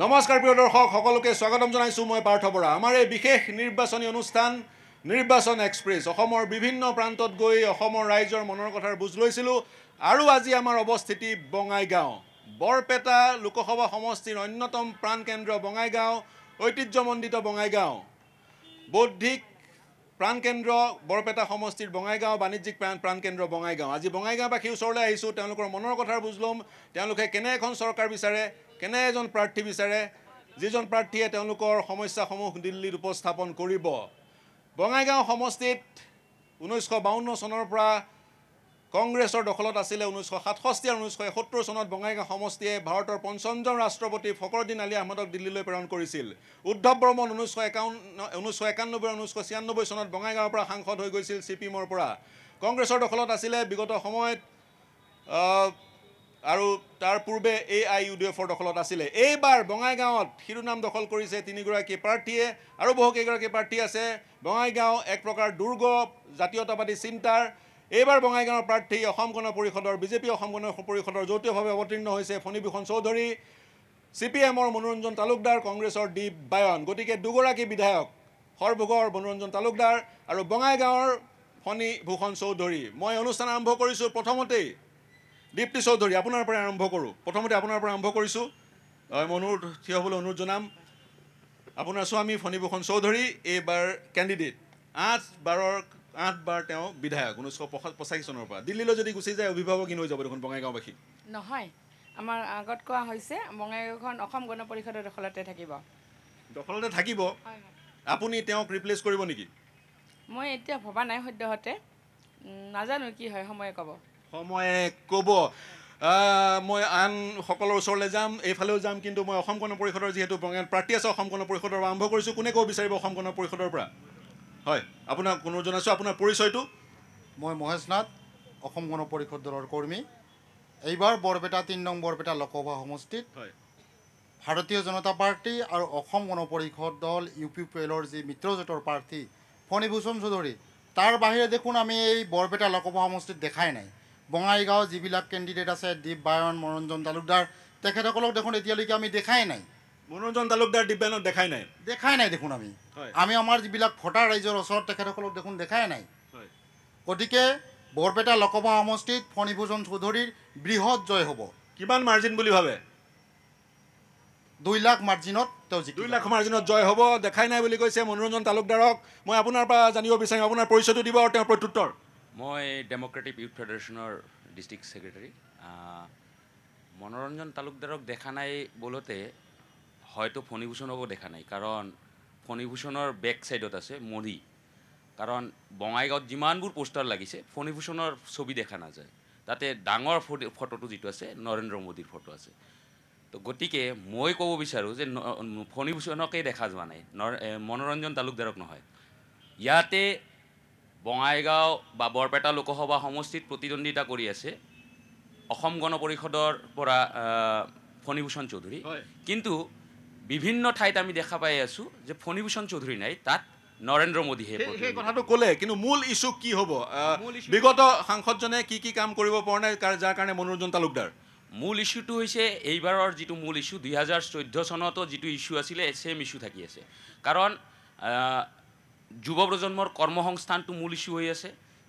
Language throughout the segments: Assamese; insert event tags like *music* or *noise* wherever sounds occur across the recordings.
নমস্কাৰ প্ৰিয় দৰ্শক সকলোকে স্বাগতম জনাইছোঁ মই পাৰ্থ বৰা আমাৰ এই বিশেষ নিৰ্বাচনী অনুষ্ঠান নিৰ্বাচন এক্সপ্ৰেছ অসমৰ বিভিন্ন প্ৰান্তত গৈ অসমৰ ৰাইজৰ মনৰ কথাৰ বুজ লৈছিলোঁ আৰু আজি আমাৰ অৱস্থিতি বঙাইগাঁও বৰপেটা লোকসভা সমষ্টিৰ অন্যতম প্ৰাণকেন্দ্ৰ বঙাইগাঁও ঐতিহ্যমণ্ডিত বঙাইগাঁও বৌদ্ধিক প্ৰাণকেন্দ্ৰ বৰপেটা সমষ্টিৰ বঙাইগাঁও বাণিজ্যিক প্ৰাণ প্ৰাণকেন্দ্ৰ বঙাইগাঁও আজি বঙাইগাঁওবাসীৰ ওচৰলৈ আহিছোঁ তেওঁলোকৰ মনৰ কথা বুজ ল'ম তেওঁলোকে কেনে এখন চৰকাৰ বিচাৰে কেনে এজন প্ৰাৰ্থী বিচাৰে যিজন প্ৰাৰ্থীয়ে তেওঁলোকৰ সমস্যাসমূহ দিল্লীত উপস্থাপন কৰিব বঙাইগাঁও সমষ্টিত ঊনৈছশ বাৱন্ন চনৰ পৰা কংগ্ৰেছৰ দখলত আছিলে ঊনৈছশ সাতষষ্ঠি আৰু ঊনৈছশ এসত্তৰ চনত বঙাইগাঁও সমষ্টিয়ে ভাৰতৰ পঞ্চমজন ৰাষ্ট্ৰপতি ফকৰুদ্দিন আলী আহমেদক দিল্লীলৈ প্ৰেৰণ কৰিছিল উদ্ধৱ বৰ্মন ঊনৈছশ একাৱন্ন ঊনৈছশ একান্নব্বৈ আৰু ঊনৈছশ ছিয়ান্নব্বৈ চনত বঙাইগাঁৱৰ পৰা সাংসদ হৈ গৈছিল চি পি এমৰ পৰা কংগ্ৰেছৰ দখলত আছিলে বিগত সময়ত আৰু তাৰ পূৰ্বে এ আই ইউ ডি এফৰ দখলত আছিলে এইবাৰ বঙাইগাঁৱত শিৰোনাম দখল কৰিছে তিনিগৰাকী প্ৰাৰ্থীয়ে আৰু বহুকেইগৰাকী প্ৰাৰ্থী আছে বঙাইগাঁও এক প্ৰকাৰ দুৰ্গ জাতীয়তাবাদী চিন্তাৰ এইবাৰ বঙাইগাঁৱৰ প্ৰাৰ্থী অসম গণ পৰিষদৰ বিজেপি অসম গণ পৰিষদৰ যৌথভাৱে অৱতীৰ্ণ হৈছে ফণীভূষণ চৌধুৰী চি পি এমৰ মনোৰঞ্জন তালুকদাৰ কংগ্ৰেছৰ দ্বীপ বায়ন গতিকে দুগৰাকী বিধায়ক সৰভোগৰ মনোৰঞ্জন তালুকদাৰ আৰু বঙাইগাঁৱৰ ফণীভূষণ চৌধুৰী মই অনুষ্ঠান আৰম্ভ কৰিছোঁ প্ৰথমতেই দীপ্তি চৌধুৰী আপোনাৰ পৰা আৰম্ভ কৰোঁ প্ৰথমতে আপোনাৰ পৰা আৰম্ভ কৰিছোঁ হয় মই অনুৰোধ থিয় হ'বলৈ অনুৰোধ জনাম আপোনাৰ স্বামী ফণীভূষণ চৌধুৰী এইবাৰ কেণ্ডিডেট আঠ বাৰৰ আঠ বাৰ তেওঁ বিধায়ক ঊনৈছশ পঁচা পঁচাশী চনৰ পৰা দিল্লীলৈ যদি গুচি যায় অভিভাৱক কিনো হৈ যাব দেখোন বঙাইগাঁওবাসী নহয় আমাৰ আগত কোৱা হৈছে বঙাইগাঁওখন অসম গণ পৰিষদৰ দখলতে থাকিব দখলতে থাকিব আপুনি তেওঁক ৰিপ্লেচ কৰিব নেকি মই এতিয়া ভবা নাই সদ্যহতে নাজানো কি হয় সময়ে ক'ব সময়ে ক'ব মই আন সকলৰ ওচৰলৈ যাম এইফালেও যাম কিন্তু মই অসম গণ পৰিষদৰ যিহেতু বঙাইত প্ৰাৰ্থী আছে অসম গণ পৰিষদৰ পৰা আৰম্ভ কৰিছোঁ কোনে ক'ব বিচাৰিব অসম গণ পৰিষদৰ পৰা হয় আপোনাক কোনো জনাইছোঁ আপোনাৰ পৰিচয়টো মই মহেশ নাথ অসম গণ পৰিষদ দলৰ কৰ্মী এইবাৰ বৰপেটা তিনি নং বৰপেটা লোকসভা সমষ্টিত হয় ভাৰতীয় জনতা পাৰ্টী আৰু অসম গণ পৰিষদ দল ইউ পি পি এলৰ যি মিত্ৰজোঁটৰ প্ৰাৰ্থী ফণীভূষণ চৌধুৰী তাৰ বাহিৰে দেখোন আমি এই বৰপেটা লোকসভা সমষ্টিত দেখাই নাই বঙাইগাঁও যিবিলাক কেণ্ডিডেট আছে দীপ বায়ন মনোৰঞ্জন তালুকদাৰ তেখেতসকলক দেখোন এতিয়ালৈকে আমি দেখাই নাই মনোৰঞ্জন তালুকদাৰ দিব্যানক দেখাই নাই দেখাই নাই দেখোন আমি আমি আমাৰ যিবিলাক ভোটাৰ ৰাইজৰ ওচৰত তেখেতসকলক দেখোন দেখাই নাই গতিকে বৰপেটা লোকসভা সমষ্টিত ফণীভূষণ চৌধুৰীৰ বৃহৎ জয় হ'ব কিমান মাৰ্জিন বুলি ভাবে দুই লাখ মাৰ্জিনত তেওঁ দুই লাখ মাৰ্জিনত জয় হ'ব দেখাই নাই বুলি কৈছে মনোৰঞ্জন তালুকদাৰক মই আপোনাৰ পৰা জানিব বিচাৰিম আপোনাৰ পৰিচয়টো দিব আৰু তেওঁৰ প্ৰত্যুত্তৰ মই ডেম'ক্ৰেটিক ইউথ ফেডাৰেশ্যনৰ ডিষ্ট্ৰিক্ট ছেক্ৰেটাৰী মনোৰঞ্জন তালুকদাৰক দেখা নাই বোলোতে হয়তো ফণীভূষণকো দেখা নাই কাৰণ ফণীভূষণৰ বেক ছাইডত আছে মৰি কাৰণ বঙাইগাঁৱত যিমানবোৰ পোষ্টাৰ লাগিছে ফণীভূষণৰ ছবি দেখা নাযায় তাতে ডাঙৰ ফটো ফটোটো যিটো আছে নৰেন্দ্ৰ মোদীৰ ফটো আছে তো গতিকে মই ক'ব বিচাৰোঁ যে ফণীভূষণকেই দেখা যোৱা নাই মনোৰঞ্জন তালুকদাৰক নহয় ইয়াতে বঙাইগাঁও বা বৰপেটা লোকসভা সমষ্টিত প্ৰতিদ্বন্দ্বিতা কৰি আছে অসম গণ পৰিষদৰ পৰা ফণীভূষণ চৌধুৰী কিন্তু বিভিন্ন ঠাইত আমি দেখা পাই আছোঁ যে ফণীভূষণ চৌধুৰী নাই তাত নৰেন্দ্ৰ মোদীহে সেই কথাটো ক'লে কিন্তু মূল ইছ্যু কি হ'ব বিগত সাংসদজনে কি কি কাম কৰিব পৰা নাই যাৰ কাৰণে মনোৰঞ্জন তালুকদাৰ মূল ইছ্যুটো হৈছে এইবাৰৰ যিটো মূল ইছ্যু দুহেজাৰ চৈধ্য চনতো যিটো ইছ্যু আছিলে ছেম ইছ্যু থাকি আছে কাৰণ যুৱ প্ৰজন্মৰ কৰ্মসংস্থানটো মূল ইছ্যু হৈ আছে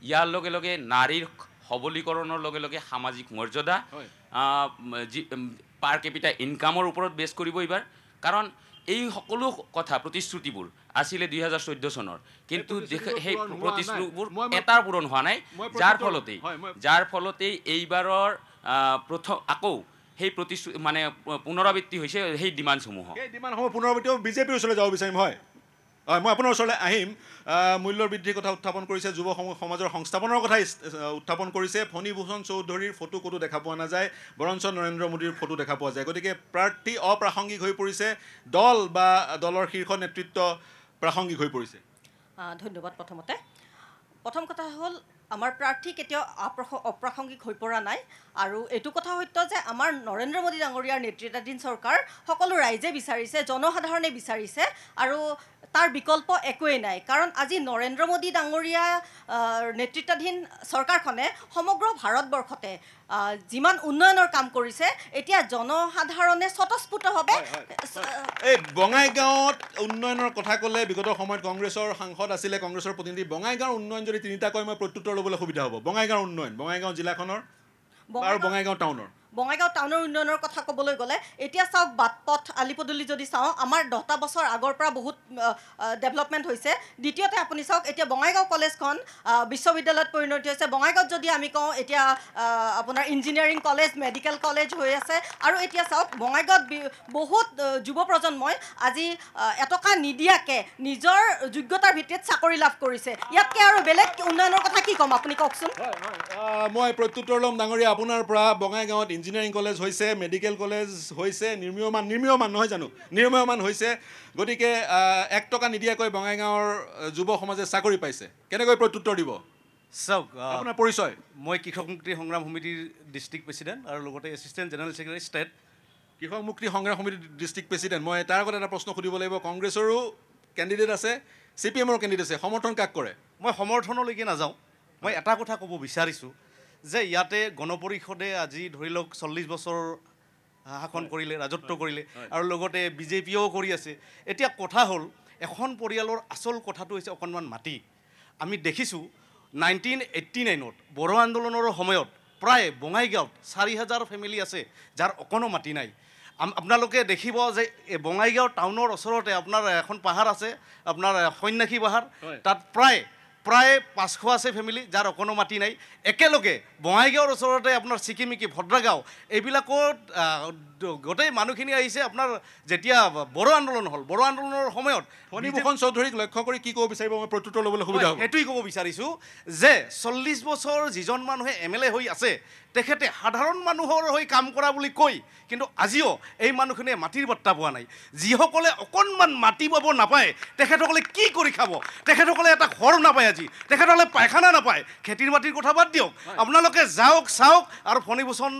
ইয়াৰ লগে লগে নাৰীৰ সবলীকৰণৰ লগে লগে সামাজিক মৰ্যাদা যি পাৰ কেপিটা ইনকামৰ ওপৰত বেছ কৰিব এইবাৰ কাৰণ এই সকলো কথা প্ৰতিশ্ৰুতিবোৰ আছিলে দুই হাজাৰ চৈধ্য চনৰ কিন্তু সেই প্ৰতিশ্ৰুতিবোৰ এটাৰ পূৰণ হোৱা নাই যাৰ ফলতেই যাৰ ফলতেই এইবাৰৰ প্ৰথম আকৌ সেই প্ৰতিশ্ৰুতি মানে পুনৰাবৃত্তি হৈছে সেই ডিমাণ্ডসমূহৰ ডিমাণ্ডসমূহ পুনৰাবৃত্তি বিজেপিৰ ওচৰলৈ যাব বিচাৰিম হয় হয় মই আপোনাৰ ওচৰলৈ আহিম মূল্যৰ বৃদ্ধিৰ কথা উত্থাপন কৰিছে যুৱ সমাজৰ সংস্থাপনৰ কথা উত্থাপন কৰিছে ফণীভূষণ চৌধুৰীৰ ফটো ক'তো দেখা পোৱা নাযায় বৰঞ্চ নৰেন্দ্ৰ মোদীৰ ফটো দেখা পোৱা যায় গতিকে প্ৰাৰ্থী অপ্ৰাসংগিক হৈ পৰিছে দল বা দলৰ শীৰ্ষ নেতৃত্ব প্ৰাসংগিক হৈ পৰিছে ধন্যবাদ প্ৰথমতে প্ৰথম কথা হ'ল আমাৰ প্ৰাৰ্থী কেতিয়াও অপ্ৰাসংগিক হৈ পৰা নাই আৰু এইটো কথা সত্য যে আমাৰ নৰেন্দ্ৰ মোদী ডাঙৰীয়াৰ নেতৃত্বাধীন চৰকাৰ সকলো ৰাইজে বিচাৰিছে জনসাধাৰণে বিচাৰিছে আৰু তাৰ বিকল্প একোৱেই নাই কাৰণ আজি নৰেন্দ্ৰ মোদী ডাঙৰীয়া নেতৃত্বাধীন চৰকাৰখনে সমগ্ৰ ভাৰতবৰ্ষতে যিমান উন্নয়নৰ কাম কৰিছে এতিয়া জনসাধাৰণে স্বতঃস্ফূৰ্তভাৱে এই বঙাইগাঁৱত উন্নয়নৰ কথা ক'লে বিগত সময়ত কংগ্ৰেছৰ সাংসদ আছিলে কংগ্ৰেছৰ প্ৰতিনিধি বঙাইগাঁৱৰ উন্নয়ন যদি তিনিটাকৈ মই প্ৰত্যুত্তৰ ল'বলৈ সুবিধা হ'ব বঙাইগাঁৱৰ উন্নয়ন বঙাইগাঁও জিলাখনৰ আৰু বঙাইগাঁও টাউনৰ বঙাইগাঁও টাউনৰ উন্নয়নৰ কথা ক'বলৈ গ'লে এতিয়া চাওক বাট পথ আলি পদূলি যদি চাওঁ আমাৰ দহটা বছৰ আগৰ পৰা বহুত ডেভেলপমেণ্ট হৈছে দ্বিতীয়তে আপুনি চাওক এতিয়া বঙাইগাঁও কলেজখন বিশ্ববিদ্যালয়ত পৰিণতি হৈছে বঙাইগাঁৱত যদি আমি কওঁ এতিয়া আপোনাৰ ইঞ্জিনিয়াৰিং কলেজ মেডিকেল কলেজ হৈ আছে আৰু এতিয়া চাওক বঙাইগাঁৱত বহুত যুৱ প্ৰজন্মই আজি এটকা নিদিয়াকৈ নিজৰ যোগ্যতাৰ ভিত্তিত চাকৰি লাভ কৰিছে ইয়াতকৈ আৰু বেলেগ উন্নয়নৰ কথা কি ক'ম আপুনি কওকচোন মই প্ৰত্যুত্তৰ ল'ম ডাঙৰীয়া আপোনাৰ পৰা বঙাইগাঁৱত ইঞ্জিনিয়াৰিং কলেজ হৈছে মেডিকেল কলেজ হৈছে নিৰ্মীয়মান নিৰ্মীয়মান নহয় জানো নিৰ্মীয়মান হৈছে গতিকে এক টকা নিদিয়াকৈ বঙাইগাঁৱৰ যুৱ সমাজে চাকৰি পাইছে কেনেকৈ প্ৰত্যুত্তৰ দিব চাওক আপোনাৰ পৰিচয় মই কৃষক মুক্তি সংগ্ৰাম সমিতিৰ ডিষ্ট্ৰিক্ট প্ৰেচিডেণ্ট আৰু লগতে এছিষ্টেণ্ট জেনেৰেল ছেক্ৰেটাৰী ষ্টেট কৃষক মুক্তি সংগ্ৰাম সমিতিৰ ডিষ্ট্ৰিক্ট প্ৰেচিডেণ্ট মই তাৰ আগত এটা প্ৰশ্ন সুধিব লাগিব কংগ্ৰেছৰো কেণ্ডিডেট আছে চি পি এমৰ কেণ্ডিডেট আছে সমৰ্থন কাক কৰে মই সমৰ্থনলৈকে নাযাওঁ মই এটা কথা ক'ব বিচাৰিছোঁ যে ইয়াতে গণপৰিষদে আজি ধৰি লওক চল্লিছ বছৰ শাসন কৰিলে ৰাজত্ব কৰিলে আৰু লগতে বিজেপিয়েও কৰি আছে এতিয়া কথা হ'ল এখন পৰিয়ালৰ আচল কথাটো হৈছে অকণমান মাটি আমি দেখিছোঁ নাইনটিন এইট্টি নাইনত বড়ো আন্দোলনৰ সময়ত প্ৰায় বঙাইগাঁৱত চাৰি হাজাৰ ফেমিলি আছে যাৰ অকণো মাটি নাই আপোনালোকে দেখিব যে বঙাইগাঁও টাউনৰ ওচৰতে আপোনাৰ এখন পাহাৰ আছে আপোনাৰ সন্যাসী পাহাৰ তাত প্ৰায় প্ৰায় পাঁচশ আছে ফেমিলি যাৰ অকণো মাটি নাই একেলগে বঙাইগাঁৱৰ ওচৰতে আপোনাৰ চিকিমিকি ভদ্ৰাগাঁও এইবিলাকত গোটেই মানুহখিনি আহিছে আপোনাৰ যেতিয়া বড়ো আন্দোলন হ'ল বড়ো আন্দোলনৰ সময়ত ফণীভূষণ চৌধুৰীক লক্ষ্য কৰি কি ক'ব বিচাৰিব মই প্ৰত্যুত্তৰ ল'বলৈ সুবিধা এইটোৱেই ক'ব বিচাৰিছোঁ যে চল্লিছ বছৰ যিজন মানুহে এম এল এ হৈ আছে তেখেতে সাধাৰণ মানুহৰ হৈ কাম কৰা বুলি কৈ কিন্তু আজিও এই মানুহখিনিয়ে মাটিৰ বাৰ্তা পোৱা নাই যিসকলে অকণমান মাটি পাব নাপায় তেখেতসকলে কি কৰি খাব তেখেতসকলে এটা ঘৰ নাপায় আজি তেখেতসকলে পায়খানা নাপায় খেতিৰ মাটিৰ কথা বাদ দিয়ক আপোনালোকে যাওক চাওক আৰু ফণীভূষণ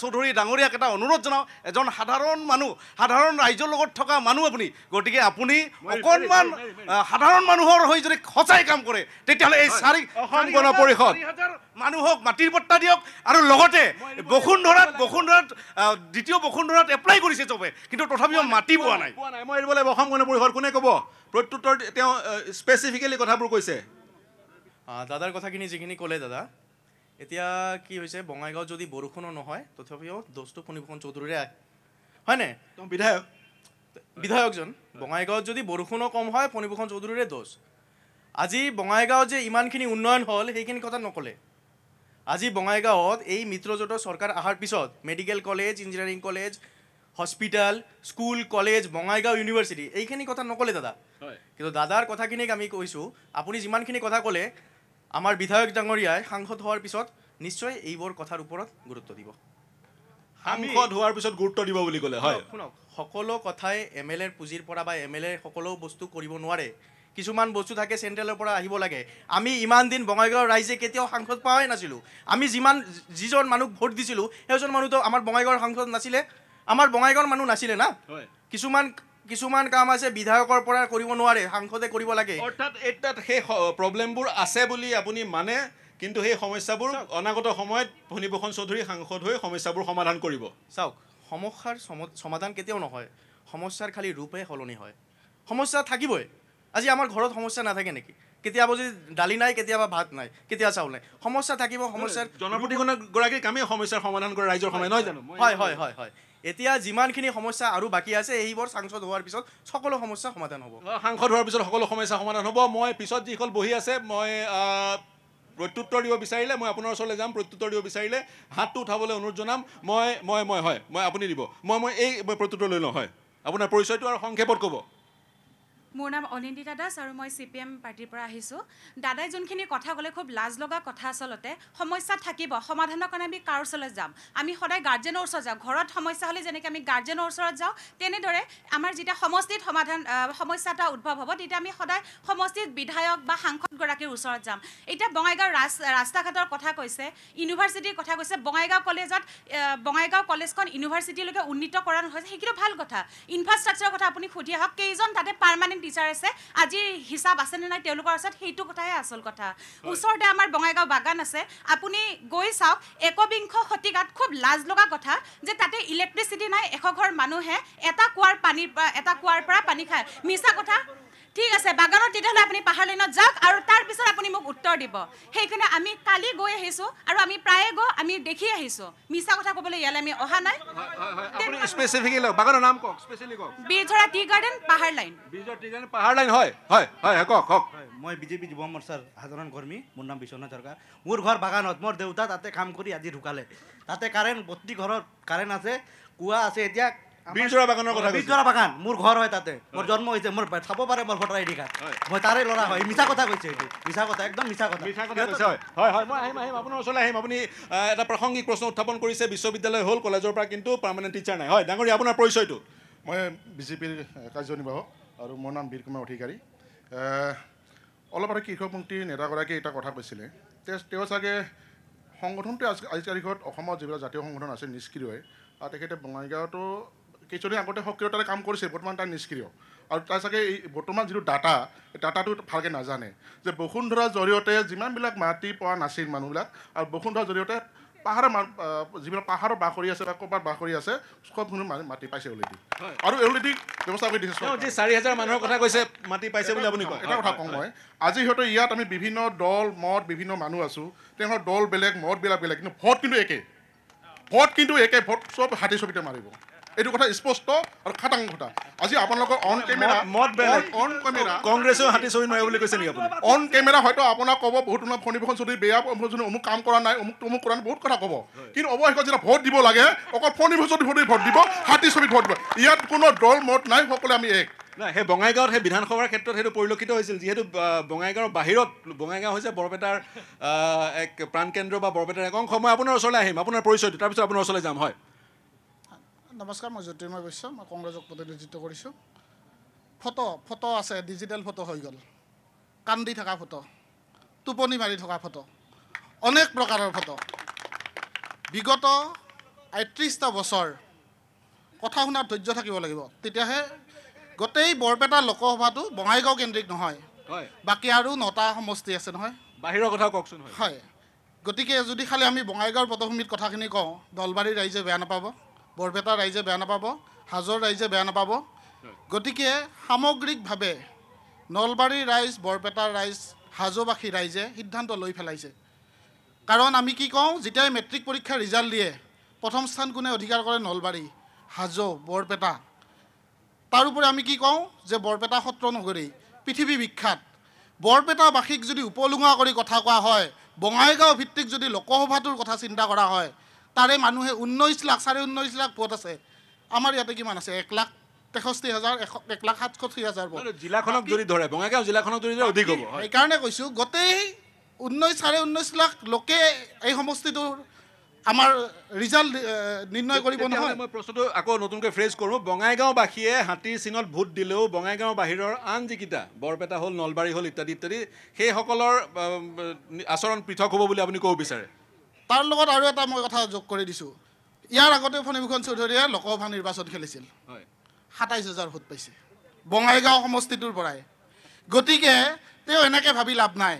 চৌধুৰী ডাঙৰীয়াক এটা অনুৰোধ জনাওঁ এজন সাধাৰণ মানুহ সাধাৰণ ৰাইজৰ লগত থকা মানুহ আপুনি গতিকে আপুনি অকণমান সাধাৰণ মানুহৰ হৈ যদি সঁচাই কাম কৰে তেতিয়াহ'লে এই চাৰি গণ পৰিষদ মানুহক মাটিৰ পত্তা দিয়ক আৰু লগতে বসুন্ধৰাত বসুন্ধৰাত দ্বিতীয় বসুন্ধৰাত এপ্লাই কৰিছে চবে কিন্তু তথাপিও মাটি পোৱা নাই মই এৰিব লাগিব অসম গণ পৰিষদ কোনে ক'ব প্ৰত্যুত্তৰ তেওঁ স্পেচিফিকেলি কথাবোৰ কৈছে দাদাৰ কথাখিনি যিখিনি ক'লে দাদা এতিয়া কি হৈছে বঙাইগাঁও যদি বৰষুণো নহয় তথাপিও দোষটো ফণীভূষণ চৌধুৰীৰে আহে হয়নে বিধায়ক বিধায়কজন বঙাইগাঁৱত যদি বৰষুণো কম হয় ফণীভূষণ চৌধুৰীৰে দোষ আজি বঙাইগাঁৱত যে ইমানখিনি উন্নয়ন হ'ল সেইখিনি কথা নক'লে আজি বঙাইগাঁৱত এই মিত্ৰজোঁটৰ চৰকাৰ অহাৰ পিছত medical college engineering college hospital school college Bongaigaon university এইখিনি কথা নক'লে দাদা কিন্তু দাদাৰ কথাখিনিক আমি কৈছোঁ আপুনি যিমানখিনি কথা ক'লে আমাৰ বিধায়ক ডাঙৰীয়াই সাংসদ হোৱাৰ পিছত নিশ্চয় এইবোৰ কথাৰ ওপৰত গুৰুত্ব দিব সাংসদ হোৱাৰ পিছত গুৰুত্ব দিব বুলি ক'লে হয় শুনক সকলো কথাই এম এল এৰ পুঁজিৰ পৰা বা এম এল এ সকলো বস্তু কৰিব নোৱাৰে কিছুমান বস্তু থাকে চেণ্ট্ৰেলৰ পৰা আহিব লাগে আমি ইমান দিন বঙাইগাঁৱৰ ৰাইজে কেতিয়াও সাংসদ পোৱাই নাছিলোঁ আমি যিমান যিজন মানুহক ভোট দিছিলোঁ সেইজন মানুহটো আমাৰ বঙাইগাঁৱৰ সাংসদ নাছিলে আমাৰ বঙাইগাঁৱৰ মানুহ নাছিলে না কিছুমান কিছুমান কাম আছে বিধায়কৰ পৰা কৰিব নোৱাৰে সাংসদে কৰিব লাগে অৰ্থাৎ সেই প্ৰব্লেমবোৰ আছে বুলি আপুনি মানে কিন্তু সেই সমস্যাবোৰ অনাগত সময়ত ভনীভূষণ চৌধুৰী সাংসদ হৈ সমস্যাবোৰ সমাধান কৰিব চাওক সমস্যাৰ সমাধান কেতিয়াও নহয় সমস্যাৰ খালী ৰূপে সলনি হয় সমস্যা থাকিবই আজি আমাৰ ঘৰত সমস্যা নাথাকে নেকি কেতিয়াবা যদি দালি নাই কেতিয়াবা ভাত নাই কেতিয়াবা চাউল নাই সমস্যা থাকিব সমস্যাৰ জনপ্ৰতিনিধিগৰাকীৰ কামেই সমস্যাৰ সমাধান কৰে ৰাইজৰ সময় নহয় জানো হয় হয় হয় হয় এতিয়া যিমানখিনি সমস্যা আৰু বাকী আছে এইবোৰ সাংসদ হোৱাৰ পিছত সকলো সমস্যা সমাধান হ'ব সাংসদ হোৱাৰ পিছত সকলো সমস্যা সমাধান হ'ব মই পিছত যিসকল বহি আছে মই প্ৰত্যুত্তৰ দিব বিচাৰিলে মই আপোনাৰ ওচৰলৈ যাম প্ৰত্যুত্তৰ দিব বিচাৰিলে হাতটো উঠাবলৈ অনুৰোধ জনাম মই মই মই হয় মই আপুনি দিব মই মই এই প্ৰত্যুত্তৰ লৈ লওঁ হয় আপোনাৰ পৰিচয়টো আৰু সংক্ষেপত ক'ব মোৰ নাম অনিন্দিতা দাস আৰু মই চি পি এম পাৰ্টীৰ পৰা আহিছোঁ দাদাই যোনখিনি কথা ক'লে খুব লাজ লগা কথা আচলতে সমস্যা থাকিব সমাধানৰ কাৰণে আমি কাৰ ওচৰলৈ যাম আমি সদায় গাৰ্জেনৰ ওচৰত যাওঁ ঘৰত সমস্যা হ'লে যেনেকৈ আমি গাৰ্জেনৰ ওচৰত যাওঁ তেনেদৰে আমাৰ যেতিয়া সমষ্টিত সমাধান সমস্যা এটা উদ্ভৱ হ'ব তেতিয়া আমি সদায় সমষ্টিত বিধায়ক বা সাংসদগৰাকীৰ ওচৰত যাম এতিয়া বঙাইগাঁও ৰাস্তা ঘাটৰ কথা কৈছে ইউনিভাৰ্চিটিৰ কথা কৈছে বঙাইগাঁও কলেজত বঙাইগাঁও কলেজখন ইউনিভাৰ্চিটিলৈকে উন্নীত কৰা নহয় সেইখিনিও ভাল কথা ইনফ্ৰাষ্ট্ৰাকচাৰৰ কথা আপুনি সুধি আহক কেইজন তাতে পাৰ্মানেণ্ট টিচাৰ আছে আজিৰ হিচাপ আছে নে নাই তেওঁলোকৰ ওচৰত সেইটো কথাই আচল কথা ওচৰতে আমাৰ বঙাইগাঁও বাগান আছে আপুনি গৈ চাওক একবিংশ শতিকাত খুব লাজ লগা কথা যে তাতে ইলেক্ট্ৰিচিটি নাই এশ ঘৰ মানুহে এটা কুঁৱাৰ পানীৰ পৰা এটা কুঁৱাৰ পৰা পানী খায় মিছা কথা ঠিক আছে বাগানত তেতিয়াহ'লে আপুনি পাহাৰ লাইনত যাওক আৰু তাৰপিছত আপুনি মোক উত্তৰ দিব সেইকাৰণে আমি কালি গৈ আহিছোঁ আৰু আমি প্ৰায়ে গৈ আমি দেখি আহিছোঁ মিছা কথা ক'বলৈ ইয়ালৈ আমি অহা নাই ঢুকালে তাতে কাৰেণ্ট বত্ৰি ঘৰত কাৰেণ্ট আছে কুঁৱা আছে এতিয়া বীজৰা বাগানৰ কথা বীজৰা বাগান মোৰ ঘৰ হয় তাতে মোৰ জন্ম হৈছে মোৰ চাব পাৰে মোৰ ভোটাৰ আইডি কাৰ্ড মই তাৰে ল'ৰা হয় মিছা কথা কৈছে এইটো মিছা কথা একদম মিছা কথা মিছা কথা কৈছে হয় হয় হয় মই আহিম আহিম আপোনাৰ ওচৰলৈ আহিম আপুনি এটা প্ৰাসংগিক প্ৰশ্ন উত্থাপন কৰিছে বিশ্ববিদ্যালয় হ'ল কলেজৰ পৰা কিন্তু পাৰ্মানেণ্ট টিচাৰ নাই হয় ডাঙৰী আপোনাৰ পৰিচয়টো মই বিজেপিৰ কাৰ্যনিৰ্বাহক আৰু মোৰ নাম বীৰ কুমাৰ অধিকাৰী অলপ আৰু কৃষকমন্ত্ৰীৰ নেতাগৰাকীয়ে এটা কথা কৈছিলে তেওঁ চাগে সংগঠনটোৱে আজি আজিৰ তাৰিখত অসমৰ যিবিলাক জাতীয় সংগঠন আছে নিষ্ক্ৰিয়ই আৰু তেখেতে বঙাইগাঁৱতো কেইজনী আগতে সক্ৰিয়তাৰে কাম কৰিছে বৰ্তমান তাৰ নিষ্ক্ৰিয় আৰু তাৰ চাগে এই বৰ্তমান যিটো ডাটা এই ডাটাটো ভালকৈ নাজানে যে বসুন্ধৰাৰ জৰিয়তে যিমানবিলাক মাটি পোৱা নাছিল মানুহবিলাক আৰু বসুন্ধৰাৰ জৰিয়তে পাহাৰৰ মা যিবিলাক পাহাৰৰ বাসৰি আছে বা ক'ৰবাত বাসৰি আছে চব মানুহ মাটি পাইছে অলৰেডি আৰু অলৰেডি ব্যৱস্থা কৰি দিছে চাৰি হাজাৰ মানুহৰ কথা কৈছে মাটি পাইছে বুলি আপুনি এটা কথা কওঁ মই আজি সিহঁতৰ ইয়াত আমি বিভিন্ন দল মদ বিভিন্ন মানুহ আছোঁ তেওঁলোকৰ দল বেলেগ মদবিলাক বেলেগ কিন্তু ভোট কিন্তু একে ভোট কিন্তু একে ভোট চব হাতী ছবিতে মাৰিব এইটো কথা স্পষ্ট আৰু খাটাং কথা আজি আপোনালোকৰ অন কেমেৰা মত বেলেগ অন কেমেৰা কংগ্ৰেছেও হাতী চৰি নোৱাৰে বুলি কৈছে নেকি আপুনি অন কেমেৰা হয়তো আপোনাক ক'ব বহুত মানে ফণীভূষণ চৌধুৰী বেয়া ফণী অমুক কাম কৰা নাই অমুক তমুক কৰা নাই বহুত কথা ক'ব কিন্তু অৱশেষত যেতিয়া ভোট দিব লাগে অকল ফণীভূষণ চৌধুৰী ভোট দিব হাতী চৰি ভোট দিব ইয়াত কোনো দল মত নাই সকলোৱে আমি এক নাই সেই বঙাইগাঁৱত সেই বিধানসভাৰ ক্ষেত্ৰত সেইটো পৰিলক্ষিত হৈছিল যিহেতু বঙাইগাঁৱৰ বাহিৰত বঙাইগাঁও হৈছে বৰপেটাৰ এক প্ৰাণকেন্দ্ৰ বা বৰপেটাৰ এক অংশ মই আপোনাৰ ওচৰলৈ আহিম আপোনাৰ পৰিচয়টো তাৰপিছত আপোনাৰ ওচৰলৈ যাম হয় নমস্কাৰ মই জ্যোতিৰ্ময় বৈশ্য মই কংগ্ৰেছক প্ৰতিনিধিত্ব কৰিছোঁ ফটো ফটো আছে ডিজিটেল ফটো হৈ গ'ল কান্দি থকা ফটো টোপনি মাৰি থকা ফটো অনেক প্ৰকাৰৰ ফটো বিগত আঠত্ৰিছটা বছৰ কথা শুনাৰ ধৈৰ্য থাকিব লাগিব তেতিয়াহে গোটেই বৰপেটা লোকসভাটো বঙাইগাঁও কেন্দ্ৰিক নহয় বাকী আৰু নটা সমষ্টি আছে নহয় বাহিৰৰ কথা কওকচোন হয় গতিকে যদি খালি আমি বঙাইগাঁৱৰ পটভূমিত কথাখিনি কওঁ দলবাৰী ৰাইজে বেয়া নাপাব বৰপেটা ৰাইজে বেয়া নাপাব হাজৰ ৰাইজে বেয়া নাপাব গতিকে সামগ্ৰিকভাৱে নলবাৰীৰ ৰাইজ বৰপেটা ৰাইজ হাজোবাসী ৰাইজে সিদ্ধান্ত লৈ পেলাইছে কাৰণ আমি কি কওঁ যেতিয়াই মেট্ৰিক পৰীক্ষা ৰিজাল্ট দিয়ে প্ৰথম স্থান কোনে অধিকাৰ কৰে নলবাৰী হাজো বৰপেটা তাৰোপৰি আমি কি কওঁ যে বৰপেটা সত্ৰ নগৰী পৃথিৱী বিখ্যাত বৰপেটাবাসীক যদি উপলুঙা কৰি কথা কোৱা হয় বঙাইগাঁও ভিত্তিক যদি লোকসভাটোৰ কথা চিন্তা কৰা হয় তাৰে মানুহে ঊনৈছ লাখ চাৰে ঊনৈছ লাখ ভোট আছে আমাৰ ইয়াতে কিমান আছে এক লাখ তেষষ্ঠি হাজাৰ এশ এক লাখ সাতষষ্ঠি হাজাৰ ভোট জিলাখনক যদি ধৰে বঙাইগাঁও জিলাখনক যদি অধিক হ'ব সেইকাৰণে কৈছোঁ গোটেই ঊনৈছ চাৰে ঊনৈছ লাখ লোকে এই সমষ্টিটোৰ আমাৰ ৰিজাল্ট নিৰ্ণয় কৰিব নহয় মই প্ৰশ্নটো আকৌ নতুনকৈ ফ্ৰেছ কৰোঁ বঙাইগাঁওবাসীয়ে হাতীৰ চিনত ভোট দিলেও বঙাইগাঁও বাহিৰৰ আন যিকেইটা বৰপেটা হ'ল নলবাৰী হ'ল ইত্যাদি ইত্যাদি সেইসকলৰ আচৰণ পৃথক হ'ব বুলি আপুনি ক'ব বিচাৰে তাৰ লগত আৰু এটা মই কথা যোগ কৰি দিছোঁ ইয়াৰ আগতে ফণীভূষণ চৌধুৰীয়ে লোকসভা নিৰ্বাচন খেলিছিল সাতাইছ হাজাৰ ভোট পাইছে বঙাইগাঁও সমষ্টিটোৰ পৰাই গতিকে তেওঁ এনেকৈ ভাবি লাভ নাই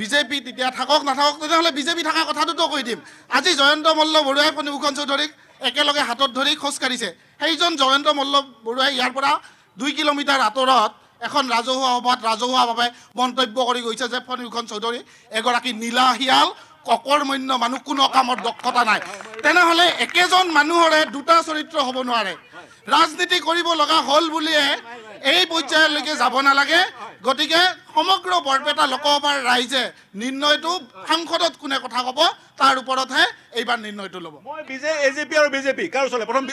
বিজেপি তেতিয়া থাকক নাথাকক তেতিয়াহ'লে বিজেপি থকা কথাটোতো কৈ দিম আজি জয়ন্ত মল্ল বৰুৱাই ফণীভূষণ চৌধুৰীক একেলগে হাতত ধৰি খোজকাঢ়িছে সেইজন জয়ন্ত মল্ল বৰুৱাই ইয়াৰ পৰা দুই কিলোমিটাৰ আঁতৰত এখন ৰাজহুৱা সভাত ৰাজহুৱাভাৱে মন্তব্য কৰি গৈছে যে ফণীভূষণ চৌধুৰী এগৰাকী নীলা শিয়াল অকৰ্মণ্য মানুহ কোনো কামত দক্ষতা নাই তেনেহ'লে একেজন মানুহৰে দুটা চৰিত্ৰ হ'ব নোৱাৰে ৰাজনীতি কৰিব লগা হ'ল বুলিয়ে এই পৰ্যায়লৈকে যাব নালাগে গতিকে সমগ্ৰ বৰপেটা লোকসভাৰ ৰাইজে নিৰ্ণয়টো সাংসদত কোনে কথা ক'ব তাৰ ওপৰতহে এইবাৰ নিৰ্ণয়টো ল'ব মই বিজে পি আৰু বিজেপি কাৰো চলে প্ৰথম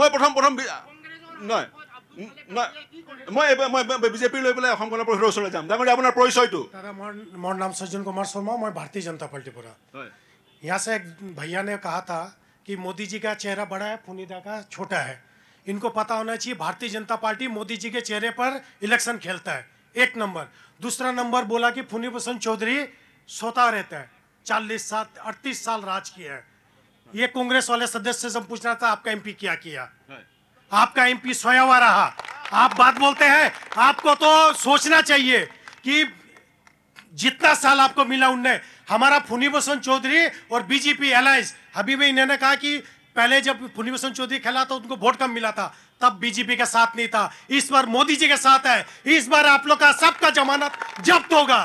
মই প্ৰথম প্ৰথম নহয় यहाँ से एक भैया ने कहा था कि मोदी जी का चेहरा बड़ा है का छोटा है इनको पता होना चाहिए भारतीय जनता पार्टी मोदी जी के चेहरे पर इलेक्शन खेलता है एक नंबर दूसरा नंबर बोला कि फुनी भूषण चौधरी सोता रहता है चालीस साल अड़तीस साल राज किया है ये कांग्रेस वाले सदस्य से पूछ रहा था आपका एमपी क्या किया आपका एमपी सोया रहा आप बात बोलते हैं आपको तो सोचना चाहिए कि जितना साल आपको मिला उनने हमारा फुनी चौधरी और बीजेपी एलायस अभी भी इन्होंने कहा कि पहले जब फुनी चौधरी खेला तो उनको वोट कम मिला था तब बीजेपी का साथ नहीं था इस बार मोदी जी के साथ है इस बार आप लोग का सबका जमानत जब्त होगा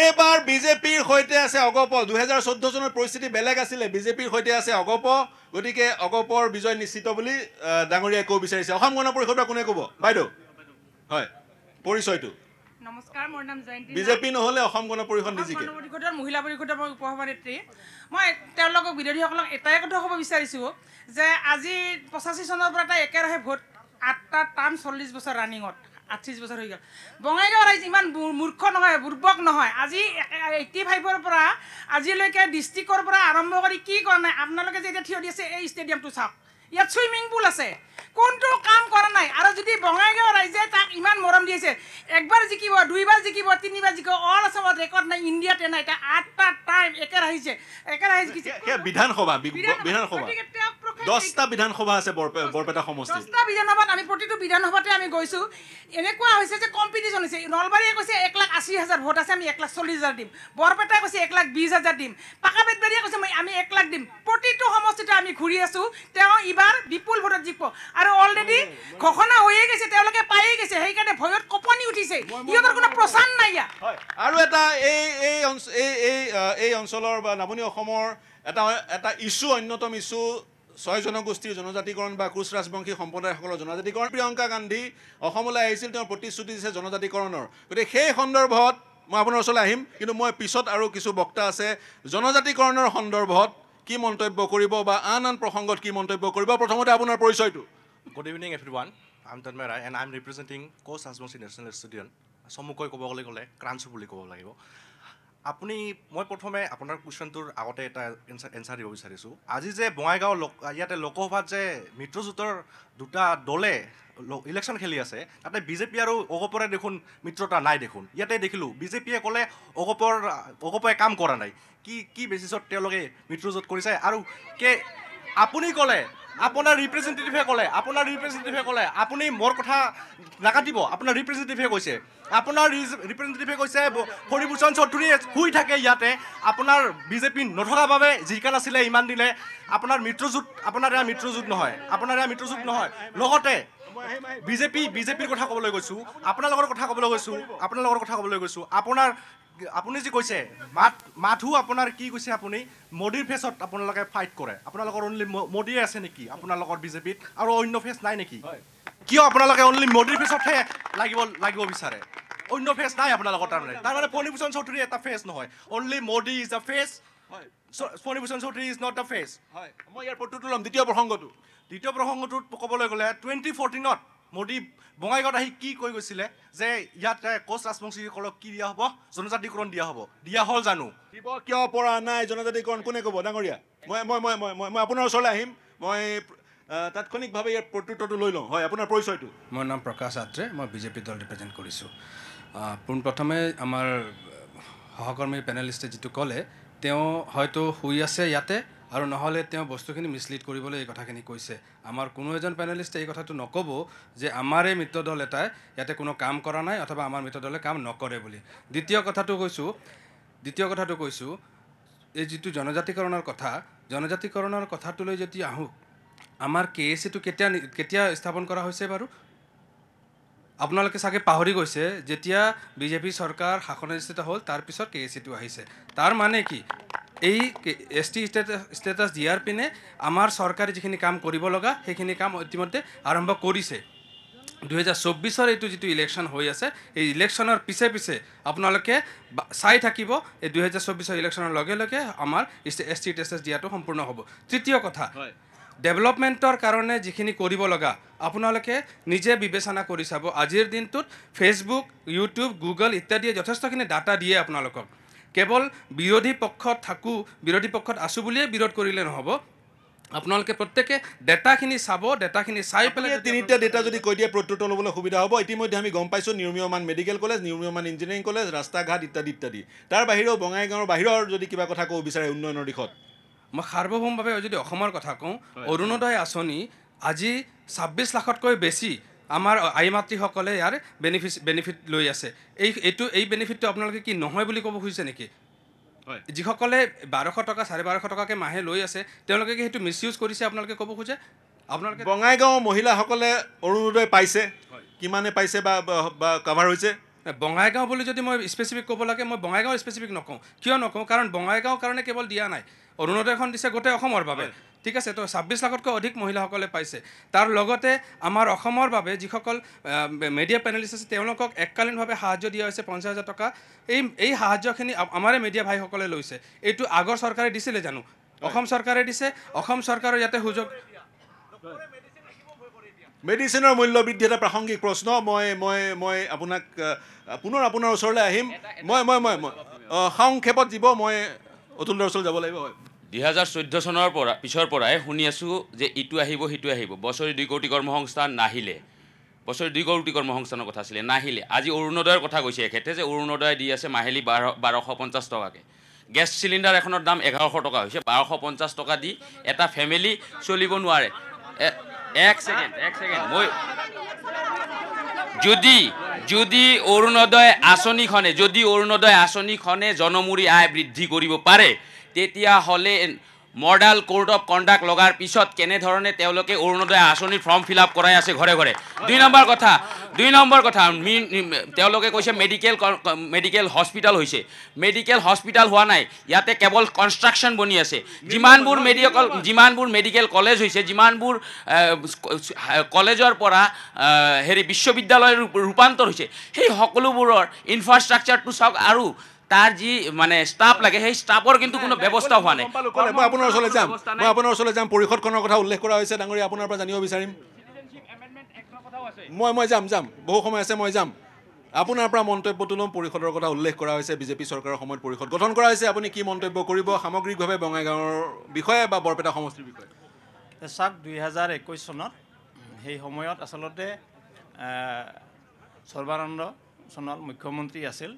এইবাৰ বিজেপিৰ সৈতে আছে অগপ দুহেজাৰ চৈধ্য চনৰ পৰিস্থিতি বেলেগ আছিলে বিজেপিৰ সৈতে আছে অগপ গতিকে অগপৰ বিজয় নিশ্চিত বুলি ডাঙৰীয়াই ক'ব বিচাৰিছে অসম গণ পৰিষদৰ কোনে ক'ব বাইদেউ হয় পৰিচয়টো নমস্কাৰ মোৰ নাম জয়ন্তী বিজেপি নহ'লে অসম গণ পৰিষদ নিজিকে পৰিষদৰ মহিলা পৰিষদৰ মই উপসভানেত্ৰী মই তেওঁলোকক বিৰোধীসকলক এটাই কথা ক'ব বিচাৰিছোঁ যে আজি পঁচাশী চনৰ পৰা এটা একেৰাহে ভোট আঠটা টাৰ্ম চল্লিছ বছৰ ৰানিঙত আঠত্ৰিছ বছৰ হৈ গ'ল বঙাইগাঁও ৰাইজ ইমান মূৰ্খ নহয় বুৰ্বক নহয় আজি এইটি ফাইভৰ পৰা আজিলৈকে ডিষ্ট্ৰিক্টৰ পৰা আৰম্ভ কৰি কি কৰা নাই আপোনালোকে যেতিয়া থিয় দি আছে এই ষ্টেডিয়ামটো চাওক ইয়াত চুইমিং পুল আছে কোনটো কাম কৰা নাই আৰু যদি বঙাইগাঁও ৰাইজে তাক ইমান মৰম দিছে একবাৰ জিকিব দুইবাৰ জিকিব তিনিবাৰ জিকিব অল আছামত ৰেকৰ্ড নাই ইণ্ডিয়াতে নাই এতিয়া আঠটা টাইম একেৰাহিছে একেৰাহিছে বিধানসভা বিধানসভা দহটা বিধানসভা আছে বৰপেটা সমষ্টি দহটা বিধানসভাত আমি প্ৰতিটো বিধানসভাতে আমি গৈছোঁ এনেকুৱা হৈছে যে কম্পিটিশ্যন হৈছে নলবাৰীয়ে কৈছে এক লাখ আশী হাজাৰ ভোট আছে আমি এক লাখ চল্লিছ হাজাৰ দিম বৰপেটাই কৈছে এক লাখ বিছ হাজাৰ দিম পাকা কৈছে আমি এক লাখ দিম প্ৰতিটো সমষ্টিতে আমি ঘূৰি আছোঁ তেওঁ ইবাৰ এইবাৰ বিপুল ভোটত জিকব আৰু অলৰেডি ঘোষণা হৈয়ে গৈছে তেওঁলোকে পায়েই গৈছে সেইকাৰণে ভয়ত কপনি উঠিছে সিহঁতৰ কোনো প্ৰচাৰ নাই আৰু এটা এই এই এই এই অঞ্চলৰ বা নামনি অসমৰ এটা এটা ইছ্যু অন্যতম ইছ্যু ছয় জনগোষ্ঠীৰ জনজাতিকৰণ বা কোচ ৰাজবংশী সম্প্ৰদায়সকলৰ জনজাতিকৰণ প্ৰিয়ংকা গান্ধী অসমলৈ আহিছিল তেওঁ প্ৰতিশ্ৰুতি দিছে জনজাতিকৰণৰ গতিকে সেই সন্দৰ্ভত মই আপোনাৰ ওচৰলৈ আহিম কিন্তু মই পিছত আৰু কিছু বক্তা আছে জনজাতিকৰণৰ সন্দৰ্ভত কি মন্তব্য কৰিব বা আন আন প্ৰসংগত কি মন্তব্য কৰিব প্ৰথমতে আপোনাৰ পৰিচয়টো good evening everyone I am Roy and I am representing Koch Rajbongshi national stadium চমুকৈ ক'বলৈ গ'লে ক্ৰাঞ্চ বুলি ক'ব লাগিব আপুনি মই প্ৰথমে আপোনাৰ কুৱেশ্যনটোৰ আগতে এটা এনচাৰ এনচাৰ দিব বিচাৰিছোঁ আজি যে বঙাইগাঁও লোক ইয়াতে লোকসভাত যে মিত্ৰজোঁটৰ দুটা দলে ইলেকশ্যন খেলি আছে তাতে বিজেপি আৰু অগপৰে দেখোন মিত্ৰতা নাই দেখোন ইয়াতে দেখিলোঁ বিজেপিয়ে ক'লে অগপৰ অগপৰে কাম কৰা নাই কি কি বেচিছত তেওঁলোকে মিত্ৰজোঁট কৰিছে আৰু কে আপুনি ক'লে আপোনাৰ ৰিপ্ৰেজেণ্টেটিভে ক'লে আপোনাৰ ৰিপ্ৰেজেণ্টেটিভে ক'লে আপুনি মোৰ কথা নাকাটিব আপোনাৰ ৰিপ্ৰেজেণ্টেটিভে কৈছে আপোনাৰ ৰি ৰিপ্ৰেজেণ্টেটিভে কৈছে হৰিভূষণ চৌধুৰীয়ে শুই থাকে ইয়াতে আপোনাৰ বিজেপি নথকাৰ বাবে জিকা নাছিলে ইমান দিলে আপোনাৰ মিত্ৰজোঁট আপোনাৰ এয়া মিত্ৰজোঁট নহয় আপোনাৰ এয়া মিত্ৰজোঁট নহয় লগতে বিজেপি বিজেপিৰ কথা কবলে গেছো আপনার কথা কবলে গেছো আপনার কথা কবলে গেছো আপনার আপনি যে কে মাত মাথু আপনার কি কৈছে আপনি মোদীর ফেসত আপনার ফাইট করে আপনার অনলি মোদী আছে নাকি আপনার বিজেপিত আৰু অন্য ফেচ নাই নেকি কিয় আপোনালোকে অনলি মোদীৰ ফেচতহে লাগিব বিচাৰে অন্য ফেচ নাই আপোনালোকৰ তাৰমানে তাৰমানে ফণীভূষণ চৌধুৰী এটা ফেচ নহয় only Modi is the face Phanibhushan Choudhury is not the face হয় মানে ইয়ার ফটো তুলাম দ্বিতীয় প্রসঙ্গটা দ্বিতীয় প্ৰসংগটোত ক'বলৈ গ'লে টুৱেণ্টি ফৰ্টিনত মোদী বঙাইগাঁৱত আহি কি কৈ গৈছিলে যে ইয়াত কোচ ৰাজবংশীসকলক কি দিয়া হ'ব জনজাতিকৰণ দিয়া হ'ব দিয়া হ'ল জানো দিব কিয় পৰা নাই জনজাতিকৰণ কোনে ক'ব ডাঙৰীয়া মই মই মই মই মই আপোনাৰ ওচৰলৈ আহিম মই তাৎক্ষণিকভাৱে ইয়াৰ প্ৰত্যুত্তৰটো লৈ লওঁ হয় আপোনাৰ পৰিচয়টো মোৰ নাম প্ৰকাশ আত্ৰে মই বিজেপি দল ৰিপ্ৰেজেণ্ট কৰিছোঁ পোনপ্ৰথমে আমাৰ সহকৰ্মী পেনেলিষ্টে যিটো ক'লে তেওঁ হয়তো শুই আছে ইয়াতে আৰু নহ'লে তেওঁ বস্তুখিনি মিছলিড কৰিবলৈ এই কথাখিনি কৈছে আমাৰ কোনো এজন পেনেলিষ্টে এই কথাটো নক'ব যে আমাৰেই দল এটাই ইয়াতে কোনো কাম কৰা নাই অথবা আমাৰ মিত্ৰদলে কাম নকৰে বুলি দ্বিতীয় কথাটো কৈছোঁ দ্বিতীয় কথাটো কৈছোঁ এই যিটো জনজাতিকৰণৰ কথা জনজাতিকৰণৰ কথাটোলৈ যদি আহোঁ আমাৰ কে এ চিটো কেতিয়া কেতিয়া স্থাপন কৰা হৈছে বাৰু আপোনালোকে চাগে পাহৰি গৈছে যেতিয়া বিজেপি চৰকাৰ শাসনাধিষ্ঠিত হ'ল তাৰপিছত কে এ চিটো আহিছে তাৰ মানে কি এই এছ টি ষ্টেটাছ ষ্টেটাছ দিয়াৰ পিনে আমাৰ চৰকাৰে যিখিনি কাম কৰিব লগা সেইখিনি কাম ইতিমধ্যে আৰম্ভ কৰিছে দুহেজাৰ চৌব্বিছৰ এইটো যিটো ইলেকশ্যন হৈ আছে এই ইলেকশ্যনৰ পিছে পিছে আপোনালোকে চাই থাকিব এই দুহেজাৰ চৌব্বিছৰ ইলেকশ্যনৰ লগে লগে আমাৰ এছ টি ষ্টেটাছ দিয়াটো সম্পূৰ্ণ হ'ব তৃতীয় কথা ডেভেলপমেণ্টৰ কাৰণে যিখিনি কৰিব লগা আপোনালোকে নিজে বিবেচনা কৰি চাব আজিৰ দিনটোত ফেচবুক ইউটিউব গুগল ইত্যাদিয়ে যথেষ্টখিনি ডাটা দিয়ে আপোনালোকক কেৱল বিৰোধী পক্ষত থাকোঁ বিৰোধী পক্ষত আছোঁ বুলিয়ে বিৰোধ কৰিলে নহ'ব আপোনালোকে প্ৰত্যেকে ডেটাখিনি চাব ডেটাখিনি চাই পেলাই তিনিটা ডেটা যদি কৈ দিয়ে প্ৰত্যুত্তৰ ল'বলৈ সুবিধা হ'ব ইতিমধ্যে আমি গম পাইছোঁ নিৰ্মীয়মান মেডিকেল কলেজ নিৰ্মীয়মান ইঞ্জিনিয়াৰিং কলেজ ৰাস্তা ঘাট ইত্যাদি ইত্যাদি তাৰ বাহিৰেও বঙাইগাঁৱৰ বাহিৰৰ যদি কিবা কথা ক'ব বিচাৰে উন্নয়নৰ দিশত মই সাৰ্বভৌমভাৱে যদি অসমৰ কথা কওঁ অৰুণোদয় আঁচনি আজি ছাব্বিছ লাখতকৈ বেছি আমাৰ আই মাতৃসকলে ইয়াৰ বেনিফিচ বেনিফিট লৈ আছে এই এইটো এই বেনিফিটটো আপোনালোকে কি নহয় বুলি ক'ব খুজিছে নেকি হয় যিসকলে বাৰশ টকা চাৰে বাৰশ টকাকৈ মাহে লৈ আছে তেওঁলোকে কি সেইটো মিছইউজ কৰিছে আপোনালোকে ক'ব খোজে আপোনালোকে বঙাইগাঁও মহিলাসকলে অৰুণোদয় পাইছে কিমানে পাইছে বা কভাৰ হৈছে বঙাইগাঁও বুলি যদি মই স্পেচিফিক ক'ব লাগে মই বঙাইগাঁও স্পেচিফিক নকওঁ কিয় নকওঁ কাৰণ বঙাইগাঁও কাৰণে কেৱল দিয়া নাই অৰুণোদয়খন দিছে গোটেই অসমৰ বাবে ঠিক আছে তো ছাব্বিছ লাখতকৈ অধিক মহিলাসকলে পাইছে তাৰ লগতে আমাৰ অসমৰ বাবে যিসকল মেডিয়া পেনেলিষ্ট আছে তেওঁলোকক এককালীনভাৱে সাহায্য দিয়া হৈছে পঞ্চাছ হাজাৰ টকা এই এই সাহায্যখিনি আমাৰে মেডিয়া ভাইসকলে লৈছে এইটো আগৰ চৰকাৰে দিছিলে জানো অসম চৰকাৰে দিছে অসম চৰকাৰৰ ইয়াতে সুযোগ মেডিচিনৰ মূল্য বৃদ্ধি এটা প্ৰাসংগিক প্ৰশ্ন মই মই মই আপোনাক পুনৰ আপোনাৰ ওচৰলৈ আহিম মই মই মই মই সংক্ষেপত যাব মই অতুলৰ ওচৰলৈ যাব লাগিব হয় দুহেজাৰ চৈধ্য চনৰ পৰা পিছৰ পৰাই শুনি আছোঁ যে ইটো আহিব সিটো আহিব বছৰি দুই কৌটি কৰ্মসংস্থান নাহিলে বছৰি দুই কৌটি কৰ্মসংস্থানৰ কথা আছিলে নাহিলে আজি অৰুণোদয়ৰ কথা কৈছে এখেতে যে অৰুণোদয় দি আছে মাহিলী বাৰ বাৰশ পঞ্চাছ টকাকৈ গেছ চিলিণ্ডাৰ এখনৰ দাম এঘাৰশ টকা হৈছে বাৰশ পঞ্চাছ টকা দি এটা ফেমিলি চলিব নোৱাৰে এক ছেকেণ্ড এক ছেকেণ্ড মই যদি যদি অৰুণোদয় আঁচনিখনে যদি অৰুণোদয় আঁচনিখনে জনমূৰি আয় বৃদ্ধি কৰিব পাৰে তেতিয়া হলে মডাল কোড অফ কন্ডাক্ট লগাৰ পিছত কেনে ধৰনে তেওলোকে অৰুণোদয় আসনি ফৰ্ম ফিল আপ কৰাই আছে ঘৰে ঘৰে দুই নম্বৰ কথা দুই নম্বৰ কথা তেওলোকে কৈছে মেডিকেল মেডিকেল হসপিটাল হৈছে মেডিকেল হসপিটাল হোৱা নাই ইয়াতে কেৱল কনস্ট্ৰাকশন বনি আছে যিমানবুৰ মেডিকেল যিমানবুৰ মেডিকেল কলেজ হৈছে যিমানবুৰ কলেজৰ পৰা হেৰি বিশ্ববিদ্যালয়েৰ ৰূপান্তৰ হৈছে সেই সকলোবোৰৰ ইনফ্ৰাষ্ট্ৰাকচাৰটো চাওক আৰু তাৰ যি মানে ষ্টাফ লাগে সেই ষ্টাফৰ কিন্তু কোনো ব্যৱস্থা হোৱা নাই মই আপোনাৰ ওচৰলৈ যাম মই আপোনাৰ ওচৰলৈ যাম পৰিষদখনৰ কথা উল্লেখ কৰা হৈছে ডাঙৰী আপোনাৰ পৰা জানিব বিচাৰিম মই মই যাম যাম বহু সময় আছে মই যাম আপোনাৰ পৰা মন্তব্যটো ল'ম পৰিষদৰ কথা উল্লেখ কৰা হৈছে বিজেপি চৰকাৰৰ সময়ত পৰিষদ গঠন কৰা হৈছে আপুনি কি মন্তব্য কৰিব সামগ্ৰিকভাৱে বঙাইগাঁৱৰ বিষয়ে বা বৰপেটা সমষ্টিৰ বিষয়ে চাওক দুই হাজাৰ একৈছ চনত সেই সময়ত আচলতে সৰ্বানন্দ সোণোৱাল মুখ্যমন্ত্ৰী আছিল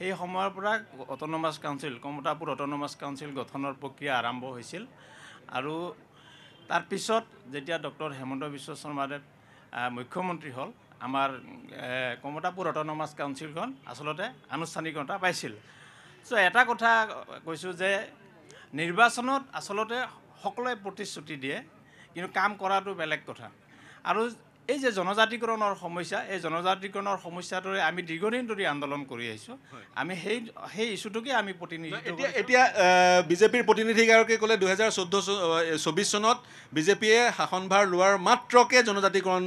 সেই সময়ৰ পৰা autonomous council Kamatapur autonomous council গঠনৰ প্ৰক্ৰিয়া আৰম্ভ হৈছিল আৰু তাৰপিছত যেতিয়া ডক্টৰ হেমন্ত বিশ্ব শৰ্মাদেৱ মুখ্যমন্ত্ৰী হ'ল আমাৰ কমতাপুৰ অট'নমাছ কাউন্সিলখন আচলতে আনুষ্ঠানিকতা পাইছিল চ' এটা কথা কৈছোঁ যে নিৰ্বাচনত আচলতে সকলোৱে প্ৰতিশ্ৰুতি দিয়ে কিন্তু কাম কৰাটো বেলেগ কথা আৰু এই যে জনজাতিকৰণৰ সমস্যা এই জনজাতিকৰণৰ সমস্যাটোৰে আমি দীৰ্ঘদিন ধৰি আন্দোলন কৰি আহিছোঁ আমি সেই সেই ইছ্যুটোকে আমি প্ৰতিনিধি এতিয়া বিজেপিৰ প্ৰতিনিধিগৰাকীয়ে ক'লে দুহেজাৰ চৈধ্য চৌবিছ চনত বিজেপিয়ে শাসনভাৰ লোৱাৰ মাত্ৰকে জনজাতিকৰণ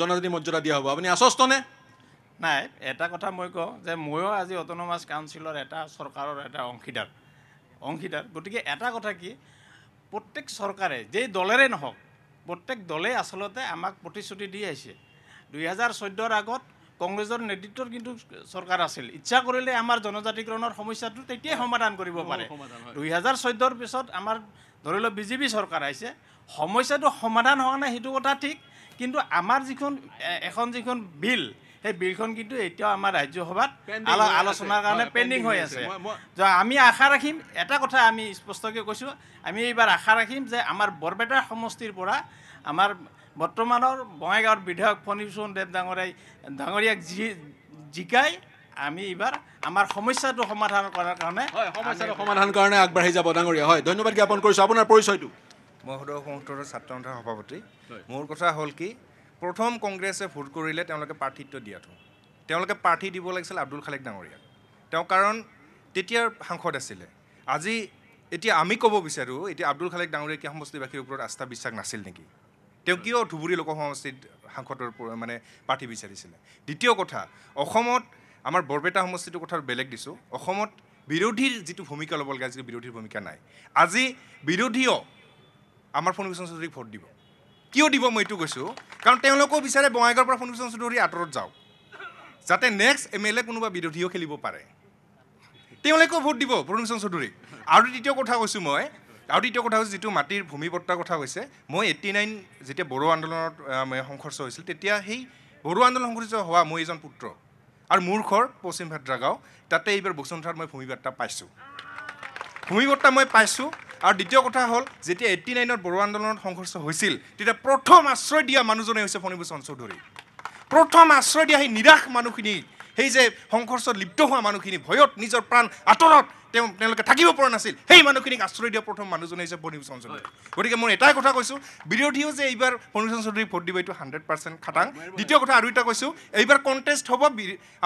জনজাতি মৰ্যাদা দিয়া হ'ব আপুনি আশ্বস্তনে নাই এটা কথা মই কওঁ যে ময়ো আজি অট'নমাছ কাউঞ্চিলৰ এটা চৰকাৰৰ এটা অংশীদাৰ অংশীদাৰ গতিকে এটা কথা কি প্ৰত্যেক চৰকাৰে যেই দলেৰে নহওক প্ৰত্যেক দলেই আচলতে আমাক প্ৰতিশ্ৰুতি দি আহিছে দুই হাজাৰ চৈধ্যৰ আগত কংগ্ৰেছৰ নেতৃত্বৰ কিন্তু চৰকাৰ আছিল ইচ্ছা কৰিলে আমাৰ জনজাতিকৰণৰ সমস্যাটো তেতিয়াই সমাধান কৰিব পাৰে দুহেজাৰ চৈধ্যৰ পিছত আমাৰ ধৰি লওক বিজেপি চৰকাৰ আহিছে সমস্যাটো সমাধান হোৱা নাই সেইটো কথা ঠিক কিন্তু আমাৰ যিখন এখন যিখন বিল সেই বিলখন কিন্তু এতিয়াও আমাৰ ৰাজ্যসভাত আলোচনাৰ কাৰণে পেণ্ডিং হৈ আছে আমি আশা ৰাখিম এটা কথা আমি স্পষ্টকৈ কৈছোঁ আমি এইবাৰ আশা ৰাখিম যে আমাৰ বৰপেটা সমষ্টিৰ পৰা আমাৰ বৰ্তমানৰ বঙাইগাঁৱৰ বিধায়ক ফণীভূষণ দেৱ ডাঙৰীয়াই ডাঙৰীয়াক যি জিকাই আমি এইবাৰ আমাৰ সমস্যাটো সমাধান কৰাৰ কাৰণে হয় সমস্যাটো সমাধান কাৰণে আগবাঢ়ি যাব ডাঙৰীয়া হয় ধন্যবাদ জ্ঞাপন কৰিছোঁ আপোনাৰ পৰিচয়টো মই সদৌ সংসদৰ ছাত্ৰ সন্থাৰ সভাপতি মোৰ কথা হ'ল কি প্ৰথম কংগ্ৰেছে ভোট কৰিলে তেওঁলোকে প্ৰাৰ্থিত্ব দিয়াটো তেওঁলোকে প্ৰাৰ্থী দিব লাগিছিল আব্দুল খালেক ডাঙৰীয়াক তেওঁ কাৰণ তেতিয়াৰ সাংসদ আছিলে আজি এতিয়া আমি ক'ব বিচাৰোঁ এতিয়া আব্দুল খালেক ডাঙৰীয়া কি সমষ্টিবাসীৰ ওপৰত আস্থা বিশ্বাস নাছিল নেকি তেওঁ কিয় ধুবুৰী সমষ্টিত সাংসদৰ মানে প্ৰাৰ্থী বিচাৰিছিলে দ্বিতীয় কথা অসমত আমাৰ বৰপেটা সমষ্টিটোৰ কথা বেলেগ দিছোঁ অসমত বিৰোধীৰ যিটো ভূমিকা ল'ব লাগে আজিকালি বিৰোধীৰ ভূমিকা নাই আজি বিৰোধীয় আমাৰ ফণীভূষণ চৌধুৰীক ভোট দিব কিয় দিব মই এইটো কৈছোঁ কাৰণ তেওঁলোকেও বিচাৰে বঙাইগাঁৱৰ পৰা ফণীভূষণ চৌধুৰী আঁতৰত যাওক যাতে নেক্সট এম এল এ কোনোবা বিৰোধীয়েও খেলিব পাৰে তেওঁলোকেও ভোট দিব ফণীভূষণ চৌধুৰীক আৰু দ্বিতীয় কথা কৈছোঁ মই আৰু দ্বিতীয় কথা হৈছে যিটো মাটিৰ ভূমিপত্তাৰ কথা কৈছে মই এইটি নাইন যেতিয়া বড়ো আন্দোলনত সংঘৰ্ষ হৈছিল তেতিয়া সেই বড়ো আন্দোলন সংঘৰ্ষ হোৱা মই এজন পুত্ৰ আৰু মোৰ ঘৰ পশ্চিম ভাদ্ৰা গাঁও তাতে এইবাৰ বসুন্ধৰাত মই ভূমিপত্তা পাইছোঁ ভূমিপত্তা মই পাইছোঁ আৰু দ্বিতীয় কথা হ'ল যেতিয়া এইটি নাইনত বড়ো আন্দোলনত সংঘৰ্ষ হৈছিল তেতিয়া প্ৰথম আশ্ৰয় দিয়া মানুহজনে হৈছে ফণীভূষণ চৌধুৰী প্ৰথম আশ্ৰয় দিয়া সেই নিৰাশ মানুহখিনি সেই যে সংঘৰ্ষত লিপ্ত হোৱা মানুহখিনি ভয়ত নিজৰ প্ৰাণ আঁতৰত তেওঁ তেওঁলোকে থাকিব পৰা নাছিল সেই মানুহখিনিক আশ্ৰয় দিয়া প্ৰথম মানুহজনে হৈছে প্ৰণীম চন চৌধুৰী গতিকে মই এটাই কথা কৈছোঁ বিৰোধীয়েও যে এইবাৰ প্ৰণীম চন চৌধুৰী ভোট দিব এইটো হাণ্ড্ৰেড পাৰ্চেণ্ট খাটাং দ্বিতীয় কথা আৰু এটা কৈছোঁ এইবাৰ কণ্টেষ্ট হ'ব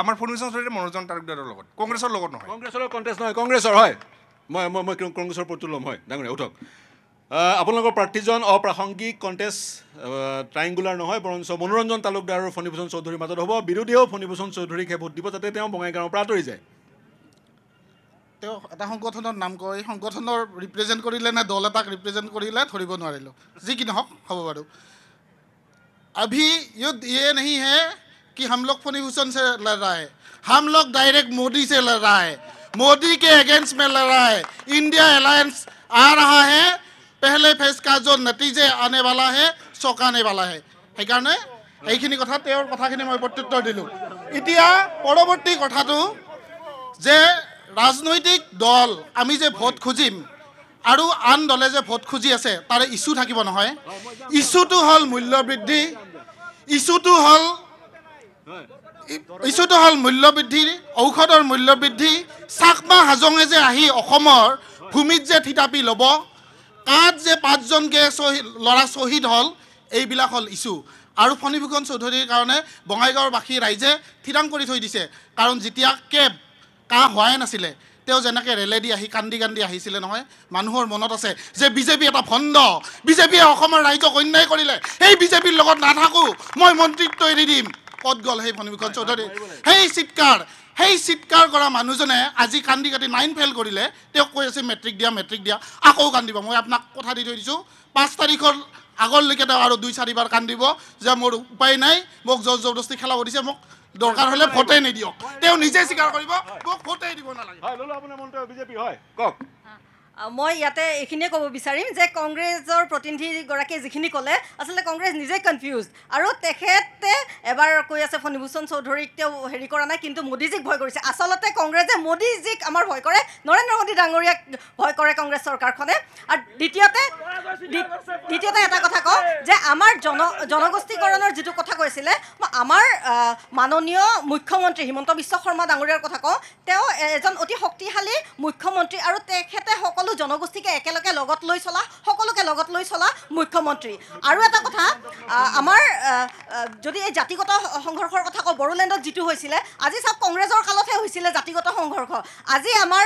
আমাৰ প্ৰণীম চন চৌধুৰীৰ মনোৰঞ্জন তাৰকদাৰৰ লগত কংগ্ৰেছৰ লগত নহয় কংগ্ৰেছৰ কণ্টেষ্ট নহয় কংগ্ৰেছৰ হয় মই মই মই কংগ্ৰেছৰ প্ৰতি ল'ম হয় ডাঙৰীয়া উঠক আপোনালোকৰ প্ৰাৰ্থীজন অপ্ৰাসংগিক কণ্টেষ্ট ট্ৰাইংগুলাৰ নহয় বৰঞ্চ মনোৰঞ্জন তালুকদাৰ আৰু ফণীভূষণ চৌধুৰীৰ মাজত হ'ব বিৰোধীয়েও ফণীভূষণ চৌধুৰীকহে ভোট দিব যাতে তেওঁ বঙাইগাঁৱৰ পৰা আঁতৰি যায় তেওঁ এটা সংগঠনৰ নাম কয় এই সংগঠনৰ ৰিপ্ৰেজেণ্ট কৰিলে নে দল এটাক ৰিপ্ৰেজেণ্ট কৰিলে ধৰিব নোৱাৰিলোঁ যি কি নহওক হ'ব বাৰু আভি য়ুদ্ধ ইয়ে নাহি হে কি হামলক ফণীভূষণ চে লড়ায় হামলক ডাইৰেক্ট মোদী চে লড়ায় মোদী কে মে লড়ায় ইণ্ডিয়া এলায়েঞ্চ আ ৰহা হে পেহলে ফেজ কা যত নতিজে আনে বালা হে শোক আনে বালা হে সেইকাৰণে এইখিনি কথা তেওঁৰ কথাখিনি মই প্ৰত্যুত্তৰ দিলোঁ এতিয়া পৰৱৰ্তী কথাটো যে ৰাজনৈতিক দল আমি যে ভোট খুজিম আৰু আন দলে যে ভোট খুজি আছে তাৰে ইছ্যু থাকিব নহয় ইছ্যুটো হ'ল মূল্য বৃদ্ধি ইছ্যুটো হ'ল ইছ্যুটো হ'ল মূল্য বৃদ্ধি ঔষধৰ মূল্য বৃদ্ধি চাকমা হাজঙে যে আহি অসমৰ ভূমিত যে থিতাপি ল'ব তাত যে পাঁচজনকে ল'ৰা শ্বহীদ হ'ল এইবিলাক হ'ল ইছ্যু আৰু ফণীভূষণ চৌধুৰীৰ কাৰণে বঙাইগাঁওবাসী ৰাইজে থিৰাং কৰি থৈ দিছে কাৰণ যেতিয়া কেব কাহ হোৱাই নাছিলে তেওঁ যেনেকৈ ৰেলেদি আহি কান্দি কান্দি আহিছিলে নহয় মানুহৰ মনত আছে যে বিজেপি এটা ভণ্ড বিজেপিয়ে অসমৰ ৰাইজক অন্যায় কৰিলে সেই বিজেপিৰ লগত নাথাকোঁ মই মন্ত্ৰীত্ব এৰি দিম ক'ত গ'ল সেই ফণীভূষণ চৌধুৰী সেই চিৎকাৰ সেই চিৎকাৰ কৰা মানুহজনে আজি কান্দি কাটি নাইন ফেইল কৰিলে তেওঁক কৈ আছে মেট্ৰিক দিয়া মেট্ৰিক দিয়া আকৌ কান্দিব মই আপোনাক কথা দি থৈ দিছোঁ পাঁচ তাৰিখৰ আগলৈকে তেওঁ আৰু দুই চাৰিবাৰ কান্দিব যে মোৰ উপায় নাই মোক জৰ জবৰদস্তি খেলাব দিছে মোক দৰকাৰ হ'লে ভোটেই নিদিয়ক তেওঁ নিজে স্বীকাৰ কৰিব মোক ভোটেই দিব নালাগে মই ইয়াতে এইখিনিয়ে ক'ব বিচাৰিম যে কংগ্ৰেছৰ প্ৰতিনিধিগৰাকীয়ে যিখিনি ক'লে আচলতে কংগ্ৰেছ নিজেই কনফিউজ আৰু তেখেতে এবাৰ কৈ আছে ফণীভূষণ চৌধুৰীক তেওঁ হেৰি কৰা নাই কিন্তু মোদীজীক ভয় কৰিছে আচলতে কংগ্ৰেছে মোদীজীক আমাৰ ভয় কৰে নৰেন্দ্ৰ মোদী ডাঙৰীয়াক ভয় কৰে কংগ্ৰেছ চৰকাৰখনে আৰু দ্বিতীয়তে দ্বিতীয়তে এটা কথা কওঁ যে আমাৰ জন জনগোষ্ঠীকৰণৰ যিটো কথা কৈছিলে মই আমাৰ মাননীয় মুখ্যমন্ত্ৰী হিমন্ত বিশ্ব শৰ্মা ডাঙৰীয়াৰ কথা কওঁ তেওঁ এজন অতি শক্তিশালী মুখ্যমন্ত্ৰী আৰু তেখেতে সকলো সকলো জনগোষ্ঠীকে একেলগে লগত লৈ চলা সকলোকে লগত লৈ চলা মুখ্যমন্ত্ৰী আৰু এটা কথা আমাৰ যদি এই জাতিগত সংঘৰ্ষৰ কথা কওঁ বড়োলেণ্ডত যিটো হৈছিলে আজি চব কংগ্ৰেছৰ কালতহে হৈছিলে জাতিগত সংঘৰ্ষ আজি আমাৰ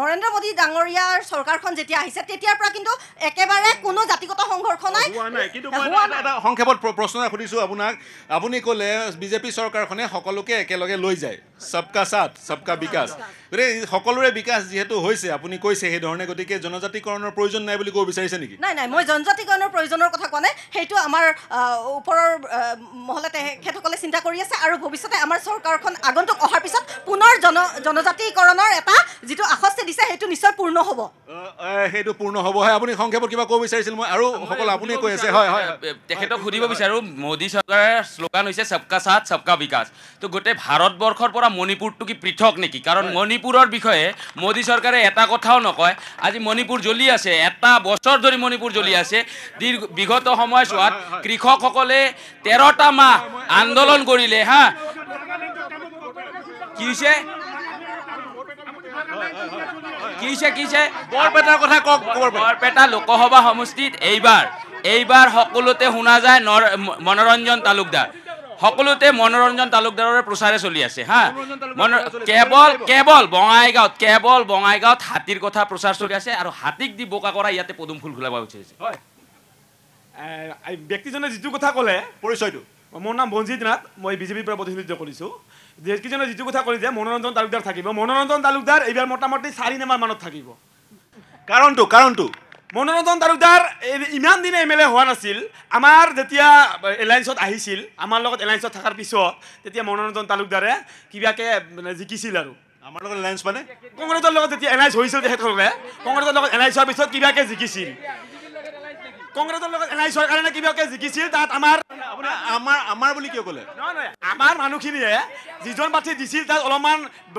নৰেন্দ্ৰ মোদী ডাঙৰীয়াৰ চৰকাৰখন যেতিয়া আহিছে তেতিয়াৰ পৰা কিন্তু একেবাৰে কোনো জাতিগত সংঘৰ্ষ নাই সংক্ষেপত প্ৰশ্ন সুধিছোঁ আপোনাক আপুনি ক'লে বিজেপি চৰকাৰখনে সকলোকে একেলগে লৈ যায় চবকা চাট চবকা বিকাশ গতিকে সকলোৰে বিকাশ যিহেতু হৈছে আপুনি কৈছে সেইধৰণে গতিকে জনজাতিকৰণৰ প্ৰয়োজন নাই বুলি ক'ব বিচাৰিছে নেকি নাই নাই মই জনজাতিকৰণৰ প্ৰয়োজনৰ কথা কোৱা নাই সেইটো আমাৰ ওপৰৰ মহলে তেখেতসকলে চিন্তা কৰি আছে আৰু ভৱিষ্যতে আমাৰ চৰকাৰখন আগন্তুক অহাৰ পিছত পুনৰ জন জনজাতিকৰণৰ এটা যিটো আশস্তি দিছে সেইটো নিশ্চয় পূৰ্ণ হ'ব সেইটো পূৰ্ণ হ'ব হয় আপুনি সংক্ষেপত কিবা ক'ব বিচাৰিছিল মই আৰু সকলো আপুনি কৈ আছে হয় হয় তেখেতক সুধিব বিচাৰো মোদী চৰকাৰে শ্লোগান হৈছে চবকা চাহ চবকা বিকাশ তো গোটেই ভাৰতবৰ্ষৰ পৰা মণিপুৰটো কি পৃথক নেকি কাৰণ মণিপুৰ মণিপুৰৰ বিষয়ে মোদী চৰকাৰে এটা কথাও নকয় আজি মণিপুৰ জ্বলি আছে এটা বছৰ ধৰি মণিপুৰ জ্বলি আছে দীৰ্ঘ বিগত সময়ছোৱাত কৃষকসকলে তেৰটা মাহ আন্দোলন কৰিলে হা কি হৈছে কি হৈছে কি হৈছে বৰপেটাৰ কথা কওক বৰপেটা লোকসভা সমষ্টিত এইবাৰ এইবাৰ সকলোতে শুনা যায় নৰ মনোৰঞ্জন তালুকদাৰ সকলোতে মনোৰঞ্জন তালুকদাৰৰ প্ৰচাৰে চলি আছে হা কেৱল কেৱল বঙাইগাঁৱত কেৱল বঙাইগাঁৱত হাতীৰ কথা প্ৰচাৰ চলি আছে আৰু হাতীক দি বোকা কৰা ইয়াতে পদুম ফুল খোলাব বিচাৰিছে হয় ব্যক্তিজনে যিটো কথা ক'লে পৰিচয়টো মোৰ নাম ভঞ্জিত নাথ মই বিজেপিৰ পৰা প্ৰতিনিধিত্ব কৰিছোঁ ব্যক্তিজনে যিটো কথা কলে যে মনোৰঞ্জন তালুকদাৰ থাকিব মনোৰঞ্জন তালুকদাৰ এইবাৰ মোটামুটি চাৰি নম্বৰ মানত থাকিব কাৰণটো কাৰণটো মনোৰঞ্জন তালুকদাৰ ইমান দিনে এম এল এ হোৱা নাছিল আমাৰ যেতিয়া এলায়েঞ্চত আহিছিল আমাৰ লগত এলায়েঞ্চত থকাৰ পিছত তেতিয়া মনোৰঞ্জন তালুকদাৰে কিবাকে মানে জিকিছিল আৰু আমাৰ লগত এলায়েঞ্চ মানে কংগ্ৰেছৰ লগত যেতিয়া এলায়েঞ্চ হৈছিল তেখেতসকলে কংগ্ৰেছৰ লগত এলায়েঞ্চ হোৱাৰ পিছত কিবাকে জিকিছিল কংগ্ৰেছৰ লগত এনআই চৰ কাৰণে কিবাকে জিকিছিল তাত আমাৰ আমাৰ আমাৰ বুলি কিয় ক'লে আমাৰ মানুহখিনিয়ে যিজন প্ৰাৰ্থী দিছিল তাত অলপমান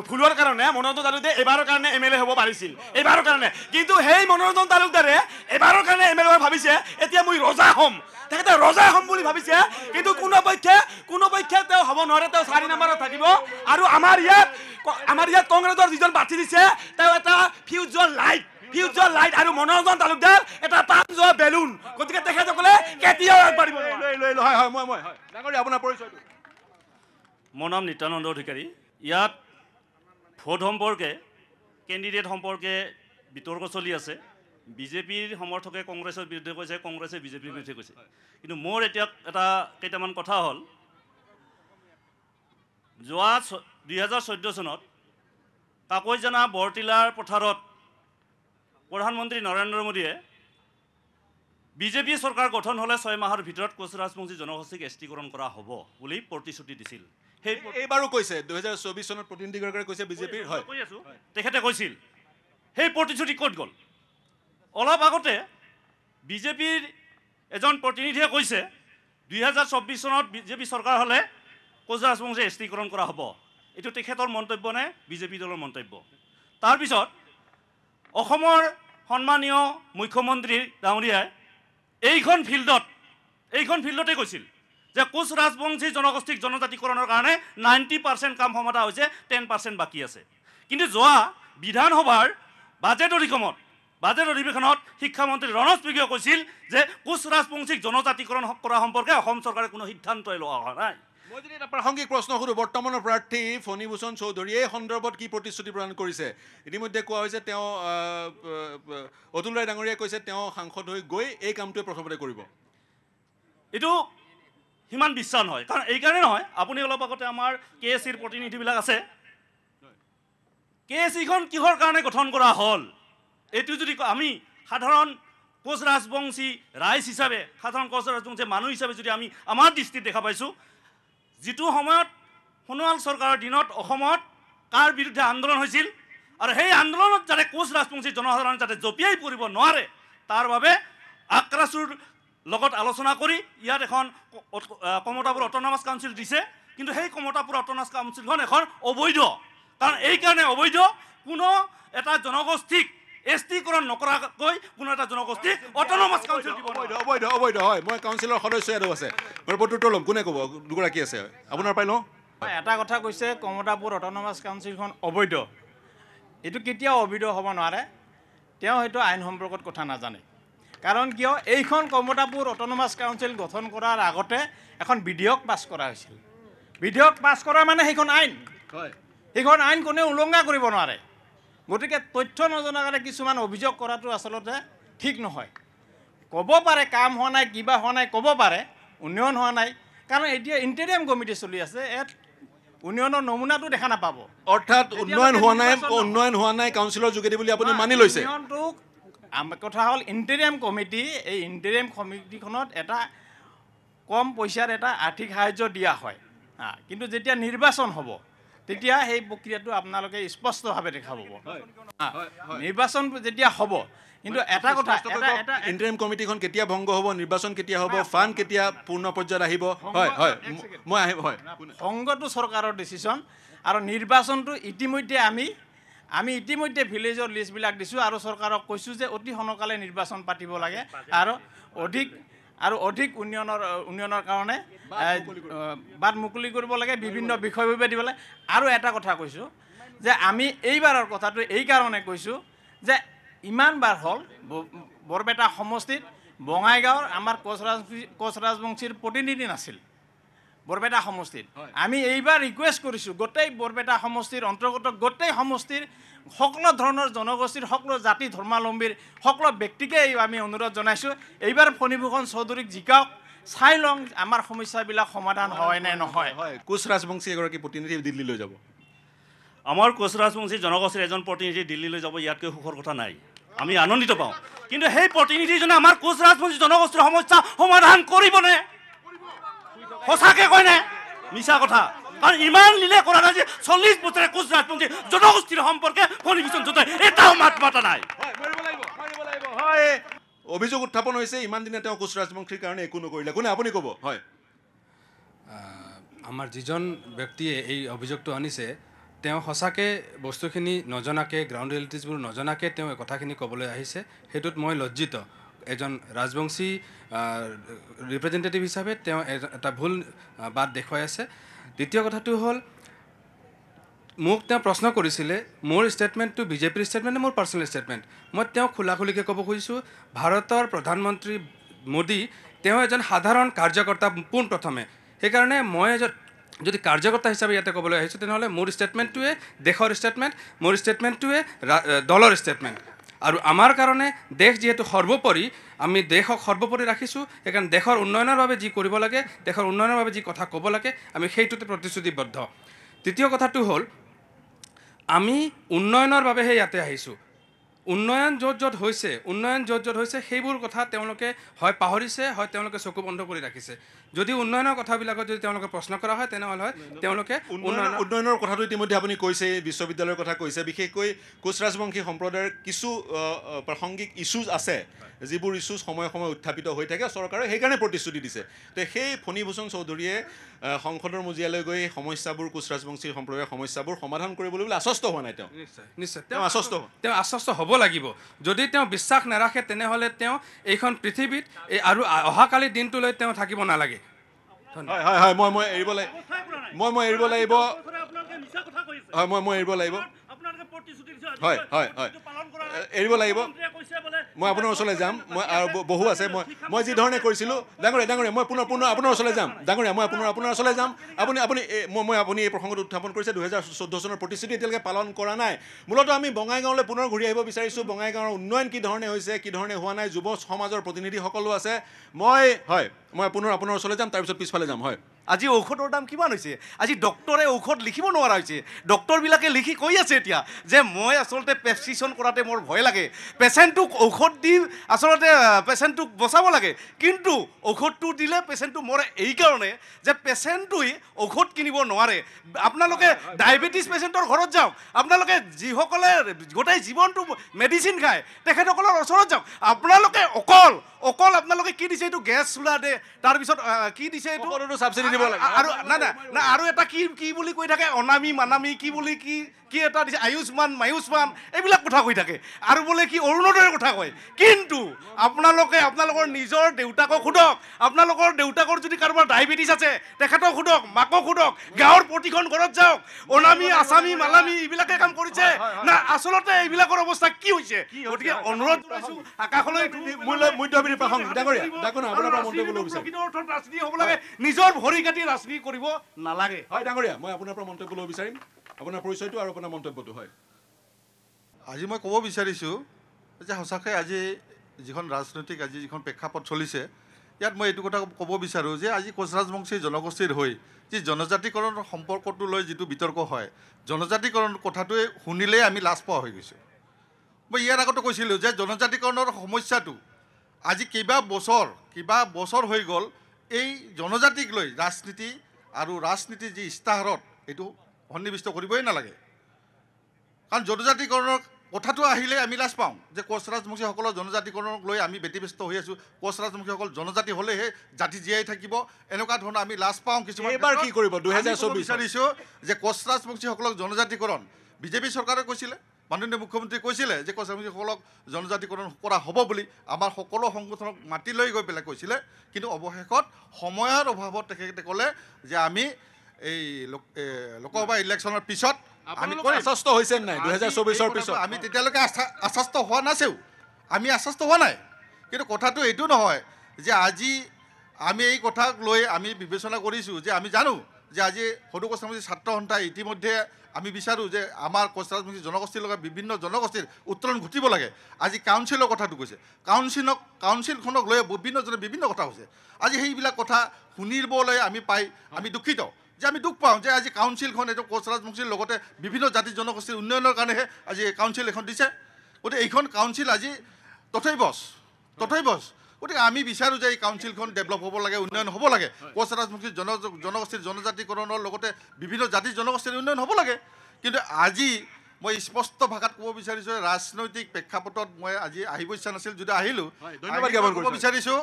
ভুলৰ কাৰণে মনোৰঞ্জন তালুকদাৰ এইবাৰৰ কাৰণে এম এল এ হ'ব পাৰিছিল এইবাৰৰ কাৰণে কিন্তু সেই মনোৰঞ্জন তালুকদাৰে এইবাৰৰ কাৰণে এম এল এ হ'ব ভাবিছে এতিয়া মই ৰজা হ'ম তেখেতে ৰজা হ'ম বুলি ভাবিছে কিন্তু কোনো পক্ষে কোনো পক্ষে তেওঁ হ'ব নোৱাৰে তেওঁ চাৰি নম্বৰত থাকিব আৰু আমাৰ ইয়াত আমাৰ ইয়াত কংগ্ৰেছৰ যিজন প্ৰাৰ্থী দিছে তেওঁ এটা ফিউজৰ লাইট ফিউজৰ লাইট আৰু মনোৰঞ্জন তালুকদাৰ এটা টান যোৱা বেলুন গতিকে তেখেতসকলে কেতিয়াও আগবাঢ়িব মোৰ নাম নিত্যানন্দ অধিকাৰী ইয়াত ভোট সম্পৰ্কে কেণ্ডিডেট সম্পৰ্কে বিতৰ্ক চলি আছে বিজেপিৰ সমৰ্থকে কংগ্ৰেছৰ বিৰুদ্ধে কৈছে কংগ্ৰেছে বিজেপিৰ বিৰুদ্ধে কৈছে কিন্তু মোৰ এতিয়া এটা কেইটামান কথা হ'ল যোৱা দুহেজাৰ চৈধ্য চনত কাকৈজানা বৰতিলাৰ পথাৰত প্ৰধানমন্ত্ৰী নৰেন্দ্ৰ মোদীয়ে বিজেপি চৰকাৰ গঠন হ'লে ছয় মাহৰ ভিতৰত কোচ ৰাজবংশী জনগোষ্ঠীক এষ্টিকৰণ কৰা হ'ব বুলি প্ৰতিশ্ৰুতি দিছিল সেই এইবাৰো কৈছে দুহেজাৰ চৌবিছ চনত প্ৰতিনিধিগৰাকীয়ে কৈছে বিজেপিৰ হয় কৈ আছো তেখেতে কৈছিল সেই প্ৰতিশ্ৰুতি ক'ত গ'ল অলপ আগতে বিজেপিৰ এজন প্ৰতিনিধিয়ে কৈছে দুহেজাৰ চৌব্বিছ চনত বিজেপি চৰকাৰ হ'লে কোচ ৰাজবংশী এষ্টিকৰণ কৰা হ'ব এইটো তেখেতৰ মন্তব্য নে বিজেপি দলৰ মন্তব্য তাৰপিছত অসমৰ সন্মানীয় মুখ্যমন্ত্ৰী ডাঙৰীয়াই এইখন ফিল্ডত এইখন ফিল্ডতে কৈছিল যে কোচ ৰাজবংশী জনগোষ্ঠীক জনজাতিকৰণৰ কাৰণে নাইণ্টি পাৰ্চেণ্ট কাম সমতা হৈছে টেন পাৰ্চেণ্ট বাকী আছে কিন্তু যোৱা বিধানসভাৰ বাজেট অধিকমত বাজেট অধিৱেশনত শিক্ষামন্ত্ৰী ৰণজ পিগিয়ে কৈছিল যে কোচ জনজাতিকৰণ কৰা সম্পৰ্কে অসম চৰকাৰে কোনো সিদ্ধান্তই লোৱা হওয়া নাই মই যদি এটা প্ৰাসংগিক প্ৰশ্ন সোধোঁ বৰ্তমানৰ প্ৰাৰ্থী ফণীভূষণ চৌধুৰী এই সন্দৰ্ভত কি প্ৰতিশ্ৰুতি প্ৰদান কৰিছে ইতিমধ্যে কোৱা হৈছে তেওঁ অতুল ৰায় ডাঙৰীয়াই কৈছে তেওঁ সাংসদ হৈ গৈ এই কামটোৱে প্ৰথমতে কৰিব এইটো সিমান বিশ্বাস নহয় কাৰণ এইকাৰণে নহয় আপুনি অলপ আগতে আমাৰ কে এ চিৰ প্ৰতিনিধিবিলাক আছে কে এ চিখন কিহৰ কাৰণে গঠন কৰা হ'ল এইটো যদি আমি সাধাৰণ কোচ ৰাজবংশী ৰাইজ হিচাপে সাধাৰণ কোচ ৰাজবংশী মানুহ হিচাপে যদি আমি আমাৰ দৃষ্টিত দেখা পাইছোঁ যিটো সময়ত সোণোৱাল চৰকাৰৰ দিনত অসমত কাৰ বিৰুদ্ধে আন্দোলন হৈছিল আৰু সেই আন্দোলনত যাতে কোচ ৰাজবংশী জনসাধাৰণে যাতে জঁপিয়াই পৰিব নোৱাৰে তাৰ বাবে আক্ৰাচুৰ লগত আলোচনা কৰি ইয়াত এখন কমতাপুৰ অট'নমাছ কাউন্সিল দিছে কিন্তু সেই কমতাপুৰ অট'নমাছ কাউন্সিলখন এখন অবৈধ কাৰণ এইকাৰণে অবৈধ কোনো এটা জনগোষ্ঠীক এস্তিকৰণ নকৰাকৈ কোনো এটা জনগোষ্ঠী অট'নমাছ কাউঞ্চিল অবৈধ অবৈধ হয় মই কাউঞ্চিলৰ সদস্য আৰু আছে প্ৰত্যুত্তৰ ল'ম কোনে ক'ব দুগৰাকী আছে আপোনাৰ পাই এটা কথা কৈছে কমতাপুৰ অট'নমাছ কাউন্সিলখন অবৈধ এইটো কেতিয়াও অবৈধ হ'ব নোৱাৰে তেওঁ হয়তো আইন সম্পৰ্কত কথা নাজানে কাৰণ কিয় এইখন কমতাপুৰ অট'নমাছ কাউন্সিল গঠন কৰাৰ আগতে এখন বিধেয়ক পাছ কৰা হৈছিল বিধেয়ক পাছ কৰা মানে সেইখন আইন হয় সেইখন আইন কোনেও উলংঘা কৰিব নোৱাৰে গতিকে তথ্য নজনাৰ কাৰণে কিছুমান অভিযোগ কৰাটো আচলতে ঠিক নহয় ক'ব পাৰে কাম হোৱা নাই কিবা হোৱা নাই ক'ব পাৰে উন্নয়ন হোৱা নাই কাৰণ এতিয়া ইণ্টেৰিয়াম কমিটি চলি আছে ইয়াত উন্নয়নৰ নমুনাটো দেখা নাপাব অৰ্থাৎ উন্নয়ন হোৱা নাই উন্নয়ন হোৱা নাই কাউন্সিলৰ যোগেদি বুলি আপুনি মানি লৈছে কথা হ'ল ইণ্টেৰিয়াম কমিটি এই ইণ্টেৰিয়াম কমিটিখনত এটা কম পইচাৰ এটা আৰ্থিক সাহাৰ্য দিয়া হয় কিন্তু যেতিয়া নিৰ্বাচন হ'ব তেতিয়া সেই প্ৰক্ৰিয়াটো আপোনালোকে স্পষ্টভাৱে দেখা পাব নিৰ্বাচন যেতিয়া হ'ব কিন্তু এটা কথা ইণ্টাৰিম কমিটিখন কেতিয়া ভংগ হ'ব নিৰ্বাচন কেতিয়া হ'ব ফাণ্ড কেতিয়া পূৰ্ণ পৰ্যায়ত আহিব হয় হয় মই আহিব হয় ভংগটো চৰকাৰৰ ডিচিশ্যন আৰু নিৰ্বাচনটো ইতিমধ্যে আমি আমি ইতিমধ্যে ভিলেজৰ লিষ্টবিলাক দিছোঁ আৰু চৰকাৰক কৈছোঁ যে অতি সোনকালে নিৰ্বাচন পাতিব লাগে আৰু অধিক আৰু অধিক উন্নয়নৰ উন্নয়নৰ কাৰণে বাট মুকলি কৰিব লাগে বিভিন্ন বিষয়ভাৱে দিব লাগে আৰু এটা কথা কৈছোঁ যে আমি এইবাৰৰ কথাটো এইকাৰণে কৈছোঁ যে ইমান বাৰ হ'ল বৰপেটা সমষ্টিত বঙাইগাঁৱৰ আমাৰ কোচ ৰাজ কোচ ৰাজবংশীৰ প্ৰতিনিধি নাছিল বৰপেটা সমষ্টিত আমি এইবাৰ ৰিকুৱেষ্ট কৰিছোঁ গোটেই বৰপেটা সমষ্টিৰ অন্তৰ্গত গোটেই সমষ্টিৰ সকলো ধৰণৰ জনগোষ্ঠীৰ সকলো জাতি ধৰ্মাৱলম্বীৰ সকলো ব্যক্তিকে আমি অনুৰোধ জনাইছোঁ এইবাৰ ফণীভূষণ চৌধুৰীক জিকাওক চাই লওঁ আমাৰ সমস্যাবিলাক সমাধান হয় নে নহয় হয় কোচ ৰাজবংশী এগৰাকী প্ৰতিনিধি দিল্লীলৈ যাব আমাৰ কোচ ৰাজবংশী জনগোষ্ঠীৰ এজন প্ৰতিনিধি দিল্লীলৈ যাব ইয়াতকৈ সুখৰ কথা নাই আমি আনন্দিত পাওঁ কিন্তু সেই প্ৰতিনিধিজনে আমাৰ কোচ ৰাজবংশী জনগোষ্ঠীৰ সমস্যা সমাধান কৰিবনে সঁচাকৈ কয়নে মিছা কথা কারণ ইমান লীলে করা নাই যে চল্লিশ বছরে কোচ রাজপন্থী জনগোষ্ঠীর সম্পর্কে ফনিভিশন জোটাই এটাও মাত মাতা নাই অভিযোগ উত্থাপন হয়েছে ইমান দিনে তেও কোচ রাজবংশীর কারণে একো নকরিলে কোনে আপনি কব হয় আমার যিজন ব্যক্তিয়ে এই অভিযোগটো আনিছে তেওঁ সঁচাকৈ বস্তুখিনি নজনাকৈ গ্ৰাউণ্ড ৰিয়েলিটিজবোৰ নজনাকৈ তেওঁ কথাখিনি ক'বলৈ আহিছে সেইটোত মই লজ্জিত এজন ৰাজবংশী ৰিপ্ৰেজেণ্টেটিভ হিচাপে তেওঁ এটা ভুল বাট দেখুৱাই আছে দ্বিতীয় কথাটো হ'ল মোক তেওঁ প্ৰশ্ন কৰিছিলে মোৰ ষ্টেটমেণ্টটো বিজেপিৰ ষ্টেটমেণ্ট নে মোৰ পাৰ্চনেল ষ্টেটমেণ্ট মই তেওঁক খোলাখুলিকৈ ক'ব খুজিছোঁ ভাৰতৰ প্ৰধানমন্ত্ৰী মোদী তেওঁ এজন সাধাৰণ কাৰ্যকৰ্তা পোন প্ৰথমে সেইকাৰণে মই এজন যদি কাৰ্যকৰ্তা হিচাপে ইয়াতে ক'বলৈ আহিছোঁ তেনেহ'লে মোৰ ষ্টেটমেণ্টটোৱে দেশৰ ষ্টেটমেণ্ট মোৰ ষ্টেটমেণ্টটোৱে দলৰ ষ্টেটমেণ্ট আৰু আমাৰ কাৰণে দেশ যিহেতু সৰ্বোপৰি আমি দেশক সৰ্বোপৰি ৰাখিছোঁ সেইকাৰণে দেশৰ উন্নয়নৰ বাবে যি কৰিব লাগে দেশৰ উন্নয়নৰ বাবে যি কথা ক'ব লাগে আমি সেইটোতে প্ৰতিশ্ৰুতিবদ্ধ তৃতীয় কথাটো হ'ল আমি উন্নয়নৰ বাবেহে ইয়াতে আহিছোঁ উন্নয়ন য'ত য'ত হৈছে উন্নয়ন য'ত য'ত হৈছে সেইবোৰ কথা তেওঁলোকে হয় পাহৰিছে হয় তেওঁলোকে চকু বন্ধ কৰি ৰাখিছে যদি উন্নয়নৰ কথাবিলাকত যদি তেওঁলোকে প্ৰশ্ন কৰা হয় তেনেহ'লে হয় তেওঁলোকে উন্নয়নৰ কথাটো ইতিমধ্যে আপুনি কৈছে বিশ্ববিদ্যালয়ৰ কথা কৈছে বিশেষকৈ কোচ ৰাজবংশী সম্প্ৰদায়ৰ কিছু প্ৰাসংগিক ইছ্যুজ আছে যিবোৰ ইছ্যুজ সময়ে সময়ে উত্থাপিত হৈ থাকে চৰকাৰে সেইকাৰণে প্ৰতিশ্ৰুতি দিছে তে সেই ফণীভূষণ চৌধুৰীয়ে সংসদৰ মজিয়ালৈ গৈ সমস্যাবোৰ কোচ ৰাজবংশী সম্প্ৰদায়ৰ সমস্যাবোৰ সমাধান কৰিবলৈ বুলি আশ্বস্ত হোৱা নাই তেওঁ নিশ্চয় তেওঁ আশ্বস্ত হ'ব তেওঁ আশ্বস্ত হ'ব লাগিব যদি তেওঁ বিশ্বাস নাৰাখে তেনেহ'লে তেওঁ এইখন পৃথিৱীত আৰু অহাকালি দিনটোলৈ তেওঁ থাকিব নালাগে হয় হয় হয় মই মই এৰিব লাগিব মই মই এৰিব লাগিব হয় মই মই এৰিব লাগিব এৰিব লাগিব মই আপোনাৰ ওচৰলৈ যাম মই আৰু বহু আছে মই মই যি ধৰণে কৰিছিলোঁ ডাঙৰীয়া ডাঙৰীয়া মই পুনৰ পুনৰ আপোনাৰ ওচৰলৈ যাম ডাঙৰীয়া মই আপোনাৰ আপোনাৰ ওচৰলৈ যাম আপুনি আপুনি মই আপুনি এই প্ৰসংগটো উত্থাপন কৰিছে দুহেজাৰ চৈধ্য চনৰ প্ৰতিশ্ৰুতি এতিয়ালৈকে পালন কৰা নাই মূলত আমি বঙাইগাঁৱলৈ পুনৰ ঘূৰি আহিব বিচাৰিছোঁ বঙাইগাঁৱৰ উন্নয়ন কি ধৰণে হৈছে কি ধৰণে হোৱা নাই যুৱ সমাজৰ প্ৰতিনিধিসকলো আছে মই হয় মই পুনৰ আপোনাৰ ওচৰলৈ যাম তাৰপিছত পিছফালে যাম হয় আজি ঔষধৰ দাম কিমান হৈছে আজি ডক্টৰে ঔষধ লিখিব নোৱাৰা হৈছে ডক্টৰবিলাকে লিখি কৈ আছে এতিয়া যে মই আচলতে প্ৰেছক্ৰিপশ্যন কৰাতে মোৰ ভয় লাগে পেচেণ্টটোক ঔষধ দি আচলতে পেচেণ্টটোক বচাব লাগে কিন্তু ঔষধটো দিলে পেচেণ্টটো মৰে এইকাৰণে যে পেচেণ্টটোৱে ঔষধ কিনিব নোৱাৰে আপোনালোকে ডায়েবেটিছ পেচেণ্টৰ ঘৰত যাওক আপোনালোকে যিসকলে গোটেই জীৱনটো মেডিচিন খায় তেখেতসকলৰ ওচৰত যাওক আপোনালোকে অকল অকল আপোনালোকে কি দিছে এইটো গেছ চোলা দে তাৰপিছত কি দিছে এইটো চাবচিডি কৰিব লাগে আৰু না না না আৰু এটা কি কি বুলি কৈ থাকে অনামী মানামী কি বুলি কি কি এটা দিছে আয়ুষ্মান মায়ুষ্মান এইবিলাক কথা কৈ থাকে আৰু বোলে কি অৰুণোদয়ৰ কথা কয় কিন্তু আপোনালোকে আপোনালোকৰ নিজৰ দেউতাকক সোধক আপোনালোকৰ দেউতাকৰ যদি কাৰোবাৰ ডায়েবেটিছ আছে তেখেতক সোধক মাকক সোধক গাঁৱৰ প্ৰতিখন ঘৰত যাওক অনামী আছামী মালামী এইবিলাকে কাম কৰিছে না আচলতে এইবিলাকৰ অৱস্থা কি হৈছে গতিকে অনুৰোধ কৰিছো আকাশলৈ মূল্য মধ্যবিৰ প্ৰসংগ ডাঙৰীয়া ডাঙৰ ৰাজনীতি হ'ব লাগে নিজৰ ভৰি কাটি ৰাজনীতি কৰিব নালাগে হয় ডাঙৰীয়া মই আপোনাৰ পৰা মন্তব্য ল'ব বিচাৰিম আপোনাৰ পৰিচয়টো আৰু আপোনাৰ মন্তব্যটো হয় আজি মই ক'ব বিচাৰিছোঁ যে সঁচাকৈ আজি যিখন ৰাজনৈতিক আজি যিখন প্ৰেক্ষাপট চলিছে ইয়াত মই এইটো কথা ক'ব বিচাৰোঁ যে আজি কোচ ৰাজবংশী জনগোষ্ঠীৰ হৈ যি জনজাতিকৰণৰ সম্পৰ্কটো লৈ যিটো বিতৰ্ক হয় জনজাতিকৰণ কথাটোৱে শুনিলেই আমি লাজ পোৱা হৈ গৈছোঁ মই ইয়াৰ আগতে কৈছিলোঁ যে জনজাতিকৰণৰ সমস্যাটো আজি কিবা বছৰ কিবা বছৰ হৈ গ'ল এই জনজাতিক লৈ ৰাজনীতি আৰু ৰাজনীতিৰ যি ইস্তাহাৰত এইটো সন্নিৱিষ্ট কৰিবই নালাগে কাৰণ জনজাতিকৰণৰ কথাটো আহিলে আমি লাজ পাওঁ যে কোচ ৰাজমুখীসকলৰ জনজাতিকৰণক লৈ আমি ব্যতিব্যস্ত হৈ আছোঁ কোচ ৰাজমুখীসকল জনজাতি হ'লেহে জাতি জীয়াই থাকিব এনেকুৱা ধৰণৰ আমি লাজ পাওঁ কিছুমান এইবাৰ কি কৰিব দুহেজাৰ চৌব্বিছ বিচাৰিছোঁ যে কোচ ৰাজমুখীসকলক জনজাতিকৰণ বিজেপি চৰকাৰে কৈছিলে মাননীয় মুখ্যমন্ত্ৰীয়ে কৈছিলে যে কছাৰীসকলক জনজাতিকৰণ কৰা হ'ব বুলি আমাৰ সকলো সংগঠনক মাতি লৈ গৈ পেলাই কৈছিলে কিন্তু অৱশেষত সময়ৰ অভাৱত তেখেতে ক'লে যে আমি এই লোকসভা ইলেকশ্যনৰ পিছত আশ্বস্ত হৈছে নাই দুহেজাৰ চৌবিছৰ পিছত আমি তেতিয়ালৈকে আশ্বস্ত হোৱা নাছিলোঁ আমি আশ্বস্ত হোৱা নাই কিন্তু কথাটো এইটো নহয় যে আজি আমি এই কথাক লৈ আমি বিবেচনা কৰিছোঁ যে আমি জানো যে আজি সৰু কছাৰী ছাত্ৰ সন্থাই ইতিমধ্যে আমি বিচাৰোঁ যে আমাৰ কোচৰাজমুখী জনগোষ্ঠীৰ লগত বিভিন্ন জনগোষ্ঠীৰ উত্তৰণ ঘটিব লাগে আজি কাউন্সিলৰ কথাটো কৈছে কাউঞ্চিলক কাউঞ্চিলখনক লৈ বিভিন্নজনে বিভিন্ন কথা কৈছে আজি সেইবিলাক কথা শুনিবলৈ আমি পাই আমি দুখিত যে আমি দুখ পাওঁ যে আজি কাউঞ্চিলখন এইটো কোচৰাজমুখীৰ লগতে বিভিন্ন জাতি জনগোষ্ঠীৰ উন্নয়নৰ কাৰণেহে আজি কাউঞ্চিল এখন দিছে গতিকে এইখন কাউঞ্চিল আজি তথৈবছ তথৈবচ গতিকে আমি বিচাৰোঁ যে এই কাউন্সিলখন ডেভেলপ হ'ব লাগে উন্নয়ন হ'ব লাগে কোচ ৰাজমুখী জন জনগোষ্ঠীৰ জনজাতিকৰণৰ লগতে বিভিন্ন জাতি জনগোষ্ঠীৰ উন্নয়ন হ'ব লাগে কিন্তু আজি মই স্পষ্ট ভাষাত ক'ব বিচাৰিছোঁ ৰাজনৈতিক প্ৰেক্ষাপটত মই আজি আহিব ইচ্ছা নাছিল যদি আহিলোঁ ধন্যবাদ জ্ঞাপন কৰিব বিচাৰিছোঁ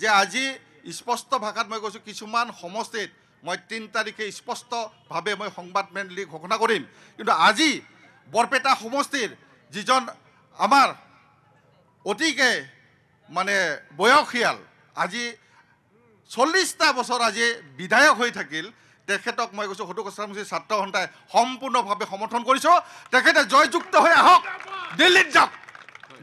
যে আজি স্পষ্ট ভাষাত মই কৈছোঁ কিছুমান সমষ্টিত মই তিনি তাৰিখে স্পষ্টভাৱে মই সংবাদ মেলি ঘোষণা কৰিম কিন্তু আজি বৰপেটা সমষ্টিৰ যিজন আমাৰ অতিকে মানে বয়সীয়াল আজি চল্লিশটা বছৰ আজি বিধায়ক হৈ থাকিল তেখেতক মই কৈছোঁ হটু কোস্বামী ছাত্ৰ সন্থাই সম্পূৰ্ণভাৱে সমৰ্থন কৰিছোঁ তেখেতে জয়যুক্ত হৈ আহক দিল্লীত যাওক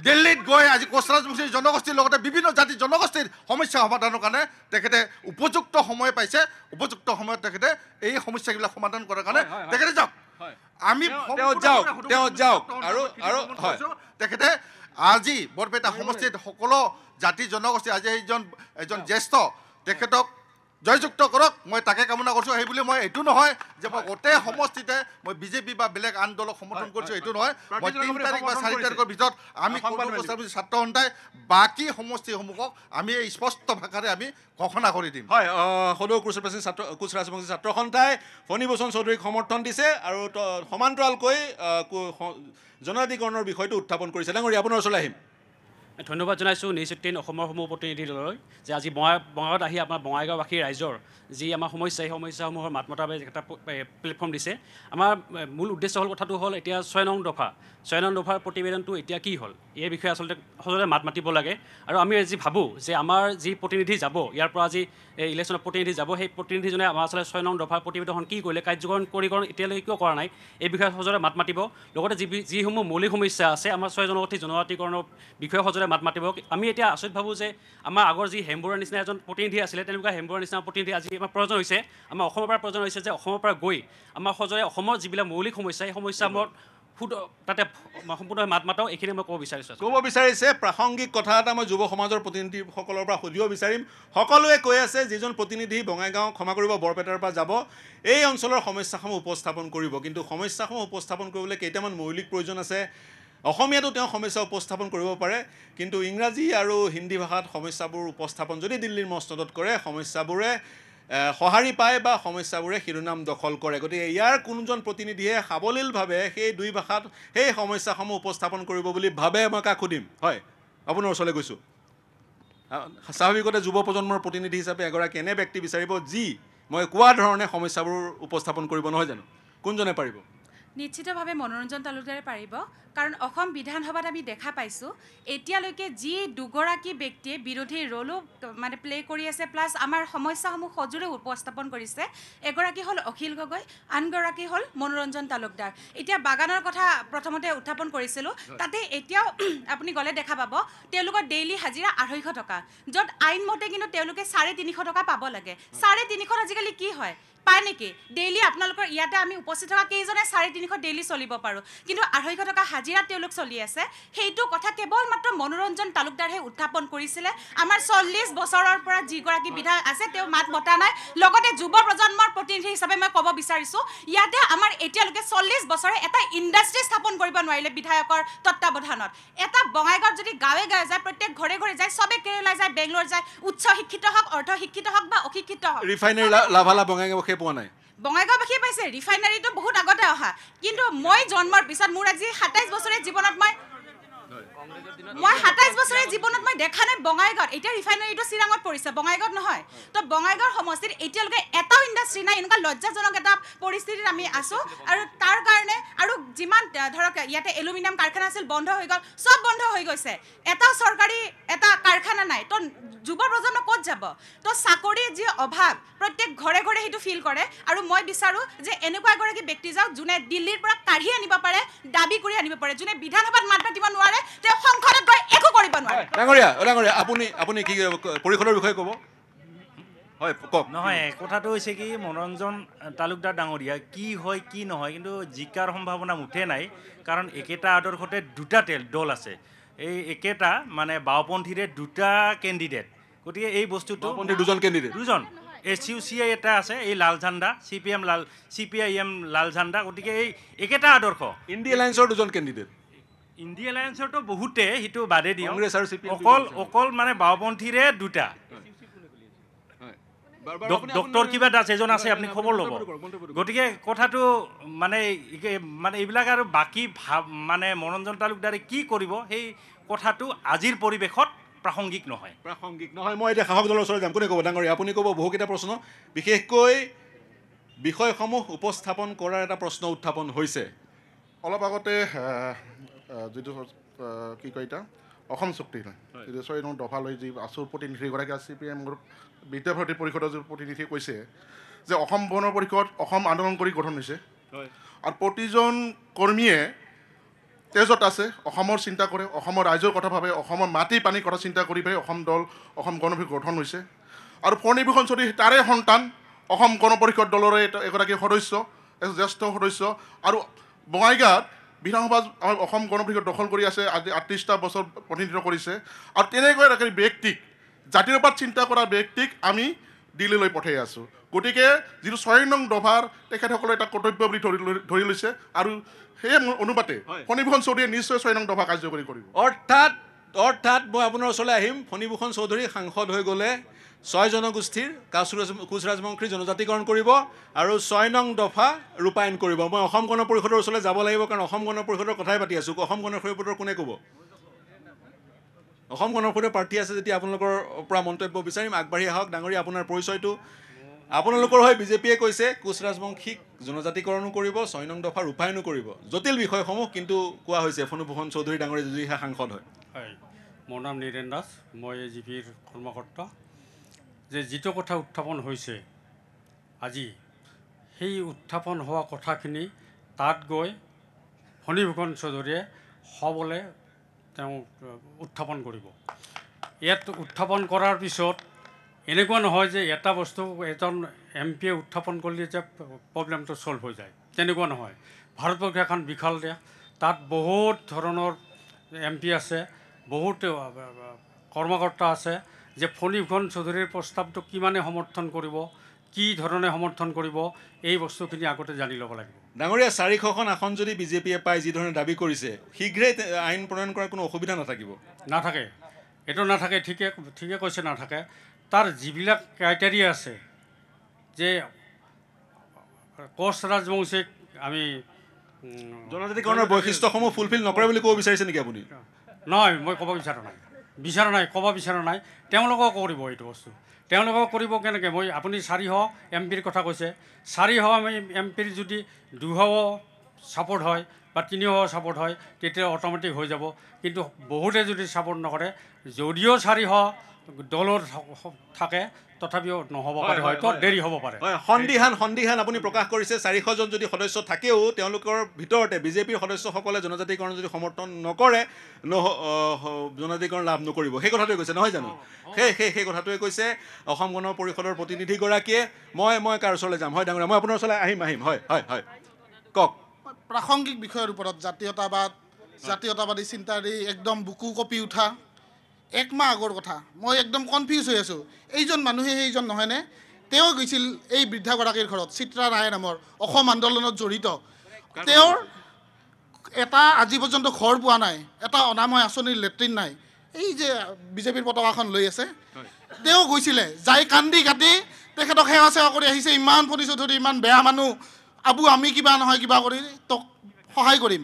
দিল্লীত গৈ আজি কোচৰাজমুখী জনগোষ্ঠীৰ লগতে বিভিন্ন জাতি জনগোষ্ঠীৰ সমস্যা সমাধানৰ কাৰণে তেখেতে উপযুক্ত সময় পাইছে উপযুক্ত সময়ত তেখেতে এই সমস্যাবিলাক সমাধান কৰাৰ কাৰণে তেখেতে যাওক আমি আৰু আৰু তেখেতে আজি বৰপেটা সমষ্টিত সকলো জাতি জনগোষ্ঠী আজি এইজন এজন জ্যেষ্ঠ তেখেতক জয়যুক্ত কৰক মই তাকে কামনা কৰিছোঁ সেই বুলি মই এইটো নহয় যে মই গোটেই সমষ্টিতে মই বিজেপি বা বেলেগ আন দলক সমৰ্থন কৰিছোঁ এইটো নহয় মই তিনি তাৰিখ বা চাৰি তাৰিখৰ ভিতৰত আমি ছাত্ৰ সন্থাই বাকী সমষ্টিসমূহক আমি এই স্পষ্ট ভাষাৰে আমি ঘোষণা কৰি দিম হয় সদৌ কোচ ৰাজবংশী ছাত্ৰ কোচ ৰাজবংশী ছাত্ৰ সন্থাই ফণী চৌধুৰীক সমৰ্থন দিছে আৰু সমান্তৰালকৈ জনাধিকৰণৰ বিষয়টো উত্থাপন কৰিছে ডাঙৰী আপোনাৰ ওচৰলৈ আহিম ধন্যবাদ জনাইছোঁ নিউজ এইটিন অসমৰ সমূহ দললৈ যে আজি বঙা বঙাত আহি আমাৰ বঙাইগাঁওবাসী ৰাইজৰ যি আমাৰ সমস্যা সেই সমস্যাসমূহৰ মাত মতাৰ বাবে এটা প্লেটফৰ্ম দিছে আমাৰ মূল উদ্দেশ্য হ'ল কথাটো হ'ল এতিয়া ছয় নং দফা ছয় নং দফাৰ প্ৰতিবেদনটো এতিয়া কি হ'ল এই বিষয়ে আচলতে সদায় মাত মাতিব লাগে আৰু আমি আজি ভাবোঁ যে আমাৰ যি প্ৰতিনিধি যাব ইয়াৰ পৰা আজি এই ইলেকশ্যনত প্ৰতিনিধি যাব সেই প্ৰতিনিধিজনে আমাৰ আচলতে ছয় নং দফাৰ প্ৰতিবেদনখন কি কৰিলে কাৰ্যকৰণ কৰিকৰণ এতিয়ালৈকে কিয় কৰা নাই এই বিষয়ে সজোৰে মাত মাতিব লগতে যি যিসমূহ মৌলিক সমস্যা আছে আমাৰ ছয় জনগোষ্ঠী জনজাতিকৰণৰ বিষয়ে সজোৰে মাত মাতিব আমি এতিয়া আচৰিত ভাবোঁ যে আমাৰ আগৰ যি হেম্বুৰৰ নিচিনা এজন প্ৰতিনিধি আছিলে তেনেকুৱা হেম্বুৰৰ নিচিনা প্ৰতিনিধি আজি আমাৰ প্ৰয়োজন হৈছে আমাৰ অসমৰ পৰা প্ৰয়োজন হৈছে যে অসমৰ পৰা গৈ আমাৰ সজৰে অসমৰ যিবিলাক মৌলিক সমস্যা সেই সমস্যাবোৰত সুদ তাতে সম্পূৰ্ণভাৱে মাত মাতাওঁ এইখিনি মই ক'ব বিচাৰিছোঁ ক'ব বিচাৰিছে প্ৰাসংগিক কথা এটা মই যুৱ সমাজৰ প্ৰতিনিধিসকলৰ পৰা সুধিব বিচাৰিম সকলোৱে কৈ আছে যিজন প্ৰতিনিধি বঙাইগাঁও ক্ষমা কৰিব বৰপেটাৰ পৰা যাব এই অঞ্চলৰ সমস্যাসমূহ উপস্থাপন কৰিব কিন্তু সমস্যাসমূহ উপস্থাপন কৰিবলৈ কেইটামান মৌলিক প্ৰয়োজন আছে অসমীয়াতো তেওঁ সমস্যা উপস্থাপন কৰিব পাৰে কিন্তু ইংৰাজী আৰু হিন্দী ভাষাত সমস্যাবোৰ উপস্থাপন যদি দিল্লীৰ মস্তদত কৰে সমস্যাবোৰে সঁহাৰি পায় বা সমস্যাবোৰে শিৰোনাম দখল কৰে গতিকে ইয়াৰ কোনোজন প্ৰতিনিধিয়ে সাৱলীলভাৱে সেই দুই ভাষাত সেই সমস্যাসমূহ উপস্থাপন কৰিব বুলি ভাবে মই কাক সুধিম হয় আপোনাৰ ওচৰলৈ গৈছোঁ স্বাভাৱিকতে যুৱ প্ৰজন্মৰ প্ৰতিনিধি হিচাপে এগৰাকী এনে ব্যক্তি বিচাৰিব যি মই কোৱা ধৰণে সমস্যাবোৰ উপস্থাপন কৰিব নহয় জানো কোনজনে পাৰিব নিশ্চিতভাৱে মনোৰঞ্জন তালুকদাৰে পাৰিব কাৰণ অসম বিধানসভাত আমি দেখা পাইছোঁ এতিয়ালৈকে যি দুগৰাকী ব্যক্তিয়ে বিৰোধী ৰ'লো মানে প্লে কৰি আছে প্লাছ আমাৰ সমস্যাসমূহ সজোৰে উপস্থাপন কৰিছে এগৰাকী হ'ল অখিল গগৈ আনগৰাকী হ'ল মনোৰঞ্জন তালুকদাৰ এতিয়া বাগানৰ কথা প্ৰথমতে উত্থাপন কৰিছিলোঁ তাতে এতিয়াও *clears throat* আপুনি গ'লে দেখা পাব তেওঁলোকৰ ডেইলি হাজিৰা আঢ়ৈশ টকা য'ত আইনমতে কিন্তু তেওঁলোকে চাৰে তিনিশ টকা পাব লাগে চাৰে তিনিশত আজিকালি কি হয় পায় নেকি ডেইলি আপোনালোকৰ ইয়াতে আমি উপস্থিত থকা কেইজনে চাৰে তিনিশ ডেইলি চলিব পাৰোঁ কিন্তু আঢ়ৈশ টকা হাজিৰাত তেওঁলোক চলি আছে সেইটো কথা কেৱল মাত্ৰ মনোৰঞ্জন তালুকদাৰহে উত্থাপন কৰিছিলে আমাৰ চল্লিছ বছৰৰ পৰা যিগৰাকী বিধায়ক আছে তেওঁ মাত মতা নাই লগতে যুৱ প্ৰজন্মৰ প্ৰতিনিধি হিচাপে মই ক'ব বিচাৰিছোঁ ইয়াতে আমাৰ এতিয়ালৈকে চল্লিছ বছৰে এটা ইণ্ডাষ্ট্ৰি স্থাপন কৰিব নোৱাৰিলে বিধায়কৰ তত্বাৱধানত এটা বঙাইগাঁৱত যদি গাঁৱে গাঁৱে যায় প্ৰত্যেক ঘৰে ঘৰে যায় চবে কেৰেলাই যায় বেংগলোৰ যায় উচ্চ শিক্ষিত হওক অৰ্ধ শিক্ষিত হওক বা অশিক্ষিত হওক মুখে পোৱা নাই বঙাইগাঁওবাসীয়ে পাইছে ৰিফাইনাৰীটো বহুত আগতে অহা কিন্তু মই জন্মৰ পিছত মোৰ আজি সাতাইছ বছৰে জীৱনত মই মই সাতাইশ বছৰে জীৱনত মই দেখা নাই বঙাইগাঁৱত এতিয়া ৰিফাইনেৰীটো চিৰাঙত পৰিছে বঙাইগাঁৱত নহয় তো বঙাইগাঁৱৰ সমষ্টিত এতিয়ালৈকে এটাও ইণ্ডাষ্ট্ৰী নাই এনেকুৱা লজ্জাজনক এটা পৰিস্থিতিত আমি আছোঁ আৰু তাৰ কাৰণে আৰু যিমান ধৰক ইয়াতে এলুমিনিয়াম কাৰখানা আছিল বন্ধ হৈ গ'ল চব বন্ধ হৈ গৈছে এটাও চৰকাৰী এটা কাৰখানা নাই তো যুৱ প্ৰজন্ম ক'ত যাব তো চাকৰি যি অভাৱ প্ৰত্যেক ঘৰে ঘৰে সেইটো ফিল কৰে আৰু মই বিচাৰোঁ যে এনেকুৱা এগৰাকী ব্যক্তি যাওক যোনে দিল্লীৰ পৰা কাঢ়ি আনিব পাৰে দাবী কৰি আনিব পাৰে যোনে বিধানসভাত মাত পাতিব নোৱাৰে যে সংসদত গৈ একো কৰিব নোৱাৰে ডাঙৰীয়া ডাঙৰীয়া আপুনি আপুনি কি পৰিষদৰ বিষয়ে ক'ব হয় কওক নহয় কথাটো হৈছে কি মনোৰঞ্জন তালুকদাৰ ডাঙৰীয়া কি হয় কি নহয় কিন্তু জিকাৰ সম্ভাৱনা মুঠে নাই কাৰণ একেটা আদৰ্শতে দুটা তেল দল আছে এই একেটা মানে বাওপন্থীৰে দুটা কেণ্ডিডেট গতিকে এই বস্তুটো দুজন কেণ্ডিডেট দুজন এছ ইউ চি আই এটা আছে এই লাল চি পি এম লাল চি পি আই এম লাল গতিকে এই একেটা আদৰ্শ ইণ্ডিয়া এলায়েন্সৰ দুজন কেণ্ডিডেট ইণ্ডি এলায়েঞ্চৰটো বহুতে সেইটো বাদে দিওঁ অকল অকল মানে বাওঁপন্থীৰে দুটা ডক্টৰ কিবা দাস এজন আছে আপুনি খবৰ ল'ব গতিকে কথাটো মানে মানে এইবিলাক আৰু বাকী মানে মনোৰঞ্জন তালুকদাৰে কি কৰিব সেই কথাটো আজিৰ পৰিৱেশত প্ৰাসংগিক নহয় প্ৰাসংগিক নহয় মই এতিয়া শাসক দলৰ ওচৰলৈ যাম কোনে ক'ব ডাঙৰীয়া আপুনি ক'ব বহুকেইটা প্ৰশ্ন বিশেষকৈ বিষয়সমূহ উপস্থাপন কৰাৰ এটা প্ৰশ্ন উত্থাপন হৈছে অলপ আগতে যিটো কি কয় এটা অসম চুক্তি যিটো ছয় নং দফা লৈ যি আছুৰ প্ৰতিনিধিগৰাকী আছে চি পি এম গ্ৰুপ বিদ্যা ভাৰতী পৰিষদৰ যি প্ৰতিনিধিয়ে কৈছে যে অসম ভৱনৰ পৰিষদ অসম আন্দোলন কৰি গঠন হৈছে আৰু প্ৰতিজন কৰ্মীয়ে তেজত আছে অসমৰ চিন্তা কৰে অসমৰ ৰাইজৰ কথা ভাবে অসমৰ মাটি পানীৰ কথা চিন্তা কৰি পাৰে অসম দল অসম গণ পৰিষদ গঠন হৈছে আৰু ফণীভূষণ চৌধুৰী তাৰে সন্তান অসম গণ পৰিষদ দলৰে এগৰাকী সদস্য এজন জ্যেষ্ঠ সদস্য আৰু বঙাইগাঁৱত বিধানসভা আমাৰ অসম গণ পৰিষদ দখল কৰি আছে আজি আঠত্ৰিছটা বছৰ প্ৰতিনিধিত্ব কৰিছে আৰু তেনেকৈ এগৰাকী ব্যক্তিক জাতিৰ জাতিৰপাত চিন্তা কৰা ব্যক্তিক আমি দিল্লীলৈ পঠাই আছোঁ গতিকে যিটো ছয় নং দফাৰ তেখেতসকলে এটা কৰ্তব্য বুলি ধৰি লৈছে আৰু সেই অনুপাতে ফণীভূষণ চৌধুৰীয়ে নিশ্চয় ছয় নং দফা কাৰ্যকৰী কৰিব অৰ্থাৎ অৰ্থাৎ মই আপোনাৰ ওচৰলৈ আহিম ফণীভূষণ চৌধুৰী সাংসদ হৈ গ'লে ছয় জনগোষ্ঠীৰ কাছৰাজ কোচ ৰাজবংশী জনজাতিকৰণ কৰিব আৰু ছয় নং দফা ৰূপায়ণ কৰিব মই অসম গণ পৰিষদৰ ওচৰলৈ যাব লাগিব কাৰণ অসম গণ পৰিষদৰ কথাই পাতি আছোঁ অসম গণ পৰিষদৰ কোনে ক'ব অসম গণ পৰিষদৰ প্ৰাৰ্থী আছে যেতিয়া আপোনালোকৰ পৰা মন্তব্য বিচাৰিম আগবাঢ়ি আহক ডাঙৰীয়া আপোনাৰ পৰিচয়টো আপোনালোকৰ হৈ বিজেপিয়ে কৈছে কোচ ৰাজবংশীক জনজাতিকৰণো কৰিব ছয় নং দফা ৰূপায়ণো কৰিব জটিল বিষয়সমূহ কিন্তু কোৱা হৈছে ফণুভূষণ চৌধুৰী ডাঙৰীয়া যদিহে সাংসদ হয় মোৰ নাম নীৰেণ দাস মই এ জি পিৰ কৰ্মকৰ্তা যে যিটো কথা উত্থাপন হৈছে আজি সেই উত্থাপন হোৱা কথাখিনি তাত গৈ ফণীভূষণ চৌধুৰীয়ে সবলে তেওঁ উত্থাপন কৰিব ইয়াত উত্থাপন কৰাৰ পিছত এনেকুৱা নহয় যে এটা বস্তু এজন এম পিয়ে উত্থাপন কৰিলে যে প্ৰব্লেমটো চল্ভ হৈ যায় তেনেকুৱা নহয় ভাৰতবৰ্ষ এখন বিশাল দেশ তাত বহুত ধৰণৰ এম পি আছে বহুত কৰ্মকৰ্তা আছে যে ফণীভূষণ চৌধুৰীৰ প্ৰস্তাৱটো কিমানে সমৰ্থন কৰিব কি ধৰণে সমৰ্থন কৰিব এই বস্তুখিনি আগতে জানি ল'ব লাগিব ডাঙৰীয়া চাৰিশখন আসন যদি বিজেপিয়ে পায় যিধৰণে দাবী কৰিছে শীঘ্ৰেই আইন প্ৰণয়ন কৰাৰ কোনো অসুবিধা নাথাকিব নাথাকে এইটো নাথাকে ঠিকে ঠিকে কৈছে নাথাকে তাৰ যিবিলাক ক্ৰাইটেৰিয়া আছে যে কোচ ৰাজবংশীক আমি জনজাতিকৰণৰ বৈশিষ্ট্যসমূহ ফুলফিল নকৰে বুলি ক'ব বিচাৰিছে নেকি আপুনি নহয় মই ক'ব বিচাৰোঁ নাই বিচৰা নাই ক'ব বিচৰা নাই তেওঁলোকেও কৰিব এইটো বস্তু তেওঁলোকেও কৰিব কেনেকৈ মই আপুনি চাৰিশ এম পিৰ কথা কৈছে চাৰিশ এম পিৰ যদি দুশ ছাপৰ্ট হয় বা তিনিশ ছাপৰ্ট হয় তেতিয়া অট'মেটিক হৈ যাব কিন্তু বহুতে যদি ছাপৰ্ট নকৰে যদিও চাৰিশ দলৰ থাকে তথাপিও নহ'ব পাৰে হয়তো দেৰি হ'ব পাৰে সন্দিহান সন্দিহান আপুনি প্ৰকাশ কৰিছে চাৰিশজন যদি সদস্য থাকেও তেওঁলোকৰ ভিতৰতে বিজেপিৰ সদস্যসকলে জনজাতিকৰণ যদি সমৰ্থন নকৰে ন জনজাতিকৰণ লাভ নকৰিব সেই কথাটোৱে কৈছে নহয় জানো সেই সেই সেই কথাটোৱে কৈছে অসম গণ পৰিষদৰ প্ৰতিনিধিগৰাকীয়ে মই মই কাৰ ওচৰলৈ যাম হয় ডাঙৰীয়া মই আপোনাৰ ওচৰলৈ আহিম আহিম হয় হয় হয় কওক প্ৰাসংগিক বিষয়ৰ ওপৰত জাতীয়তাবাদ জাতীয়তাবাদী চিন্তাৰী একদম বুকু কপি উঠা এক মাহ আগৰ কথা মই একদম কনফিউজ হৈ আছোঁ এইজন মানুহে সেইজন নহয়নে তেওঁ গৈছিল এই বৃদ্ধাগৰাকীৰ ঘৰত চিত্ৰা ৰায় নামৰ অসম আন্দোলনত জড়িত তেওঁৰ এটা আজি পৰ্যন্ত ঘৰ পোৱা নাই এটা অনাময় আঁচনিৰ লেট্ৰিন নাই এই যে বিজেপিৰ পতাকাখন লৈ আছে তেওঁ গৈছিলে যাই কান্দি কাটি তেখেতক সেৱা চেৱা কৰি আহিছে ইমান পুলিচ ধৰি ইমান বেয়া মানুহ আবু আমি কিবা নহয় কিবা কৰি তোক সহায় কৰিম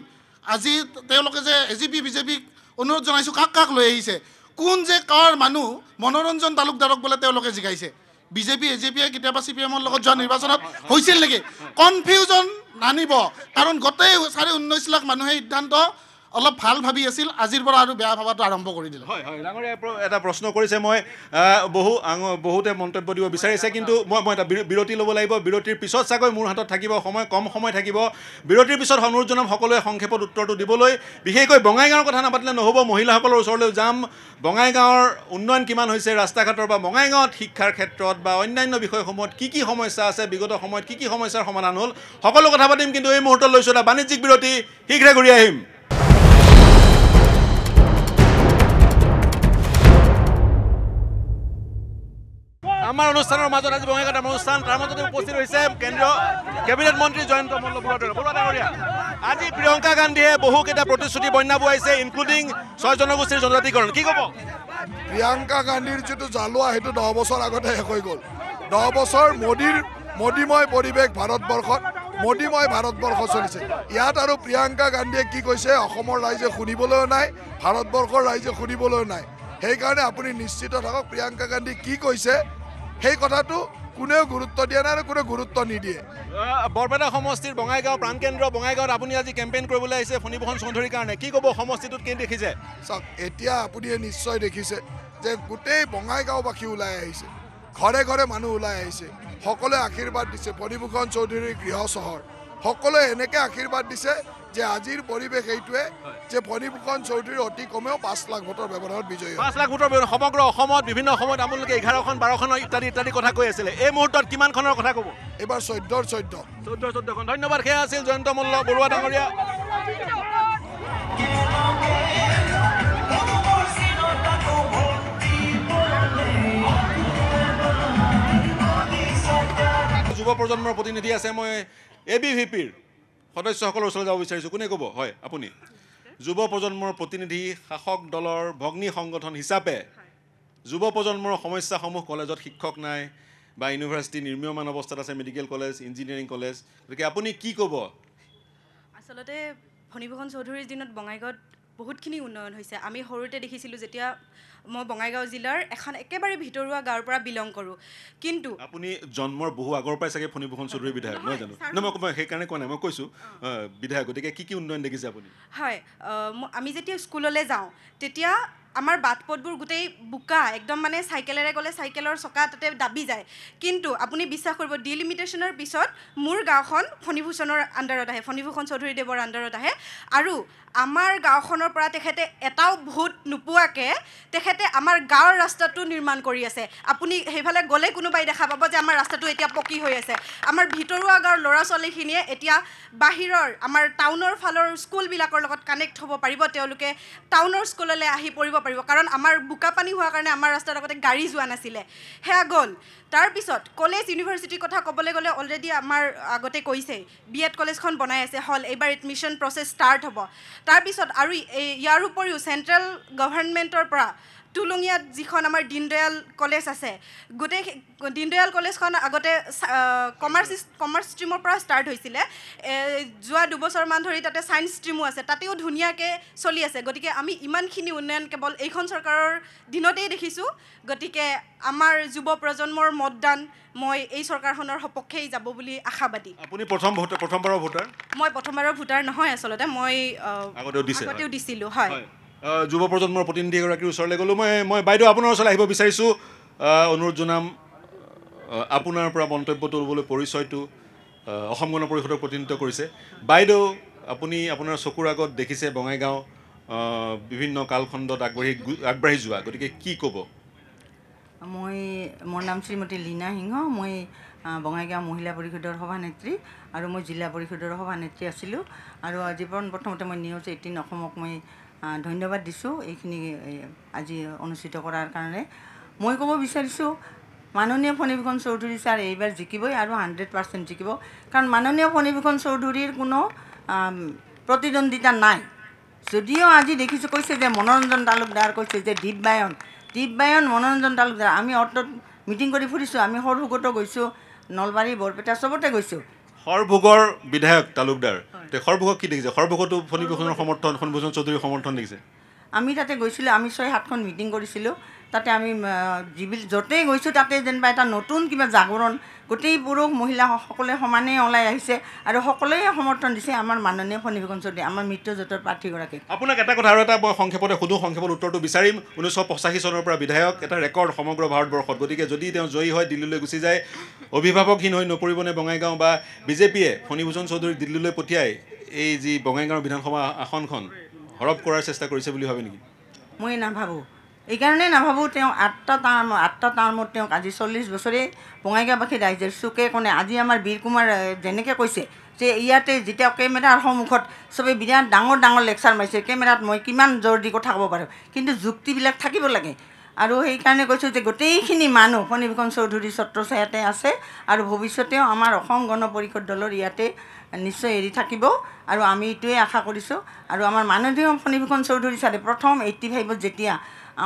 আজি তেওঁলোকে যে এ জি পি বিজেপিক অনুৰোধ জনাইছোঁ কাক কাক লৈ আহিছে কোন যে কাৰ মানুহ মনোৰঞ্জন তালুকদাৰক বোলে তেওঁলোকে জিকাইছে বিজেপি এ জে পিয়ে কেতিয়াবা চি পি এমৰ লগত যোৱা নিৰ্বাচনত হৈছিল নেকি কনফিউজন নানিব কাৰণ গোটেই চাৰে ঊনৈছ লাখ মানুহে সিদ্ধান্ত অলপ ভাল ভাবি আছিল আজিৰ পৰা আৰু বেয়া ভবাটো আৰম্ভ কৰি দিলে হয় হয় ডাঙৰীয়া এটা প্ৰশ্ন কৰিছে মই বহু বহুতে মন্তব্য দিব বিচাৰিছে কিন্তু মই মই এটা বিৰতি ল'ব লাগিব বিৰতিৰ পিছত চাগৈ মোৰ হাতত থাকিব সময় কম সময় থাকিব বিৰতিৰ পিছত অনুৰোধ জনাম সকলোৱে সংক্ষেপত উত্তৰটো দিবলৈ বিশেষকৈ বঙাইগাঁৱৰ কথা নাপাতিলে নহ'ব মহিলাসকলৰ ওচৰলৈ যাম বঙাইগাঁৱৰ উন্নয়ন কিমান হৈছে ৰাস্তা ঘাটৰ বা বঙাইগাঁৱত শিক্ষাৰ ক্ষেত্ৰত বা অন্যান্য বিষয়সমূহত কি কি সমস্যা আছে বিগত সময়ত কি কি সমস্যাৰ সমাধান হ'ল সকলো কথা পাতিম কিন্তু এই মুহূৰ্তত লৈছোঁ এটা বাণিজ্যিক বিৰতি শীঘ্ৰে ঘূৰি আহিম আমাৰ অনুষ্ঠানৰ মাজত আজি বঙাইগাঁৱত আমাৰ অনুষ্ঠান তাৰ মাজতে উপস্থিত হৈছে কেন্দ্ৰীয় কেবিনেট মন্ত্ৰী জয়ন্ত মল্ল বৰুৱাৰীয়া আজি প্ৰিয়ংকা গান্ধীয়ে বহুকেইটা প্ৰতিশ্ৰুতি বন্যা বুৱাইছে ইনক্লুডিং ছয় জনগোষ্ঠীৰ জনজাতিকৰণ কি ক'ব প্ৰিয়ংকা গান্ধীৰ যিটো জালোৱা সেইটো দহ বছৰ আগতে শেষ হৈ গ'ল দহ বছৰ মোদীৰ মোদীময় পৰিৱেশ ভাৰতবৰ্ষত মোদীময় ভাৰতবৰ্ষ চলিছে ইয়াত আৰু প্ৰিয়ংকা গান্ধীয়ে কি কৈছে অসমৰ ৰাইজে শুনিবলৈও নাই ভাৰতবৰ্ষৰ ৰাইজে শুনিবলৈও নাই সেইকাৰণে আপুনি নিশ্চিত থাকক প্ৰিয়ংকা গান্ধী কি কৈছে সেই কথাটো কোনেও গুৰুত্ব দিয়া নাই আৰু কোনেও গুৰুত্ব নিদিয়ে বৰপেটা সমষ্টিৰ বঙাইগাঁও প্ৰাণ কেন্দ্ৰ বঙাইগাঁৱত আপুনি আজি কেম্পেইন কৰিবলৈ আহিছে ফণীভূষণ চৌধুৰীৰ কাৰণে কি ক'ব সমষ্টিটোত কি দেখিছে চাওক এতিয়া আপুনিয়ে নিশ্চয় দেখিছে যে গোটেই বঙাইগাঁওবাসী ওলাই আহিছে ঘৰে ঘৰে মানুহ ওলাই আহিছে সকলোৱে আশীৰ্বাদ দিছে পৰিভূষণ চৌধুৰীৰ গৃহ চহৰ সকলোৱে এনেকৈ আশীৰ্বাদ দিছে যে আজিৰ পৰিৱেশ এইটোৱে যে পৰিভূষণ চৌধুৰী অতি কমেও পাঁচ লাখ ভোটৰ ব্যৱধানত বিজয়ী পাঁচ লাখ ভোটৰ সমগ্ৰ অসমত বিভিন্ন সময়ত আপোনালোকে এঘাৰখন বাৰখন ইত্যাদি ইত্যাদি কথা কৈ আছিলে এই মুহূৰ্তত কিমানখনৰ কথা ক'ব এইবাৰ চৈধ্যৰ চৈধ্য চৈধ্য চৈধ্যখন ধন্যবাদ সেয়া আছিল জয়ন্ত মল্ল বৰুৱা ডাঙৰীয়া যুৱ প্ৰজন্মৰ প্ৰতিনিধি আছে মই এ বি ভি পিৰ সদস্যসকলৰ ওচৰলৈ যাব বিচাৰিছোঁ কোনে ক'ব হয় আপুনি যুৱ প্ৰজন্মৰ প্ৰতিনিধি শাসক দলৰ ভগ্নী সংগঠন হিচাপে যুৱ প্ৰজন্মৰ সমস্যাসমূহ কলেজত শিক্ষক নাই বা ইউনিভাৰ্চিটি নিৰ্মীয়মান অৱস্থাত আছে মেডিকেল কলেজ ইঞ্জিনিয়াৰিং কলেজ গতিকে আপুনি কি ক'ব আচলতে ফণীভূষণ চৌধুৰীৰ দিনত বঙাইগাঁৱত বহুতখিনি উন্নয়ন হৈছে আমি সৰুতে দেখিছিলোঁ যেতিয়া মই বঙাইগাঁও জিলাৰ এখন একেবাৰে ভিতৰুৱা গাঁৱৰ পৰা বিলং কৰোঁ কিন্তু আপুনি জন্মৰ বহু আগৰ পৰাই চাগে ফণীভূষণ চৌধুৰী বিধায়ক মই জানো মই সেইকাৰণে কোৱা নাই মই কৈছোঁ বিধায়ক গতিকে কি কি উন্নয়ন দেখিছে আপুনি হয় আমি যেতিয়া স্কুললৈ যাওঁ তেতিয়া আমাৰ বাট পথবোৰ গোটেই বোকা একদম মানে চাইকেলেৰে গ'লে চাইকেলৰ চকা তাতে দাবি যায় কিন্তু আপুনি বিশ্বাস কৰিব ডিলিমিটেশ্যনৰ পিছত মোৰ গাঁওখন ফণীভূষণৰ আণ্ডাৰত আহে ফণীভূষণ চৌধুৰীদেৱৰ আণ্ডাৰত আহে আৰু আমাৰ গাঁওখনৰ পৰা তেখেতে এটাও ভোট নোপোৱাকৈ তেখেতে আমাৰ গাঁৱৰ ৰাস্তাটো নিৰ্মাণ কৰি আছে আপুনি সেইফালে গ'লে কোনোবাই দেখা পাব যে আমাৰ ৰাস্তাটো এতিয়া পকী হৈ আছে আমাৰ ভিতৰুৱা গাঁৱৰ ল'ৰা ছোৱালীখিনিয়ে এতিয়া বাহিৰৰ আমাৰ টাউনৰ ফালৰ স্কুলবিলাকৰ লগত কানেক্ট হ'ব পাৰিব তেওঁলোকে টাউনৰ স্কুললৈ আহি পৰিব পাৰিব কাৰণ আমাৰ বোকা পানী হোৱাৰ কাৰণে আমাৰ ৰাস্তাৰ লগতে গাড়ী যোৱা নাছিলে সেয়া গ'ল তাৰপিছত কলেজ ইউনিভাৰ্চিটিৰ কথা ক'বলৈ গ'লে অলৰেডি আমাৰ আগতে কৈছে বি এড কলেজখন বনাই আছে হল এইবাৰ এডমিশ্যন প্ৰচেছ ষ্টাৰ্ট হ'ব তাৰপিছত আৰু ইয়াৰ উপৰিও চেণ্ট্ৰেল গভৰ্ণমেণ্টৰ পৰা টুলুঙিয়াত যিখন আমাৰ দীনদয়াল কলেজ আছে গোটেই দীনদয়াল কলেজখন আগতে কমাৰ্চ কমাৰ্চ ষ্ট্ৰীমৰ পৰা ষ্টাৰ্ট হৈছিলে যোৱা দুবছৰমান ধৰি তাতে ছায়েঞ্চ ষ্ট্ৰীমো আছে তাতেও ধুনীয়াকৈ চলি আছে গতিকে আমি ইমানখিনি উন্নয়ন কেৱল এইখন চৰকাৰৰ দিনতেই দেখিছোঁ গতিকে আমাৰ যুৱ প্ৰজন্মৰ মতদান মই এই চৰকাৰখনৰ সপক্ষেই যাব বুলি আশাবাদী আপুনি প্ৰথম প্ৰথমবাৰৰ ভোটাৰ মই প্ৰথমবাৰৰ ভোটাৰ নহয় আচলতে মই দিছিলোঁ হয় যুৱ প্ৰজন্মৰ প্ৰতিনিধি এগৰাকীৰ ওচৰলৈ গ'লোঁ মই মই বাইদেউ আপোনাৰ ওচৰলৈ আহিব বিচাৰিছোঁ অনুৰোধ জনাম আপোনাৰ পৰা মন্তব্যটো ল'বলৈ পৰিচয়টো অসম গণ পৰিষদক প্ৰতিনিধিত্ব কৰিছে বাইদেউ আপুনি আপোনাৰ চকুৰ আগত দেখিছে বঙাইগাঁও বিভিন্ন কালখণ্ডত আগবাঢ়ি আগবাঢ়ি যোৱা গতিকে কি ক'ব মই মোৰ নাম শ্ৰীমতী লীনা সিংহ মই বঙাইগাঁও মহিলা পৰিষদৰ সভানেত্ৰী আৰু মই জিলা পৰিষদৰ সভানেত্ৰী আছিলোঁ আৰু আজি প্ৰথমতে মই নিউজ এইটিন অসমক মই ধন্যবাদ দিছোঁ এইখিনি আজি অনুষ্ঠিত কৰাৰ কাৰণে মই ক'ব বিচাৰিছোঁ মাননীয় ফণীভূষণ চৌধুৰী ছাৰ এইবাৰ জিকিবই আৰু হাণ্ড্ৰেড পাৰ্চেণ্ট জিকিব কাৰণ মাননীয় ফণীভূষণ চৌধুৰীৰ কোনো প্ৰতিদ্বন্দ্বিতা নাই যদিও আজি দেখিছোঁ কৈছে যে মনোৰঞ্জন তালুকদাৰ কৈছে যে দ্বীপ বায়ন মনোৰঞ্জন তালুকদাৰ আমি অৰ্থত মিটিং কৰি ফুৰিছোঁ আমি সৰু সুগতো গৈছোঁ নলবাৰী বৰপেটা চবতে গৈছোঁ সৰভোগৰ বিধায়ক তালুকদাৰ সৰভোগক কি দেখিছে সৰভোগতো ফণী সমৰ্থন ফণী চৌধুৰীৰ সমৰ্থন দেখিছে আমি তাতে গৈছিলোঁ আমি ছয় সাতখন মিটিং কৰিছিলোঁ তাতে আমি যিবিল য'তেই গৈছোঁ তাতে যেনিবা এটা নতুন কিবা জাগৰণ গোটেই পুৰুষ মহিলা সকলোৱে সমানেই ওলাই আহিছে আৰু সকলোৱে সমৰ্থন দিছে আমাৰ মাননীয় ফণীভূষণ চৌধুৰী আমাৰ মিত্ৰজোঁটৰ প্ৰাৰ্থীগৰাকীক আপোনাক এটা কথা আৰু এটা মই সংক্ষেপতে সোধো সংক্ষেপত উত্তৰটো বিচাৰিম ঊনৈছশ পঁচাশী চনৰ পৰা বিধায়ক এটা ৰেকৰ্ড সমগ্ৰ ভাৰতবৰ্ষত গতিকে যদি তেওঁ জয়ী হয় দিল্লীলৈ গুচি যায় অভিভাৱকহীন হৈ নপৰিবনে বঙাইগাঁও বা বিজেপিয়ে ফণীভূষণ চৌধুৰী দিল্লীলৈ পঠিয়াই এই যি বঙাইগাঁও বিধানসভা আসনখন হৰপ কৰাৰ চেষ্টা কৰিছে বুলি ভাবে নেকি মই নাভাবোঁ এইকাৰণেই নাভাবোঁ তেওঁ আঠটা টাৰ্ম আঠটা টাৰ্মত তেওঁক আজি চল্লিছ বছৰে বঙাইগাঁওবাসী ৰাইজে চুকে কোনে আজি আমাৰ বীৰ কুমাৰ যেনেকৈ কৈছে যে ইয়াতে যেতিয়া কেমেৰাৰ সন্মুখত চবেই বিৰাট ডাঙৰ ডাঙৰ লেকচাৰ মাৰিছে কেমেৰাত মই কিমান জোৰ দি কথা ক'ব পাৰোঁ কিন্তু যুক্তিবিলাক থাকিব লাগে আৰু সেইকাৰণে কৈছোঁ যে গোটেইখিনি মানুহ ফণীভূষণ চৌধুৰী ছত্ৰ ছায়াতে আছে আৰু ভৱিষ্যতেও আমাৰ অসম গণ পৰিষদ দলৰ ইয়াতে নিশ্চয় এৰি থাকিব আৰু আমি এইটোৱে আশা কৰিছোঁ আৰু আমাৰ মাননীয় ফণীভূষণ চৌধুৰী ছাৰে প্ৰথম এইট্টি ফাইভত যেতিয়া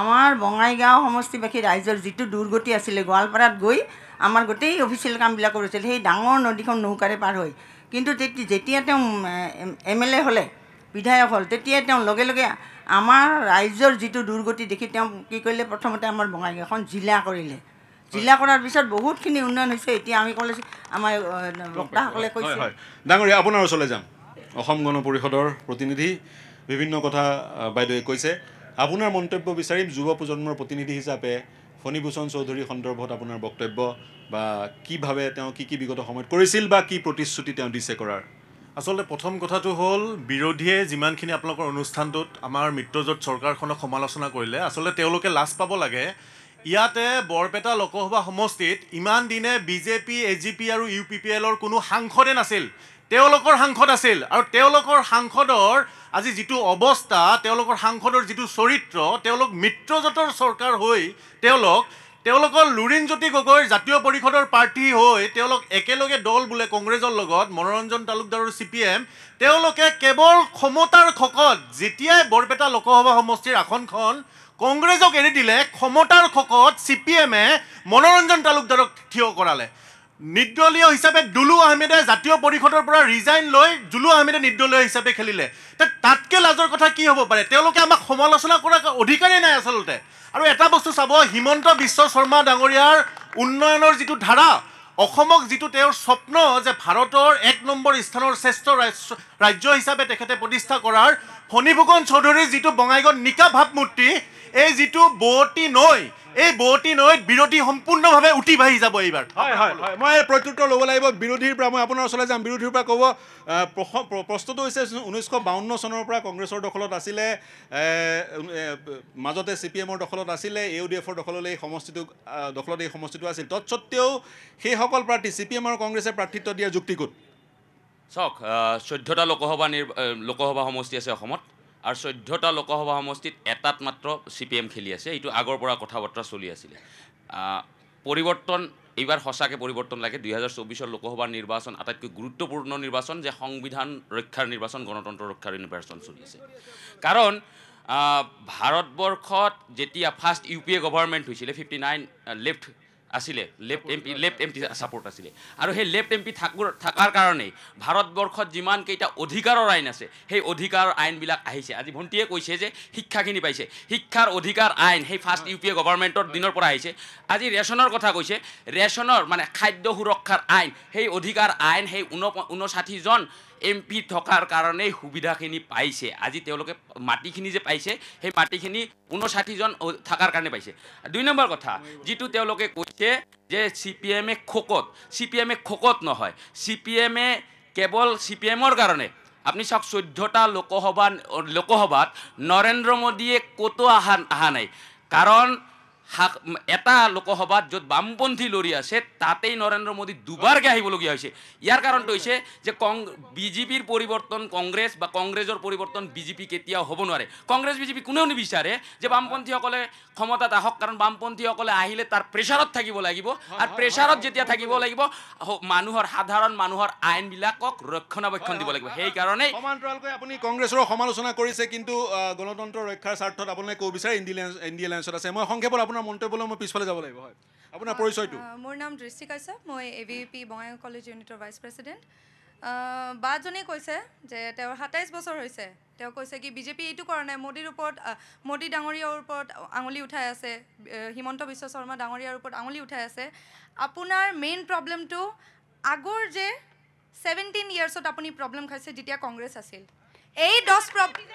আমাৰ বঙাইগাঁও সমষ্টিবাসী ৰাইজৰ যিটো দুৰ্গতি আছিলে গোৱালপাৰাত গৈ আমাৰ গোটেই অফিচিয়েল কামবিলাক কৰিছিল সেই ডাঙৰ নদীখন নৌকাৰে পাৰ হৈ কিন্তু তেতিয়া যেতিয়া তেওঁ এম এল এ হ'লে বিধায়ক হ'ল তেতিয়াই তেওঁ লগে লগে আমাৰ ৰাইজৰ যিটো দুৰ্গতি দেখি তেওঁ কি কৰিলে প্ৰথমতে আমাৰ বঙাইগাঁওখন জিলা কৰিলে জিলাখনৰ পিছত বহুতখিনি উন্নয়ন হৈছে এতিয়া আমি কলেজ আমাৰ বক্তাসকলে কৈছে ডাঙৰীয়া আপোনাৰ ওচৰলৈ যাম অসম গণ পৰিষদৰ প্ৰতিনিধি বিভিন্ন কথা বাইদেৱে কৈছে আপোনাৰ মন্তব্য বিচাৰিম যুৱ প্ৰজন্মৰ প্ৰতিনিধি হিচাপে ফণীভূষণ চৌধুৰী সন্দৰ্ভত আপোনাৰ বক্তব্য বা কিভাৱে তেওঁ কি কি বিগত সময়ত কৰিছিল বা কি প্ৰতিশ্ৰুতি তেওঁ দিছে কৰাৰ আচলতে প্ৰথম কথাটো হ'ল বিৰোধীয়ে যিমানখিনি আপোনালোকৰ অনুষ্ঠানটোত আমাৰ মিত্ৰজোঁট চৰকাৰখনক সমালোচনা কৰিলে আচলতে তেওঁলোকে লাজ পাব লাগে ইয়াতে বৰপেটা লোকসভা সমষ্টিত ইমান দিনে বিজেপি এ জি পি আৰু ইউ পি পি এলৰ কোনো সাংসদে নাছিল তেওঁলোকৰ সাংসদ আছিল আৰু তেওঁলোকৰ সাংসদৰ আজি যিটো অৱস্থা তেওঁলোকৰ সাংসদৰ যিটো চৰিত্ৰ তেওঁলোক মিত্ৰজোঁটৰ চৰকাৰ হৈ তেওঁলোক তেওঁলোকৰ লুৰিণজ্যোতি গগৈৰ জাতীয় পৰিষদৰ প্ৰাৰ্থী হৈ তেওঁলোক একেলগে দল বোলে কংগ্ৰেছৰ লগত মনোৰঞ্জন তালুকদাৰৰ চি পি এম তেওঁলোকে কেৱল ক্ষমতাৰ খকত যেতিয়াই বৰপেটা লোকসভা সমষ্টিৰ আসনখন কংগ্ৰেছক এৰি দিলে ক্ষমতাৰ শকত চি পি এমে মনোৰঞ্জন তালুকদাৰক থিয় কৰালে নিৰ্দলীয় হিচাপে দুলু আহমেদে জাতীয় পৰিষদৰ পৰা ৰিজাইন লৈ জুলু আহমেদে নিৰ্দলীয় হিচাপে খেলিলে তাতকৈ লাজৰ কথা কি হ'ব পাৰে তেওঁলোকে আমাক সমালোচনা কৰাৰ অধিকাৰেই নাই আচলতে আৰু এটা বস্তু চাব হিমন্ত বিশ্ব শৰ্মা ডাঙৰীয়াৰ উন্নয়নৰ যিটো ধাৰা অসমক যিটো তেওঁৰ স্বপ্ন যে ভাৰতৰ এক নম্বৰ স্থানৰ শ্ৰেষ্ঠ ৰাজ্য হিচাপে তেখেতে প্ৰতিষ্ঠা কৰাৰ ফণীভূষণ চৌধুৰীৰ যিটো বঙাইগাঁৱত নিকা ভাৱমূৰ্তি এই যিটো বোটি নৈ এই বোটি নই বিৰোধি সম্পূৰ্ণভাবে উঠি বাহি যাব এইবাৰ হয় হয় মই প্ৰত্যুত্তৰ লব লাগিব বিৰোধীৰ পৰা মই আপোনাৰ ওচৰলৈ যাম বিৰোধীৰ পৰা কব প্ৰশ্নটো হৈছে ঊনৈছশ বাৱন্ন চনৰ পৰা কংগ্ৰেছৰ দখলত আছিলে মাজতে চি পি এমৰ দখলত আছিলে এ ডি এফৰ দখললৈ এই সমষ্টিটো দখলত এই সমষ্টিটো আছিল সেইসকল প্ৰাৰ্থী চি পি এম আৰু কংগ্ৰেছে প্ৰাৰ্থিত্ব দিয়া যুক্তি চাওক চৈধ্যটা লোকসভা নিৰ্বা লোকসভা সমষ্টি আছে অসমত আৰু চৈধ্যটা লোকসভা সমষ্টিত এটাত মাত্ৰ চি পি এম খেলি আছে এইটো আগৰ পৰা কথা বতৰা চলি আছিলে পৰিৱৰ্তন এইবাৰ সঁচাকৈ পৰিৱৰ্তন লাগে দুহেজাৰ চৌবিছৰ লোকসভাৰ নিৰ্বাচন আটাইতকৈ গুৰুত্বপূৰ্ণ নিৰ্বাচন যে সংবিধান ৰক্ষাৰ নিৰ্বাচন গণতন্ত্ৰ ৰক্ষাৰ নিৰ্বাচন চলি আছে কাৰণ ভাৰতবৰ্ষত যেতিয়া first U P A government হৈছিলে ফিফটি নাইন লেফ্ট আছিলে left M P left M P support আছিলে আৰু সেই লেফ্ট এম পি থাকোৰ থকাৰ কাৰণেই ভাৰতবৰ্ষত যিমানকেইটা অধিকাৰৰ আইন আছে সেই অধিকাৰৰ আইনবিলাক আহিছে আজি ভণ্টিয়ে কৈছে যে শিক্ষাখিনি পাইছে শিক্ষাৰ অধিকাৰ আইন সেই ফাৰ্ষ্ট ইউ পি এ গভৰ্ণমেণ্টৰ দিনৰ পৰা আহিছে আজি ৰেচনৰ কথা কৈছে ৰেচনৰ মানে খাদ্য সুৰক্ষাৰ আইন সেই অধিকাৰ আইন সেই ঊনষাঠিজন এম পি থকাৰ কাৰণে সুবিধাখিনি পাইছে আজি তেওঁলোকে মাটিখিনি যে পাইছে সেই মাটিখিনি ঊনষাঠিজন থকাৰ কাৰণে পাইছে দুই নম্বৰ কথা যিটো তেওঁলোকে কৈছে যে চি পি এমে খোকত চি পি এমে খোকত নহয় চি পি এমে কেৱল চি পি এমৰ কাৰণে আপুনি চাওক চৈধ্যটা লোকসভা লোকসভাত নৰেন্দ্ৰ মোদীয়ে ক'তো অহা অহা নাই কাৰণ শাস এটা লোকসভাত য'ত বামপন্থী লৰি আছে তাতেই নৰেন্দ্ৰ মোদী দুবাৰকৈ আহিবলগীয়া হৈছে ইয়াৰ কাৰণটো হৈছে যে কং বিজেপিৰ পৰিৱৰ্তন কংগ্ৰেছ বা কংগ্ৰেছৰ পৰিৱৰ্তন বিজেপি কেতিয়াও হ'ব নোৱাৰে কংগ্ৰেছ বিজেপি কোনেও নিবিচাৰে যে বামপন্থীসকলে ক্ষমতাত আহক কাৰণ বামপন্থীসকলে আহিলে তাৰ প্ৰেছাৰত থাকিব লাগিব আৰু প্ৰেছাৰত যেতিয়া থাকিব লাগিব মানুহৰ সাধাৰণ মানুহৰ আইনবিলাকক ৰক্ষণাবেক্ষণ দিব লাগিব সেইকাৰণেই সমান্তৰালকৈ আপুনি কংগ্ৰেছৰ সমালোচনা কৰিছে কিন্তু গণতন্ত্ৰ ৰক্ষাৰ স্বাৰ্থত আপোনালোকে ক'ব বিচাৰে ইণ্ডিয়ান ইণ্ডিয়ান আছে মই সংক্ষেপত আপোনাৰ আপোনাৰ মন্তব্য লৈ মই পিছফালে যাব লাগিব হয় আপোনাৰ পৰিচয়টো মোৰ নাম দৃষ্টি কাশ্যপ মই A V P Bongaigaon college ইউনিটৰ ভাইচ প্ৰেচিডেণ্ট বাজনে কৈছে যে তেওঁৰ সাতাইছ বছৰ হৈছে তেওঁ কৈছে কি বিজেপি এইটো কৰা নাই মোদীৰ ওপৰত মোদী ডাঙৰীয়াৰ ওপৰত আঙুলি উঠাই আছে হিমন্ত বিশ্ব শৰ্মা ডাঙৰীয়াৰ ওপৰত আঙুলি উঠাই আছে আপোনাৰ মেইন প্ৰব্লেমটো আগৰ যে ছেভেণ্টিন ইয়াৰ্ছত আপুনি প্ৰব্লেম খাইছে যেতিয়া কংগ্ৰেছ আছিল এই দহ প্ৰব্লেম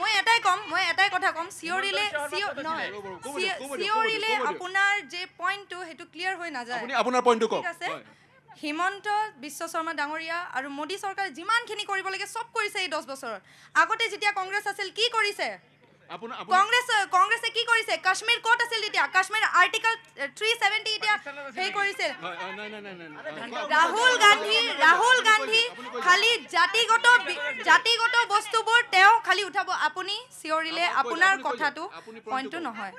মই এটাই ক'ম মই এটাই কথা ক'ম চিঞৰিলে চিঞৰিলে আপোনাৰ যে পইণ্টটো সেইটো ক্লিয়াৰ হৈ নাযায় আপোনাৰ পইণ্টটো ঠিক আছে হিমন্ত বিশ্ব শৰ্মা ডাঙৰীয়া আৰু মোদী চৰকাৰে যিমানখিনি কৰিব লাগে চব কৰিছে এই দহ বছৰত আগতে যেতিয়া কংগ্ৰেছ আছিল কি কৰিছে কংগ্ৰেছ কংগ্ৰেছে কি কৰিছে কাশ্মীৰ ক'ত আছিল এতিয়া কাশ্মীৰ আৰ্টিকল 370 এতিয়া হেই কৰিছে ৰাহুল গান্ধী ৰাহুল গান্ধী খালি জাতিগত জাতিগত বস্তুবোৰ তেওঁ খালি উঠাব আপুনি চিঞৰিলে আপোনাৰ কথাটো পইণ্টটো নহয়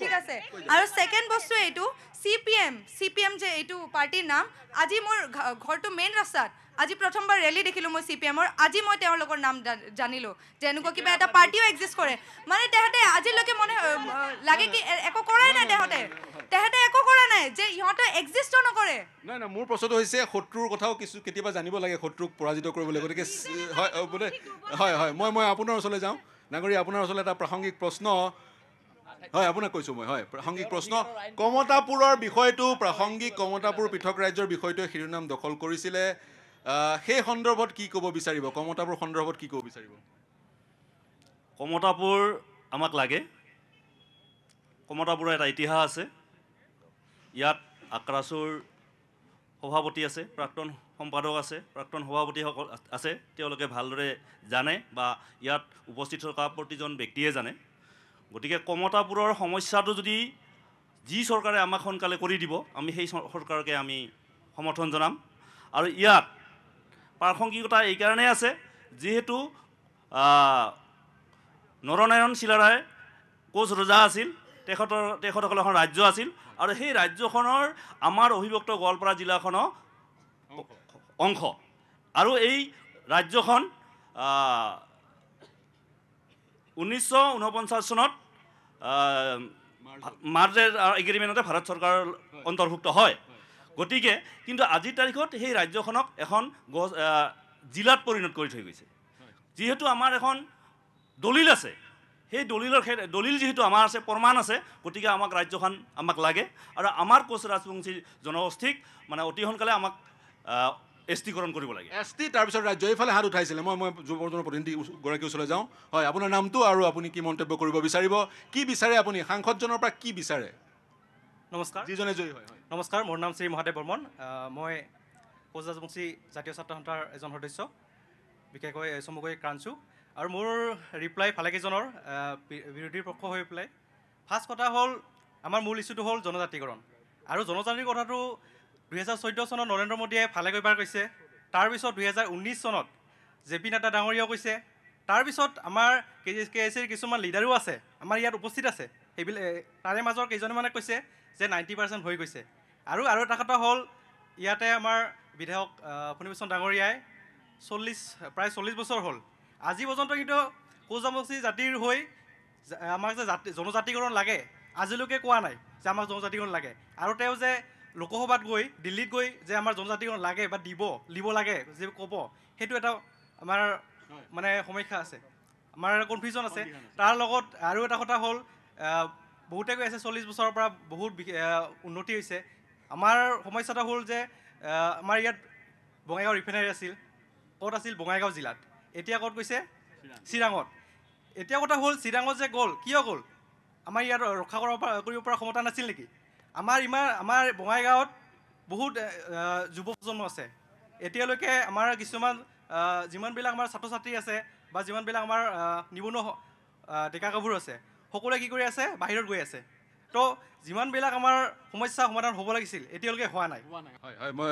ঠিক আছে আৰু ছেকেণ্ড বস্তু এইটো C P M C P M যে এইটো পাৰ্টীৰ নাম আজি মোৰ ঘৰটো মেইন ৰাস্তাত আজি প্ৰথমবাৰ ৰেলী দেখিলোঁ মই চি পি এমৰ আজি মই তেওঁৰ লগত নাম জানিলোঁ যে এনেকুৱা কিবা এটা পাৰ্টিও এক্সিষ্ট কৰে মানে তেহেঁতে আজিলৈকে মনে লাগে কি একো কৰাই নাই তেহেঁতে তেহেঁতে একো কৰা নাই যে ইহঁতে এক্সিষ্টো নকৰে নাই নাই মোৰ প্ৰশ্নটো হৈছে শত্ৰুৰ কথাও কিছু কেতিয়াবা জানিব লাগে শত্ৰুক পৰাজিত কৰিবলৈ গতিকে হয় বোলে হয় হয় মই মই আপোনাৰ ওচৰলৈ যাওঁ নাগৰী আপোনাৰ ওচৰলৈ এটা প্ৰাসংগিক প্ৰশ্ন হয় আপোনাক কৈছোঁ মই হয় প্ৰাসংগিক প্ৰশ্ন কমতাপুৰৰ বিষয়টো প্ৰাসংগিক কমতাপুৰ পৃথক ৰাজ্যৰ বিষয়টোৱে শিৰোনাম দখল কৰিছিলে সেই সন্দৰ্ভত কি ক'ব বিচাৰিব কমতাপুৰ সন্দৰ্ভত কি ক'ব বিচাৰিব কমতাপুৰ আমাক লাগে কমতাপুৰৰ এটা ইতিহাস আছে ইয়াত আক্ৰাছুৰ সভাপতি আছে প্ৰাক্তন সম্পাদক আছে প্ৰাক্তন সভাপতিসকল আছে তেওঁলোকে ভালদৰে জানে বা ইয়াত উপস্থিত থকা প্ৰতিজন ব্যক্তিয়ে জানে গতিকে কমতাপুৰৰ সমস্যাটো যদি যি চৰকাৰে আমাক সোনকালে কৰি দিব আমি সেই চৰকাৰকে আমি সমৰ্থন জনাম আৰু ইয়াত প্ৰাসংগিকতা এইকাৰণেই আছে যিহেতু নৰনাৰায়ণ চিলাৰায় কোচ ৰজা আছিল তেখেতৰ তেখেতসকলৰ এখন ৰাজ্য আছিল আৰু সেই ৰাজ্যখনৰ আমাৰ অভিভক্ত গোৱালপাৰা জিলাখনৰ অংশ আৰু এই ৰাজ্যখন ঊনৈছশ ঊনপঞ্চাছ চনত মাৰ্জেৰ এগ্ৰিমেণ্টতে ভাৰত চৰকাৰ অন্তৰ্ভুক্ত হয় গতিকে কিন্তু আজিৰ তাৰিখত সেই ৰাজ্যখনক এখন জিলাত পৰিণত কৰি থৈ গৈছে যিহেতু আমাৰ এখন দলিল আছে সেই দলিলৰ দলিল যিহেতু আমাৰ আছে প্ৰমাণ আছে গতিকে আমাক ৰাজ্যখন আমাক লাগে আৰু আমাৰ কোচ ৰাজবংশী জনগোষ্ঠীক মানে অতি সোনকালে আমাক এছ টিকৰণ কৰিব লাগে এছ টি তাৰপিছত ৰাজ্য এইফালে হাত উঠাইছিলে মই মই যুৱৰ্জনৰ প্ৰতিনিধিগৰাকীৰ ওচৰলৈ যাওঁ হয় আপোনাৰ নামটো আৰু আপুনি কি মন্তব্য কৰিব বিচাৰিব কি বিচাৰে আপুনি সাংসদজনৰ পৰা কি বিচাৰে নমস্কাৰ যিজনে জয়ী হয় নমস্কাৰ মোৰ নাম শ্ৰী মহাদেৱ বৰ্মন মই কোচ ৰাজবংশী জাতীয় ছাত্ৰ সন্থাৰ এজন সদস্য বিশেষকৈ চমুকৈ ক্ৰাঞ্চু আৰু মোৰ ৰিপ্লাই ভালেকেইজনৰ বিৰোধীৰ পক্ষ হৈ পেলাই ফাৰ্ষ্ট কথা হ'ল আমাৰ মূল ইছ্যুটো হ'ল জনজাতিকৰণ আৰু জনজাতিৰ কথাটো দুহেজাৰ চৈধ্য চনত নৰেন্দ্ৰ মোদীয়ে ভালেকৈ বাৰ কৈছে তাৰপিছত দুহেজাৰ ঊনৈছ চনত জে পি নাড্ডা ডাঙৰীয়াও কৈছে তাৰপিছত আমাৰ কে কে এ চিৰ কিছুমান লিডাৰো আছে আমাৰ ইয়াত উপস্থিত আছে সেইবিলাক তাৰে মাজৰ কেইজনীমানে কৈছে যে নাইণ্টি পাৰ্চেণ্ট হৈ গৈছে আৰু আৰু এটা কথা হ'ল ইয়াতে আমাৰ বিধায়ক ফণীভূষণ ডাঙৰীয়াই চল্লিছ প্ৰায় চল্লিছ বছৰ হ'ল আজি পৰ্যন্ত কিন্তু কোজামুচী জাতিৰ হৈ আমাক যে জাতি জনজাতিকৰণ লাগে আজিলৈকে কোৱা নাই যে আমাক জনজাতিকৰণ লাগে আৰু তেওঁ যে লোকসভাত গৈ দিল্লীত গৈ যে আমাৰ জনজাতিকৰণ লাগে বা দিব দিব লাগে যে ক'ব সেইটো এটা আমাৰ মানে সমস্যা আছে আমাৰ কনফিউজন আছে তাৰ লগত আৰু এটা কথা হ'ল বহুতে কৈ আছে চল্লিছ বছৰৰ পৰা বহুত উন্নতি হৈছে আমাৰ সমস্যাটো হ'ল যে আমাৰ ইয়াত বঙাইগাঁও ৰিফাইনেৰী আছিল ক'ত আছিল বঙাইগাঁও জিলাত এতিয়া ক'ত গৈছে চিৰাঙত এতিয়া কথা হ'ল চিৰাঙত যে গ'ল কিয় গ'ল আমাৰ ইয়াত ৰক্ষা কৰিব পৰা কৰিব পৰা ক্ষমতা নাছিল নেকি আমাৰ ইমান আমাৰ বঙাইগাঁৱত বহুত যুৱ প্ৰজন্ম আছে এতিয়ালৈকে আমাৰ কিছুমান যিমানবিলাক আমাৰ ছাত্ৰ ছাত্ৰী আছে বা যিমানবিলাক আমাৰ নিবনুৱা ডেকা গাভৰু আছে সকলোৱে কি কৰি আছে বাহিৰত গৈ আছে তো যিমানবিলাক আমাৰ সমস্যা সমাধান হ'ব লাগিছিল এতিয়ালৈকে হোৱা নাই হয় হয় মই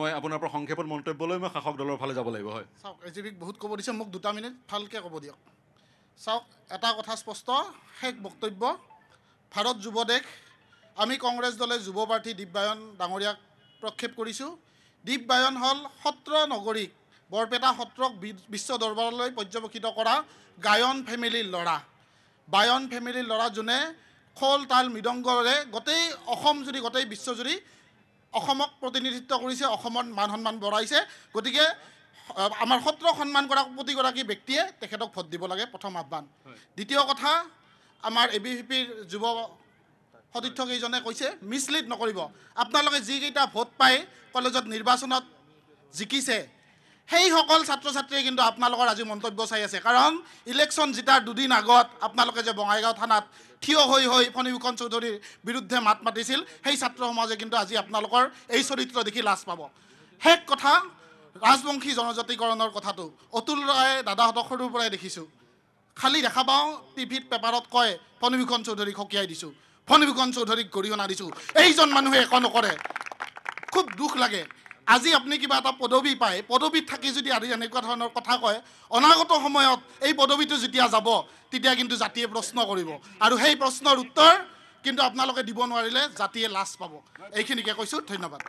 মই আপোনাৰ পৰা সংক্ষেপত মন্তব্য লৈ মই শাসক দলৰ ফালে যাব লাগিব হয় চাওক এ জি পিক বহুত ক'ব দিছে মোক দুটা মিনিট ভালকৈ ক'ব দিয়ক চাওক এটা কথা স্পষ্ট শেষ বক্তব্য ভাৰত যুৱ দেশ আমি কংগ্ৰেছ দলে যুৱ প্ৰাৰ্থী দীপবায়ন ডাঙৰীয়াক প্ৰক্ষেপ কৰিছোঁ দীপবায়ন হ'ল সত্ৰ নগৰীক বৰপেটা সত্ৰক বিশ্ব দৰবাৰলৈ পৰ্যবেক্ষিত কৰা গায়ন ফেমিলিৰ ল'ৰা বায়ন ফেমিলির লড়া যোনে খোল তাল মৃদঙ্গরে গোটেই জুড়ি গোটেই বিশ্বজুড়ি প্রতিনিধিত্ব করেছে মান সন্মান বড়াইছে গতি আমার সত্র সন্মান করা প্রতিগী ব্যক্তিয়ে তখেক ভোট দিব লাগে প্রথম আহ্বান দ্বিতীয় কথা আমার এ বি পির যুব সতীর্থ কেজনে কৈছে মিসলিড নকৰিব আপনাৰ যিকেইটা ভোট পায় কলেজত নিৰ্বাচনত জিকিছে সেইসকল ছাত্ৰ ছাত্ৰীয়ে কিন্তু আপোনালোকৰ আজি মন্তব্য চাই আছে কাৰণ ইলেকশ্যন জিতাৰ দুদিন আগত আপোনালোকে যে বঙাইগাঁও থানাত থিয় হৈ হৈ ফণীভূষণ চৌধুৰীৰ বিৰুদ্ধে মাত মাতিছিল সেই ছাত্ৰ সমাজে কিন্তু আজি আপোনালোকৰ এই চৰিত্ৰ দেখি লাজ পাব শেষ কথা ৰাজবংশী জনজাতিকৰণৰ কথাটো অতুল ৰায় দাদাহঁতক সৰুৰ পৰাই দেখিছোঁ খালি দেখা পাওঁ টিভিত পেপাৰত কয় ফণীভূষণ চৌধুৰীক সকীয়াই দিছোঁ ফণীভূষণ চৌধুৰীক গৰিহণা দিছোঁ এইজন মানুহে একো নকৰে খুব দুখ লাগে আজি আপুনি কিবা এটা পদবী পায় পদবীত থাকি যদি আজি এনেকুৱা ধৰণৰ কথা কয় অনাগত সময়ত এই পদবীটো যেতিয়া যাব তেতিয়া কিন্তু জাতিয়ে প্ৰশ্ন কৰিব আৰু সেই প্ৰশ্নৰ উত্তৰ কিন্তু আপোনালোকে দিব নোৱাৰিলে জাতিয়ে লাজ পাব এইখিনিকে কৈছোঁ ধন্যবাদ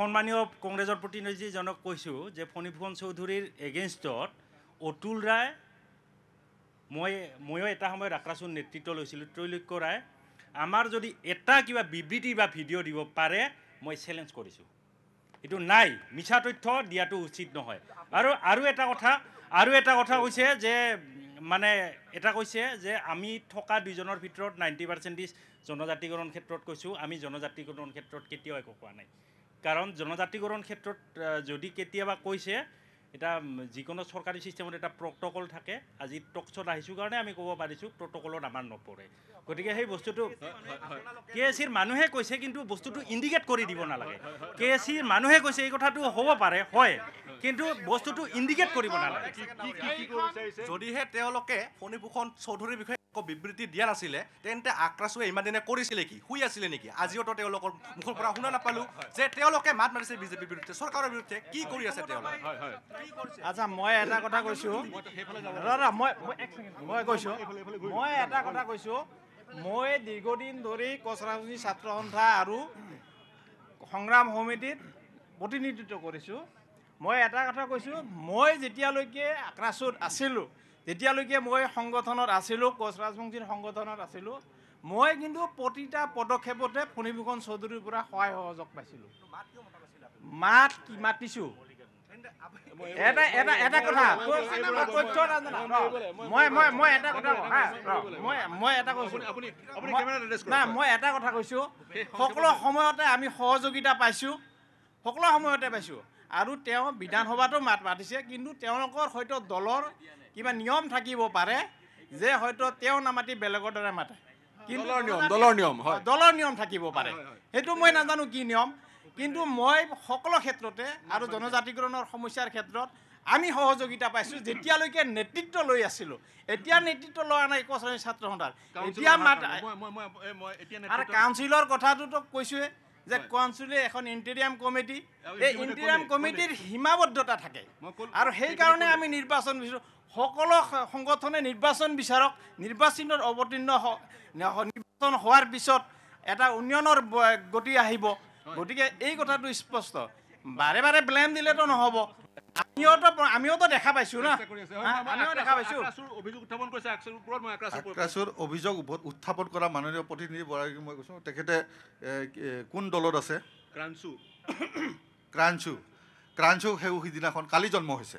সন্মানীয় কংগ্ৰেছৰ প্ৰতিনিধিজনক কৈছোঁ যে ফণীভূষণ চৌধুৰীৰ এগেইনষ্টত অতুল ৰায় মই ময়ো এটা সময়ত আকাশৰ নেতৃত্ব লৈছিলোঁ ত্ৰৈলক্য ৰায় আমাৰ যদি এটা কিবা বিবৃতি বা ভিডিঅ' দিব পাৰে মই চেলেঞ্জ কৰিছোঁ এইটো নাই মিছা তথ্য দিয়াটো উচিত নহয় আৰু আৰু এটা কথা আৰু এটা কথা কৈছে যে মানে এটা কৈছে যে আমি থকা দুজনৰ ভিতৰত নাইণ্টি পাৰ্চেণ্টেজ জনজাতিকৰণ ক্ষেত্ৰত কৈছোঁ আমি জনজাতিকৰণ ক্ষেত্ৰত কেতিয়াও একো কোৱা নাই কাৰণ জনজাতিকৰণ ক্ষেত্ৰত যদি কেতিয়াবা কৈছে এটা যিকোনো চৰকাৰী চিষ্টেমত এটা প্ৰটকল থাকে আজি টকচত আহিছোঁ কাৰণে আমি ক'ব পাৰিছোঁ প্ৰটকলত আমাৰ নপৰে গতিকে সেই বস্তুটো কে এ চিৰ মানুহে কৈছে কিন্তু বস্তুটো ইণ্ডিকেট কৰি দিব নালাগে কে এ চিৰ মানুহে কৈছে এই কথাটো হ'ব পাৰে হয় কিন্তু বস্তুটো ইণ্ডিকেট কৰিব নালাগে যদিহে তেওঁলোকে ফণীভূষণ চৌধুৰীৰ বিষয়ে বিবৃতি দিয়া নাছিলে তেন্তে আক্ৰাছুৱে ইমান দিনে কৰিছিলে কি শুই আছিলে নেকি আজিওতো তেওঁলোকৰ মুখৰ পৰা শুনা নাপালো যে তেওঁলোকে মাত মাৰিছে বিজেপিৰ বিৰুদ্ধে চৰকাৰৰ বিৰুদ্ধে কি কৰি আছে তেওঁলোকে আচ্ছা মই এটা কথা কৈছো মই কৈছো মই এটা কথা কৈছো মই দীৰ্ঘদিন ধৰি কচৰাচনী ছাত্ৰ সন্থা আৰু সংগ্ৰাম সমিতিত প্ৰতিনিধিত্ব কৰিছোঁ মই এটা কথা কৈছোঁ মই যেতিয়ালৈকে আক্ৰাছুত আছিলোঁ যেতিয়ালৈকে মই সংগঠনত আছিলোঁ কোচ ৰাজবংশীৰ সংগঠনত আছিলোঁ মই কিন্তু প্ৰতিটা পদক্ষেপতে ফণীভূষণ চৌধুৰীৰ পৰা সহায় সহযোগ পাইছিলোঁ মাত কি মাতিছোঁ মই মই এটা কথা কৈছোঁ মই এটা কথা কৈছোঁ সকলো সময়তে আমি সহযোগিতা পাইছোঁ সকলো সময়তে পাইছোঁ আৰু তেওঁ বিধানসভাতো মাত মাতিছে কিন্তু তেওঁলোকৰ হয়তো দলৰ কিবা নিয়ম থাকিব পাৰে যে হয়তো তেওঁ নামাতি বেলেগৰ দৰে মাতে দলৰ নিয়ম থাকিব পাৰে সেইটো মই নাজানো কি নিয়ম কিন্তু মই সকলো ক্ষেত্ৰতে আৰু জনজাতিকৰণৰ সমস্যাৰ ক্ষেত্ৰত আমি সহযোগিতা পাইছোঁ যেতিয়ালৈকে নেতৃত্ব লৈ আছিলোঁ এতিয়া নেতৃত্ব লোৱা নাই একো শ্ৰেণীৰ ছাত্ৰ সন্থাৰ এতিয়া কাউঞ্চিলৰ কথাটোতো কৈছোৱেই যে কনচুলে এখন ইণ্টেৰিয়াম কমিটি এই ইণ্টেৰিয়াম কমিটিৰ সীমাবদ্ধতা থাকে আৰু সেইকাৰণে আমি নিৰ্বাচন বিচাৰোঁ সকলো সংগঠনে নিৰ্বাচন বিচাৰক নিৰ্বাচনত অৱতীৰ্ণ নিৰ্বাচন হোৱাৰ পিছত এটা উন্নয়নৰ গতি আহিব গতিকে এই কথাটো স্পষ্ট বাৰে বাৰে ব্লেম দিলেতো নহ'ব আক্ৰাছুৰ কৰা মাননীয় প্ৰতিনিধি তেখেতে ক্ৰাঞ্চু ক্ৰাঞ্চু সেউ সিদিনাখন কালি জন্ম হৈছে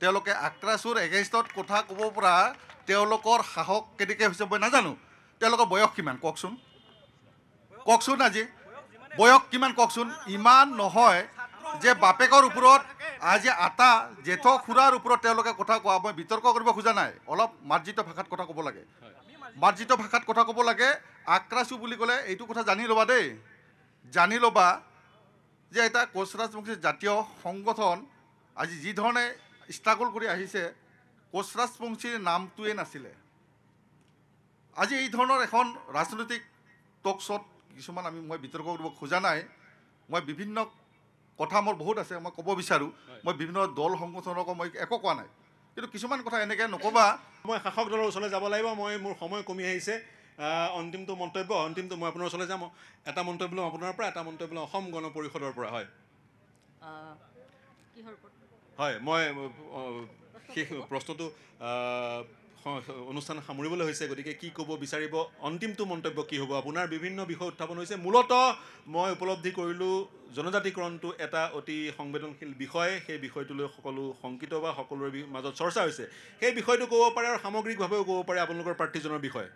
তেওঁলোকে আক্ৰাছুৰ এগেইনষ্টত কথা ক'ব পৰা তেওঁলোকৰ সাহস কেনেকৈ হৈছে মই নাজানো তেওঁলোকৰ বয়স কিমান কওকচোন কওকচোন আজি বয়স কিমান কওকচোন ইমান নহয় যে বাপেকৰ ওপৰত আজি আটা জেঠ খুড়ার উপর কথা কোয়া মানে বিতর্ক করব খোঁজা নাই অল্প মার্জিত ভাষাত কথা কব লাগে মার্জিত ভাষাত কথা কব লাগে আক্রাসু বলে কলে এই কথা জানি লবা দে জানি লবা যে এটা কোশরাজমুখী জাতীয় সংগঠন আজি যণে ষ্ট্রাগল করে আছে কোশরাজবংশীর নামটোয় নাছিলে আজি এই ধরনের এখন রাজনৈতিক টক শট কিছু আমি মানে বিতর্ক করব খোঁজা নাই মানে বিভিন্ন কথা মোৰ বহুত আছে মই ক'ব বিচাৰোঁ মই বিভিন্ন দল সংগঠনকো মই একো কোৱা নাই কিন্তু কিছুমান কথা এনেকৈ নক'বা মই শাসক দলৰ ওচৰলৈ যাব লাগিব মই মোৰ সময় কমি আহিছে অন্তিমটো মন্তব্য অন্তিমটো মই আপোনাৰ ওচৰলৈ যাম এটা মন্তব্য লওঁ আপোনাৰ পৰা এটা মন্তব্য লওঁ অসম গণ পৰিষদৰ পৰা হয় হয় মই শেষ প্ৰশ্নটো অনুষ্ঠান সামৰিবলৈ হৈছে গতিকে কি ক'ব বিচাৰিব অন্তিমটো মন্তব্য কি হ'ব আপোনাৰ বিভিন্ন বিষয় উত্থাপন হৈছে মূলত মই উপলব্ধি কৰিলোঁ জনজাতিকৰণটো এটা অতি সংবেদনশীল বিষয় সেই বিষয়টোলৈ সকলো শংকিত বা সকলোৰে মাজত চৰ্চা হৈছে সেই বিষয়টো ক'ব পাৰে আৰু সামগ্ৰিকভাৱেও ক'ব পাৰে আপোনালোকৰ প্ৰাৰ্থীজনৰ বিষয়ে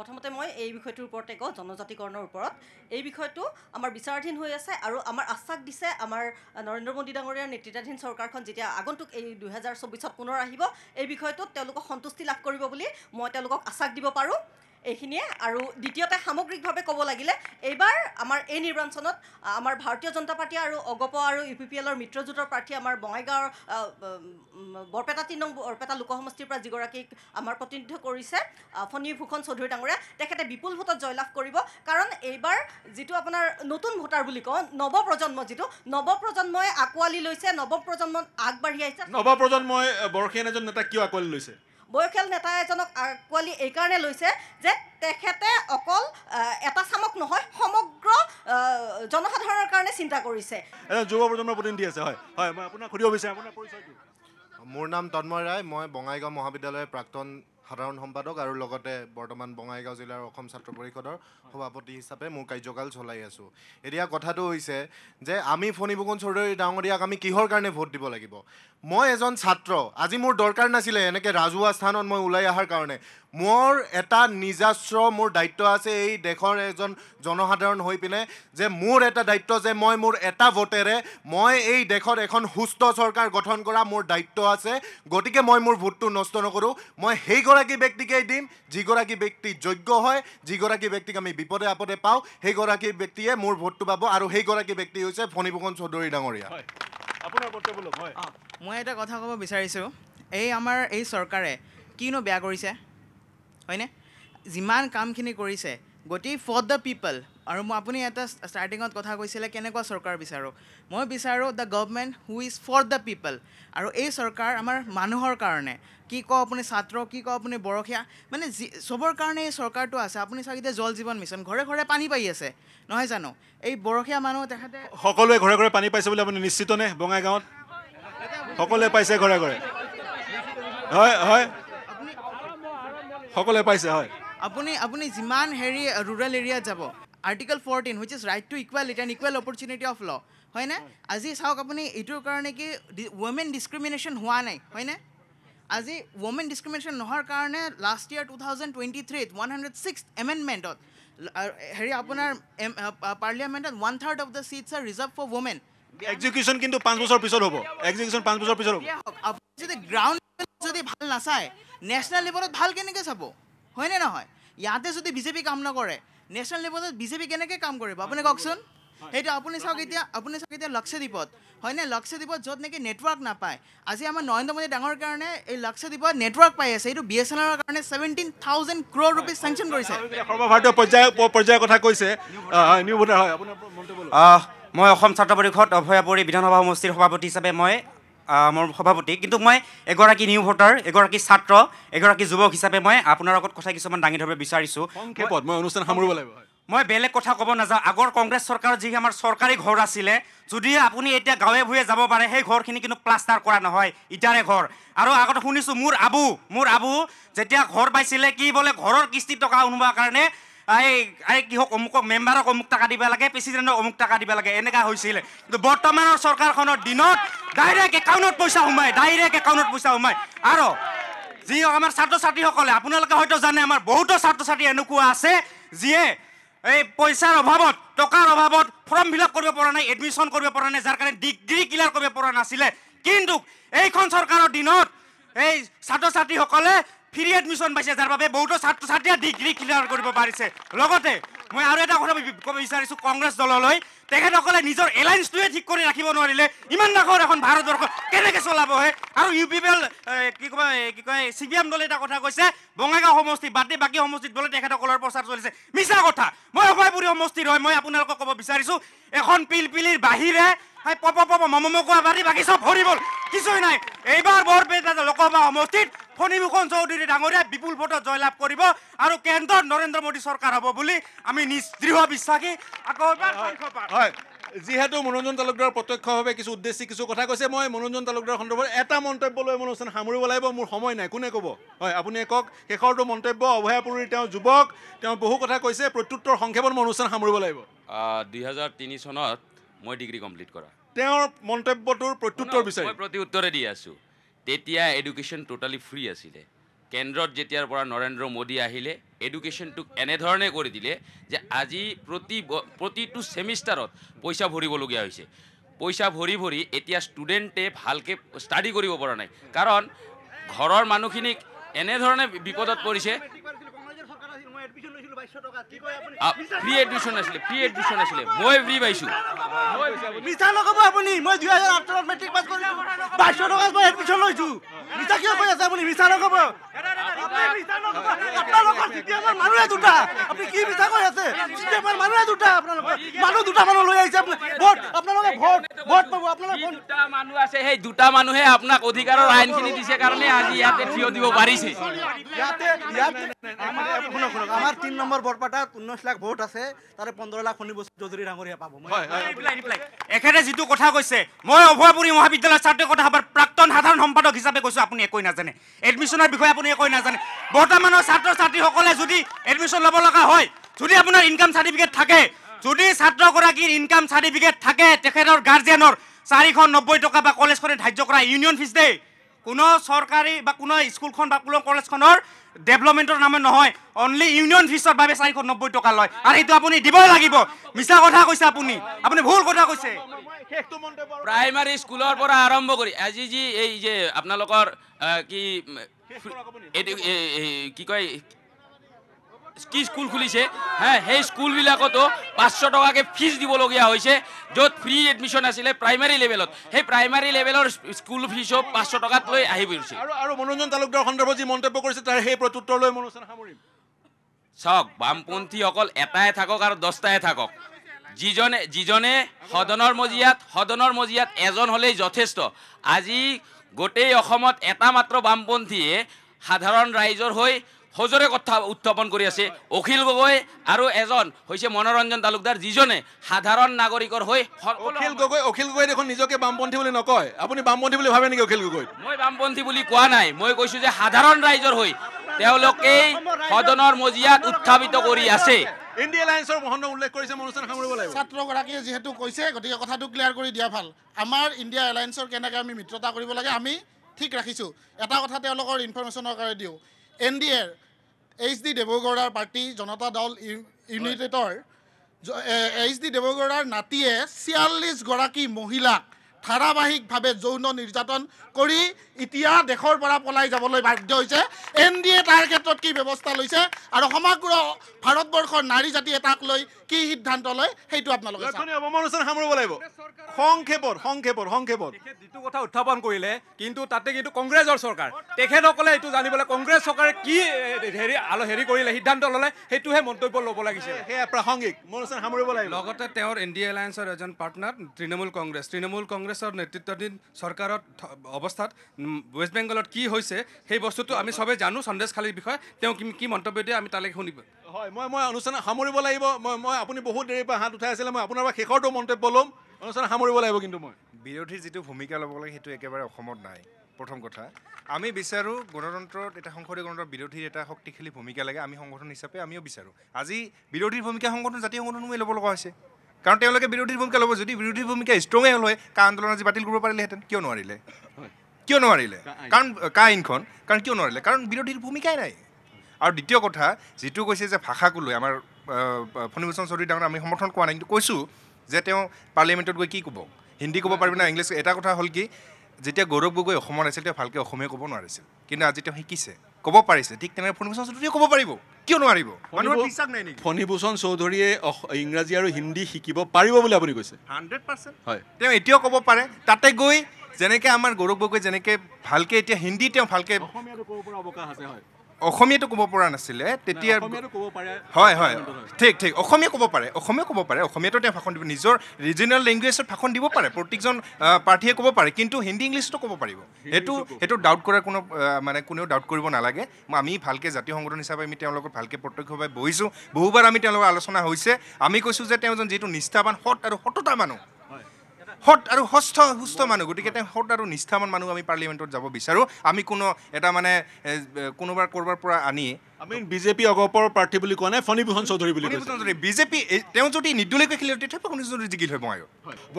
প্ৰথমতে মই এই বিষয়টোৰ ওপৰতে কওঁ জনজাতিকৰণৰ ওপৰত এই বিষয়টো আমাৰ বিচাৰাধীন হৈ আছে আৰু আমাৰ আশ্বাস দিছে আমাৰ নৰেন্দ্ৰ মোদী ডাঙৰীয়াৰ নেতৃত্বাধীন চৰকাৰখন যেতিয়া আগন্তুক এই দুহেজাৰ চৌবিছত পুনৰ আহিব এই বিষয়টোত তেওঁলোকক সন্তুষ্টি লাভ কৰিব বুলি মই তেওঁলোকক আশ্বাস দিব পাৰোঁ এইখিনিয়ে আৰু দ্বিতীয়তে সামগ্ৰিকভাৱে ক'ব লাগিলে এইবাৰ আমাৰ এই নিৰ্বাচনত আমাৰ ভাৰতীয় জনতা পাৰ্টী আৰু অগপ আৰু ইউ পি পি এলৰ মিত্ৰজোঁটৰ প্ৰাৰ্থী আমাৰ বঙাইগাঁৱৰ বৰপেটা তিন নং বৰপেটা লোকসমষ্টিৰ পৰা যিগৰাকীক আমাৰ প্ৰতিনিধিত্ব কৰিছে ফণী ভূষণ চৌধুৰী ডাঙৰে তেখেতে বিপুল ভোটত জয়লাভ কৰিব কাৰণ এইবাৰ যিটো আপোনাৰ নতুন ভোটাৰ বুলি কওঁ নৱপ্ৰজন্ম যিটো নৱপ্ৰজন্মই আঁকোৱালি লৈছে নৱপ্ৰজন্ম আগবাঢ়ি আহিছে নৱপ্ৰজন্মই বৰ্ষীয়ান এজন নেতা কিয় আঁকোৱালি লৈছে বয়সীয়াল নেতা এজনক আঁকোৱালি এইকাৰণে লৈছে যে তেখেতে অকল এটা চামক নহয় সমগ্ৰ জনসাধাৰণৰ কাৰণে চিন্তা কৰিছে যুৱ প্ৰজন্মৰ প্ৰতিনিধি আছে হয় হয় মই আপোনাক সুধিব বিচাৰিছোঁ আপোনাৰ পৰিচয়টো মোৰ নাম তন্ময় ৰায় মই বঙাইগাঁও মহাবিদ্যালয়ৰ প্ৰাক্তন সাধাৰণ সম্পাদক আৰু লগতে বৰ্তমান বঙাইগাঁও জিলাৰ অসম ছাত্ৰ পৰিষদৰ সভাপতি হিচাপে মোৰ কাৰ্যকাল চলাই আছোঁ এতিয়া কথাটো হৈছে যে আমি ফণীভূষণ চৌধুৰী ডাঙৰীয়াক আমি কিহৰ কাৰণে ভোট দিব লাগিব মই এজন ছাত্ৰ আজি মোৰ দৰকাৰ নাছিলে এনেকৈ ৰাজহুৱা স্থানত মই ওলাই অহাৰ কাৰণে মোৰ এটা নিজস্ব মোৰ দায়িত্ব আছে এই দেশৰ এজন জনসাধাৰণ হৈ পিনে যে মোৰ এটা দায়িত্ব যে মই মোৰ এটা ভোটেৰে মই এই দেশত এখন সুস্থ চৰকাৰ গঠন কৰা মোৰ দায়িত্ব আছে গতিকে মই মোৰ ভোটটো নষ্ট নকৰোঁ মই সেইগৰাকী ব্যক্তিকেই দিম যিগৰাকী ব্যক্তি যোগ্য হয় যিগৰাকী ব্যক্তিক আমি বিপদে আপদে পাওঁ সেইগৰাকী ব্যক্তিয়ে মোৰ ভোটটো পাব আৰু সেইগৰাকী ব্যক্তি হৈছে ফণীভূষণ চৌধুৰী ডাঙৰীয়া মই এটা কথা ক'ব বিচাৰিছোঁ এই আমাৰ এই চৰকাৰে কিনো বেয়া কৰিছে হয়নে যিমান কামখিনি কৰিছে গতিকে ফৰ দ্য পিপল আৰু মই আপুনি এটা ষ্টাৰ্টিঙত কথা কৈছিলে কেনেকুৱা চৰকাৰ বিচাৰোঁ মই বিচাৰোঁ the government who is for the people আৰু এই চৰকাৰ আমাৰ মানুহৰ কাৰণে কি কওঁ আপুনি ছাত্ৰ কি কওঁ আপুনি বৰসীয়া মানে যি চবৰ কাৰণে এই চৰকাৰটো আছে আপুনি চাওক এতিয়া জল জীৱন মিছন ঘৰে ঘৰে পানী পাই আছে নহয় জানো এই বৰসীয়া মানুহ তেখেতে সকলোৱে ঘৰে ঘৰে পানী পাইছে বুলি আপুনি নিশ্চিত নে বঙাইগাঁৱত সকলোৱে পাইছে ঘৰে ঘৰে হয় হয় সকলোৱে পাইছে হয় আপুনি আপুনি যিমান হেৰি ৰুৰেল এৰিয়াত যাব article fourteen which is right to equality and equal opportunity of law হয়নে আজি চাওক আপুনি এইটোৰ কাৰণে কি ৱমেন ডিচক্ৰিমিনেশ্যন হোৱা নাই হয়নে আজি ৱমেন ডিচক্ৰিমিনেশ্যন নোহোৱাৰ কাৰণে last year two thousand twenty থ্ৰীত ওৱান হাণ্ড্ৰেড ছিক্স এমেণ্ডমেণ্টত হেৰি আপোনাৰ পাৰ্লিয়ামেণ্টত one third of the seats are reserve for women execution কিন্তু পাঁচ বছৰ পিছত হ'ব এক্সিকিউশ্যন পাঁচ বছৰ পিছত হ'ব আপুনি যদি গ্ৰাউণ্ড যদি ভাল নাচায় নেশ্যনেল লেভেলত ভাল কেনেকৈ চাব হয়নে নহয় ইয়াতে যদি বিজেপি কাম নকৰে নেশ্যনেল লেভেলত বিজেপি কেনেকৈ কাম কৰিব আপুনি কওকচোন সেইটো আপুনি চাওক এতিয়া আপুনি চাওক এতিয়া লক্ষদ্বীপত হয়নে লক্ষ্যদ্বীপত য'ত নেকি নেটৱৰ্ক নাপায় আজি আমাৰ নৰেন্দ্ৰ মোদী ডাঙৰ কাৰণে এই লক্ষ্যদ্বীপত নেটৱৰ্ক পাই আছে এইটো বি এছ এনৰ কাৰণে seventeen thousand crore rupees sanction কৰিছে সৰ্বভাৰতীয় পৰ্যায়ৰ পৰ্যায়ৰ কথা কৈছে মই অসম ছাত্ৰ পৰিষদ অভয়াপুৰী বিধানসভা সমষ্টিৰ সভাপতি হিচাপে মই মোৰ সভাপতি কিন্তু মই এগৰাকী নিউ ভোটাৰ এগৰাকী ছাত্ৰ এগৰাকী যুৱক হিচাপে মই আপোনাৰ লগত কথা কিছুমান দাঙি ধৰিব বিচাৰিছোঁ মই অনুষ্ঠান সামৰিব লাগিব মই বেলেগ কথা ক'ব নাযাওঁ আগৰ কংগ্ৰেছ চৰকাৰৰ যি আমাৰ চৰকাৰী ঘৰ আছিলে যদি আপুনি এতিয়া গাঁৱে ভূঞে যাব পাৰে সেই ঘৰখিনি কিন্তু প্লাষ্টাৰ কৰা নহয় ইটাৰে ঘৰ আৰু আগতে শুনিছোঁ মোৰ আবু মোৰ আবু যেতিয়া ঘৰ পাইছিলে কি বোলে ঘৰৰ কিস্তি টকা ওলোৱাৰ কাৰণে আই আই কি হওক অমুকক মেম্বাৰক অমুক টাকা দিব লাগে প্ৰেচিডেণ্টক অমুক টাকা দিব লাগে এনেকুৱা হৈছিল কিন্তু বৰ্তমানৰ চৰকাৰখনৰ দিনত ডাইৰেক্ট একাউণ্টত পইচা সোমায় ডাইৰেক্ট একাউণ্টত পইচা সোমায় আৰু যি আমাৰ ছাত্ৰ ছাত্ৰীসকলে আপোনালোকে হয়তো জানে আমাৰ বহুতো ছাত্ৰ ছাত্ৰী এনেকুৱা আছে যিয়ে এই পইচাৰ অভাৱত টকাৰ অভাৱত ফৰ্ম ফিলআপ কৰিব পৰা নাই এডমিশ্যন কৰিব পৰা নাই যাৰ কাৰণে ডিগ্ৰী ক্লিয়াৰ কৰিব পৰা নাছিলে কিন্তু এইখন চৰকাৰৰ দিনত এই ছাত্ৰ ছাত্ৰীসকলে ফ্ৰী এডমিশ্যন পাইছে যাৰ বাবে বহুতো ছাত্ৰ ছাত্ৰীয়ে ডিগ্ৰী ক্লিয়াৰ কৰিব পাৰিছে লগতে মই আৰু এটা কথা ক'ব বিচাৰিছোঁ কংগ্ৰেছ দললৈ তেখেতসকলে নিজৰ এলায়েঞ্চটোৱে ঠিক কৰি ৰাখিব নোৱাৰিলে ইমান ডাঙৰ এখন ভাৰতবৰ্ষ কেনেকৈ চলাব হে আৰু ইউ পি পি এল কি ক'ব কি কয় চি পি এম দলে এটা কথা কৈছে বঙাইগাঁও সমষ্টি বাদ বাকী সমষ্টিত বোলে তেখেতসকলৰ প্ৰচাৰ চলিছে মিছা কথা মই অসমপুৰী সমষ্টিৰ হয় মই আপোনালোকক ক'ব বিচাৰিছোঁ এখন পিলপিলিৰ বাহিৰে হাই পপ পপ মমমকুৱা বাৰী বাকী চব ভৰি গ'ল কিছুৱে নাই এইবাৰ বৰপেটা লোকসভা সমষ্টিত ফণীভূষণ চৌধুরী ডাঙরিয়া বিপুল ভোটত জয়লাভ করব আর কেন্দ্র নরেন্দ্র মোদী সরকার হব বলে আমি নিদৃঢ় বিশ্বাসী যেহেতু মনোরঞ্জন তালুকদার প্রত্যক্ষভাবে কিছু উদ্দেশ্যে কিছু কথা কৈছে মই মনোরঞ্জন তালুকদার সন্দর্ভে এটা মন্তব্য লো অনুষ্ঠান সামরিব লাগবে মোট সময় নাই কোনে কব হয় আপনি কক শেষর তো মন্তব্য অভয়াপুরীর যুবক বহু কথা কৈছে প্রত্যুত্তর সংক্ষেপণ মই অনুষ্ঠান সামরিব লাগব দুই হাজার তিন সনত মানে ডিগ্রি কমপ্লিট করা মন্তব্যটার প্রত্যুত্তর বিচার প্রতি উত্তরে দিয়ে আছো তেতিয়া এডুকেশ্যন টোটালি ফ্ৰী আছিলে কেন্দ্ৰত যেতিয়াৰ পৰা নৰেন্দ্ৰ মোদী আহিলে এডুকেশ্যনটোক এনেধৰণে কৰি দিলে যে আজি প্ৰতি প্ৰতিটো ছেমিষ্টাৰত পইচা ভৰিবলগীয়া হৈছে পইচা ভৰি ভৰি এতিয়া ষ্টুডেণ্টে ভালকৈ ষ্টাডি কৰিব পৰা নাই কাৰণ ঘৰৰ মানুহখিনিক এনেধৰণে বিপদত পৰিছে সেই দুটা মানুহে আপোনাক অধিকাৰৰ আইনখিনি দিছে কাৰণে আজি ইয়াতে থিয় দিব পাৰিছে আমাৰ তিনি নম্বৰ আমাৰ বৰপাটাত ঊনৈছ লাখ ভোট আছে তাৰে পোন্ধৰ লাখ শনিবছৰ চৌধুৰী ডাঙৰীয়া পাব এখেতে যিটো কথা কৈছে মই অভয়াপুৰী মহাবিদ্যালয়ৰ ছাত্ৰ কথা আমাৰ প্ৰাক্তন সাধাৰণ সম্পাদক হিচাপে কৈছোঁ আপুনি একোৱেই নাজানে এডমিশ্যনৰ বিষয়ে আপুনি একোৱেই নাজানে বৰ্তমানৰ ছাত্ৰ ছাত্ৰীসকলে যদি এডমিশ্যন ল'ব লগা হয় যদি আপোনাৰ ইনকাম চাৰ্টিফিকেট থাকে যদি ছাত্ৰগৰাকীৰ ইনকাম চাৰ্টিফিকেট থাকে তেখেতৰ গাৰ্জেনৰ চাৰিশ নব্বৈ টকা বা কলেজখনে ধাৰ্য কৰা ইউনিয়ন ফিজ দেই কোনো চৰকাৰী বা কোনো স্কুলখন বা কোনো কলেজখনৰ ডেভেলপমেণ্টৰ নামে নহয় অনলি ইউনিয়ন ফিছৰ বাবে চাৰিশ নব্বৈ টকা লয় আৰু সেইটো আপুনি দিবই লাগিব মিছা কথা কৈছে আপুনি আপুনি ভুল কথা কৈছে প্ৰাইমাৰী স্কুলৰ পৰা আৰম্ভ কৰি আজি যি এই যে আপোনালোকৰ কি কি কয় কি স্কুল খুলিছে হ্যাঁ সেই স্কুলবিলাকতো পাঁচশো টাকাকে ফিজ দিবলগীয়া হৈছে য'ত ফ্ৰী এডমিশ্যন আছিলে প্ৰাইমাৰী লেভেলত সেই প্ৰাইমাৰী লেভেলৰ স্কুল ফিজো পাঁচশ টকাত লৈ আহি পৰিছে আৰু মনোৰঞ্জন তালুকদাৰ সন্দৰ্ভত যি মন্তব্য কৰিছে তাৰ সেই প্ৰত্যুত্তৰ লৈ মনোৰঞ্জন সামৰিম চাওক বামপন্থীসকল এটাই থাকক আৰু দহটাই থাকক যিজনে যিজনে সদনৰ মজিয়াত সদনৰ মজিয়াত এজন হ'লেই যথেষ্ট আজি গোটেই অসমত এটা মাত্ৰ বামপন্থীয়ে সাধাৰণ ৰাইজৰ হৈ সজোৰে কথা উত্থাপন কৰি আছে অখিল গগৈ আৰু এজন হৈছে মনোৰঞ্জন তালুকদাৰ যিজনে সাধাৰণ নাগৰিকৰ হৈ অখিল গগৈ অখিল গগৈ দেখোন নিজকে বামপন্থী বুলি নকয় আপুনি বামপন্থী বুলি ভাবে নেকি অখিল গগৈ মই বামপন্থী বুলি কোৱা নাই মই কৈছোঁ যে সাধাৰণ ৰাইজৰ হৈ তেওঁলোকে সদনৰ মজিয়াত উত্থাপিত কৰি আছে ছাত্ৰগৰাকীয়ে যিহেতু কৈছে গতিকে কথাটো ক্লিয়াৰ কৰি দিয়া ভাল আমাৰ ইণ্ডিয়া এলায়েন্সৰ কেনেকৈ আমি মিত্ৰতা কৰিব লাগে আমি ঠিক ৰাখিছোঁ এটা কথা তেওঁলোকৰ ইনফৰ্মেশ্যনৰ কাৰণে দিওঁ এন ডি এৰ এইচ ডি দেৱগৌড়াৰ পাৰ্টি জনতা দল ইউনিটেডৰ এইচ ডি দেৱগৌড়াৰ নাতিয়ে ছিয়াল্লিছগৰাকী মহিলাক ধাৰাবাহিকভাৱে যৌন নিৰ্যাতন কৰি এতিয়া দেশৰ পৰা পলাই যাবলৈ বাধ্য হৈছে এন ডি এ তাৰ ক্ষেত্ৰত কি ব্যৱস্থা লৈছে আৰু সমগ্ৰ ভাৰতবৰ্ষৰ নাৰী জাতিয়ে তাক লৈ কি সিদ্ধান্ত লয় সেইটো আপোনালোকে সমালোচনা সামৰিব লাগিব যিটো কথা উত্থাপন কৰিলে কিন্তু তাতে কিন্তু কংগ্ৰেছৰ চৰকাৰ তেখেতসকলে এইটো জানিবলৈ কংগ্ৰেছ চৰকাৰে কি হেৰি আলো হেৰি কৰিলে সিদ্ধান্ত ল'লে সেইটোহে মন্তব্য ল'ব লাগিছিল সেয়া প্ৰাসংগিক সমালোচনা সামৰিব লাগিব লগতে তেওঁৰ ইণ্ডিয়া এলায়েন্সৰ এজন পাৰ্টনাৰ তৃণমূল কংগ্ৰেছ তৃণমূল কংগ্ৰেছৰ নেতৃত্বাধীন চৰকাৰত অৱস্থাত ৱেষ্ট বেংগলত কি হৈছে সেই বস্তুটো আমি চবেই জানো খালীৰ বিষয়ে তেওঁ কি মন্তব্য দিয়ে আমি তালৈকে শুনিব হয় মই মই অনুষ্ঠান সামৰিব লাগিব মই মই আপুনি বহুত দেৰিৰ পৰা হাত উঠাই আছিলে মই আপোনাৰ পৰা শেষৰটো মন্তব্য ল'ম অনুষ্ঠান সামৰিব লাগিব কিন্তু মই বিৰোধীৰ যিটো ভূমিকা ল'ব লাগে সেইটো একেবাৰে অসমত নাই প্ৰথম কথা আমি বিচাৰোঁ গণতন্ত্ৰত এটা সংসদীয় গণতন্ত্ৰৰ বিৰোধীৰ এটা শক্তিশালী ভূমিকা লাগে আমি সংগঠন হিচাপে আমিও বিচাৰোঁ আজি বিৰোধীৰ ভূমিকা সংগঠন জাতীয় সংগঠন মই ল'ব লগা হৈছে কাৰণ তেওঁলোকে বিৰোধীৰ ভূমিকা ল'ব যদি বিৰোধী ভূমিকা ষ্ট্ৰঙে হ'ল হয় কা আন্দোলন আজি বাতিল কৰিব পাৰিলেহেঁতেন কিয় নোৱাৰিলে কিয় নোৱাৰিলে কাৰণ কা আইনখন কাৰণ কিয় নোৱাৰিলে কাৰণ বিৰোধীৰ ভূমিকাই নাই আৰু দ্বিতীয় কথা যিটো কৈছে যে ভাষাক লৈ আমাৰ ফণীভূষণ চৌধুৰী ডাঙৰ আমি সমৰ্থন কৰা নাই কিন্তু কৈছোঁ যে তেওঁ পাৰ্লিয়ামেণ্টত গৈ কি ক'ব হিন্দী ক'ব পাৰিব নে ইংলিছ এটা কথা হ'ল কি যেতিয়া গৌৰৱ গগৈ অসমত আছিল তেওঁ ভালকৈ অসমীয়া ক'ব নোৱাৰিছিল কিন্তু আজি তেওঁ শিকিছে ক'ব পাৰিছে ঠিক তেনেদৰে ফণীভূষণ চৌধুৰীয়ে ক'ব পাৰিব কিয় নোৱাৰিব ফণীভূষণ চৌধুৰীয়ে ইংৰাজী আৰু হিন্দী শিকিব পাৰিব বুলি আপুনি কৈছে হাণ্ড্ৰেড পাৰ্চেণ্ট হয় তেওঁ এতিয়াও ক'ব পাৰে তাতে গৈ যেনেকৈ আমাৰ গৌৰৱ গগৈ যেনেকৈ ভালকৈ এতিয়া হিন্দী তেওঁ ভালকৈ অসমীয়াটো ক'ব পৰা অৱকাশ আছে হয় অসমীয়াটো ক'ব পৰা নাছিলে তেতিয়া হয় হয় ঠিক ঠিক অসমীয়া ক'ব পাৰে অসমীয়া ক'ব পাৰে অসমীয়াটো তেওঁ ভাষণ দিব নিজৰ ৰিজনেল লেংগুৱেজত ভাষণ দিব পাৰে প্ৰত্যেকজন প্ৰাৰ্থীয়ে ক'ব পাৰে কিন্তু হিন্দী ইংলিছটো ক'ব পাৰিব সেইটো সেইটো ডাউট কৰাৰ কোনো মানে কোনেও ডাউট কৰিব নালাগে আমি ভালকৈ জাতীয় সংগঠন হিচাপে আমি তেওঁৰ ভালকৈ প্ৰত্যক্ষভাৱে বহিছোঁ বহুবাৰ আমি তেওঁলোকৰ আলোচনা হৈছে আমি কৈছোঁ যে তেওঁজন যিটো নিষ্ঠাবান সৎ আৰু সততা মানুহ সৎ আৰু সষ্ঠ সুস্থ মানুহ গতিকে তেওঁ সৎ আৰু নিষ্ঠামান মানুহ আমি পাৰ্লিয়ামেণ্টত যাব বিচাৰোঁ আমি কোনো এটা মানে কোনোবা ক'ৰবাৰ পৰা আনি আমি বিজেপি অগপৰ প্ৰাৰ্থী বুলি কোৱা নাই ফণীভূষণ চৌধুৰী বুলি চৌধুৰী বিজেপি তেওঁ যদি নিৰ্দলীয় খেলি তেতিয়া ফণীভূষণ চৌধুৰী জিকিল হয়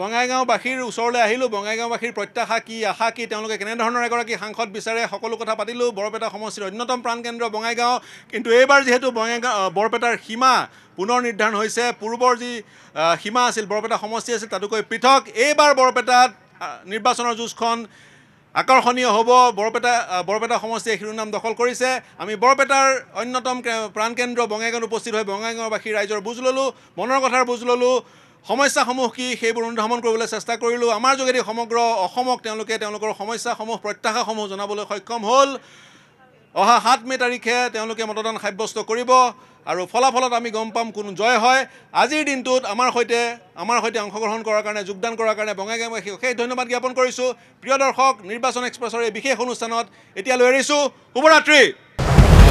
বঙাইগাঁও বঙাইগাঁওবাসীৰ ওচৰলৈ আহিলোঁ বঙাইগাঁওবাসীৰ প্ৰত্যাশা কি আশা কি তেওঁলোকে কেনেধৰণৰ এগৰাকী সাংসদ বিচাৰে সকলো কথা পাতিলোঁ বৰপেটা সমষ্টিৰ অন্যতম প্ৰাণকেন্দ্ৰ বঙাইগাঁও কিন্তু এইবাৰ যিহেতু বঙাইগাঁও বৰপেটাৰ সীমা পুনৰ নিৰ্ধাৰণ হৈছে পূৰ্বৰ যি সীমা আছিল বৰপেটা সমষ্টি আছিল তাতোকৈ পৃথক এইবাৰ বৰপেটাত নিৰ্বাচনৰ যুঁজখন আকৰ্ষণীয় হ'ব বৰপেটা বৰপেটা সমষ্টিয়ে শিৰোনাম দখল কৰিছে আমি বৰপেটাৰ অন্যতম প্ৰাণকেন্দ্ৰ বঙাইগাঁৱত উপস্থিত হৈ বঙাইগাঁওবাসী ৰাইজৰ বুজ ল'লোঁ মনৰ কথাৰ বুজ ল'লোঁ সমস্যাসমূহ কি সেইবোৰ অনুধাৱন কৰিবলৈ চেষ্টা কৰিলোঁ আমাৰ যোগেদি সমগ্ৰ অসমক তেওঁলোকে তেওঁলোকৰ সমস্যাসমূহ প্ৰত্যাশাসমূহ জনাবলৈ সক্ষম হ'ল অহা সাত মে' তাৰিখে তেওঁলোকে মতদান সাব্যস্ত কৰিব আৰু ফলাফলত আমি গম পাম কোন জয় হয় আজিৰ দিনটোত আমাৰ সৈতে আমাৰ সৈতে অংশগ্ৰহণ কৰাৰ কাৰণে যোগদান কৰাৰ কাৰণে বঙাইগাঁওবাসী সেই ধন্যবাদ জ্ঞাপন কৰিছোঁ প্ৰিয় নিৰ্বাচন এক্সপ্ৰেছৰ এই বিশেষ অনুষ্ঠানত এতিয়ালৈ এৰিছোঁ শুভৰাত্ৰি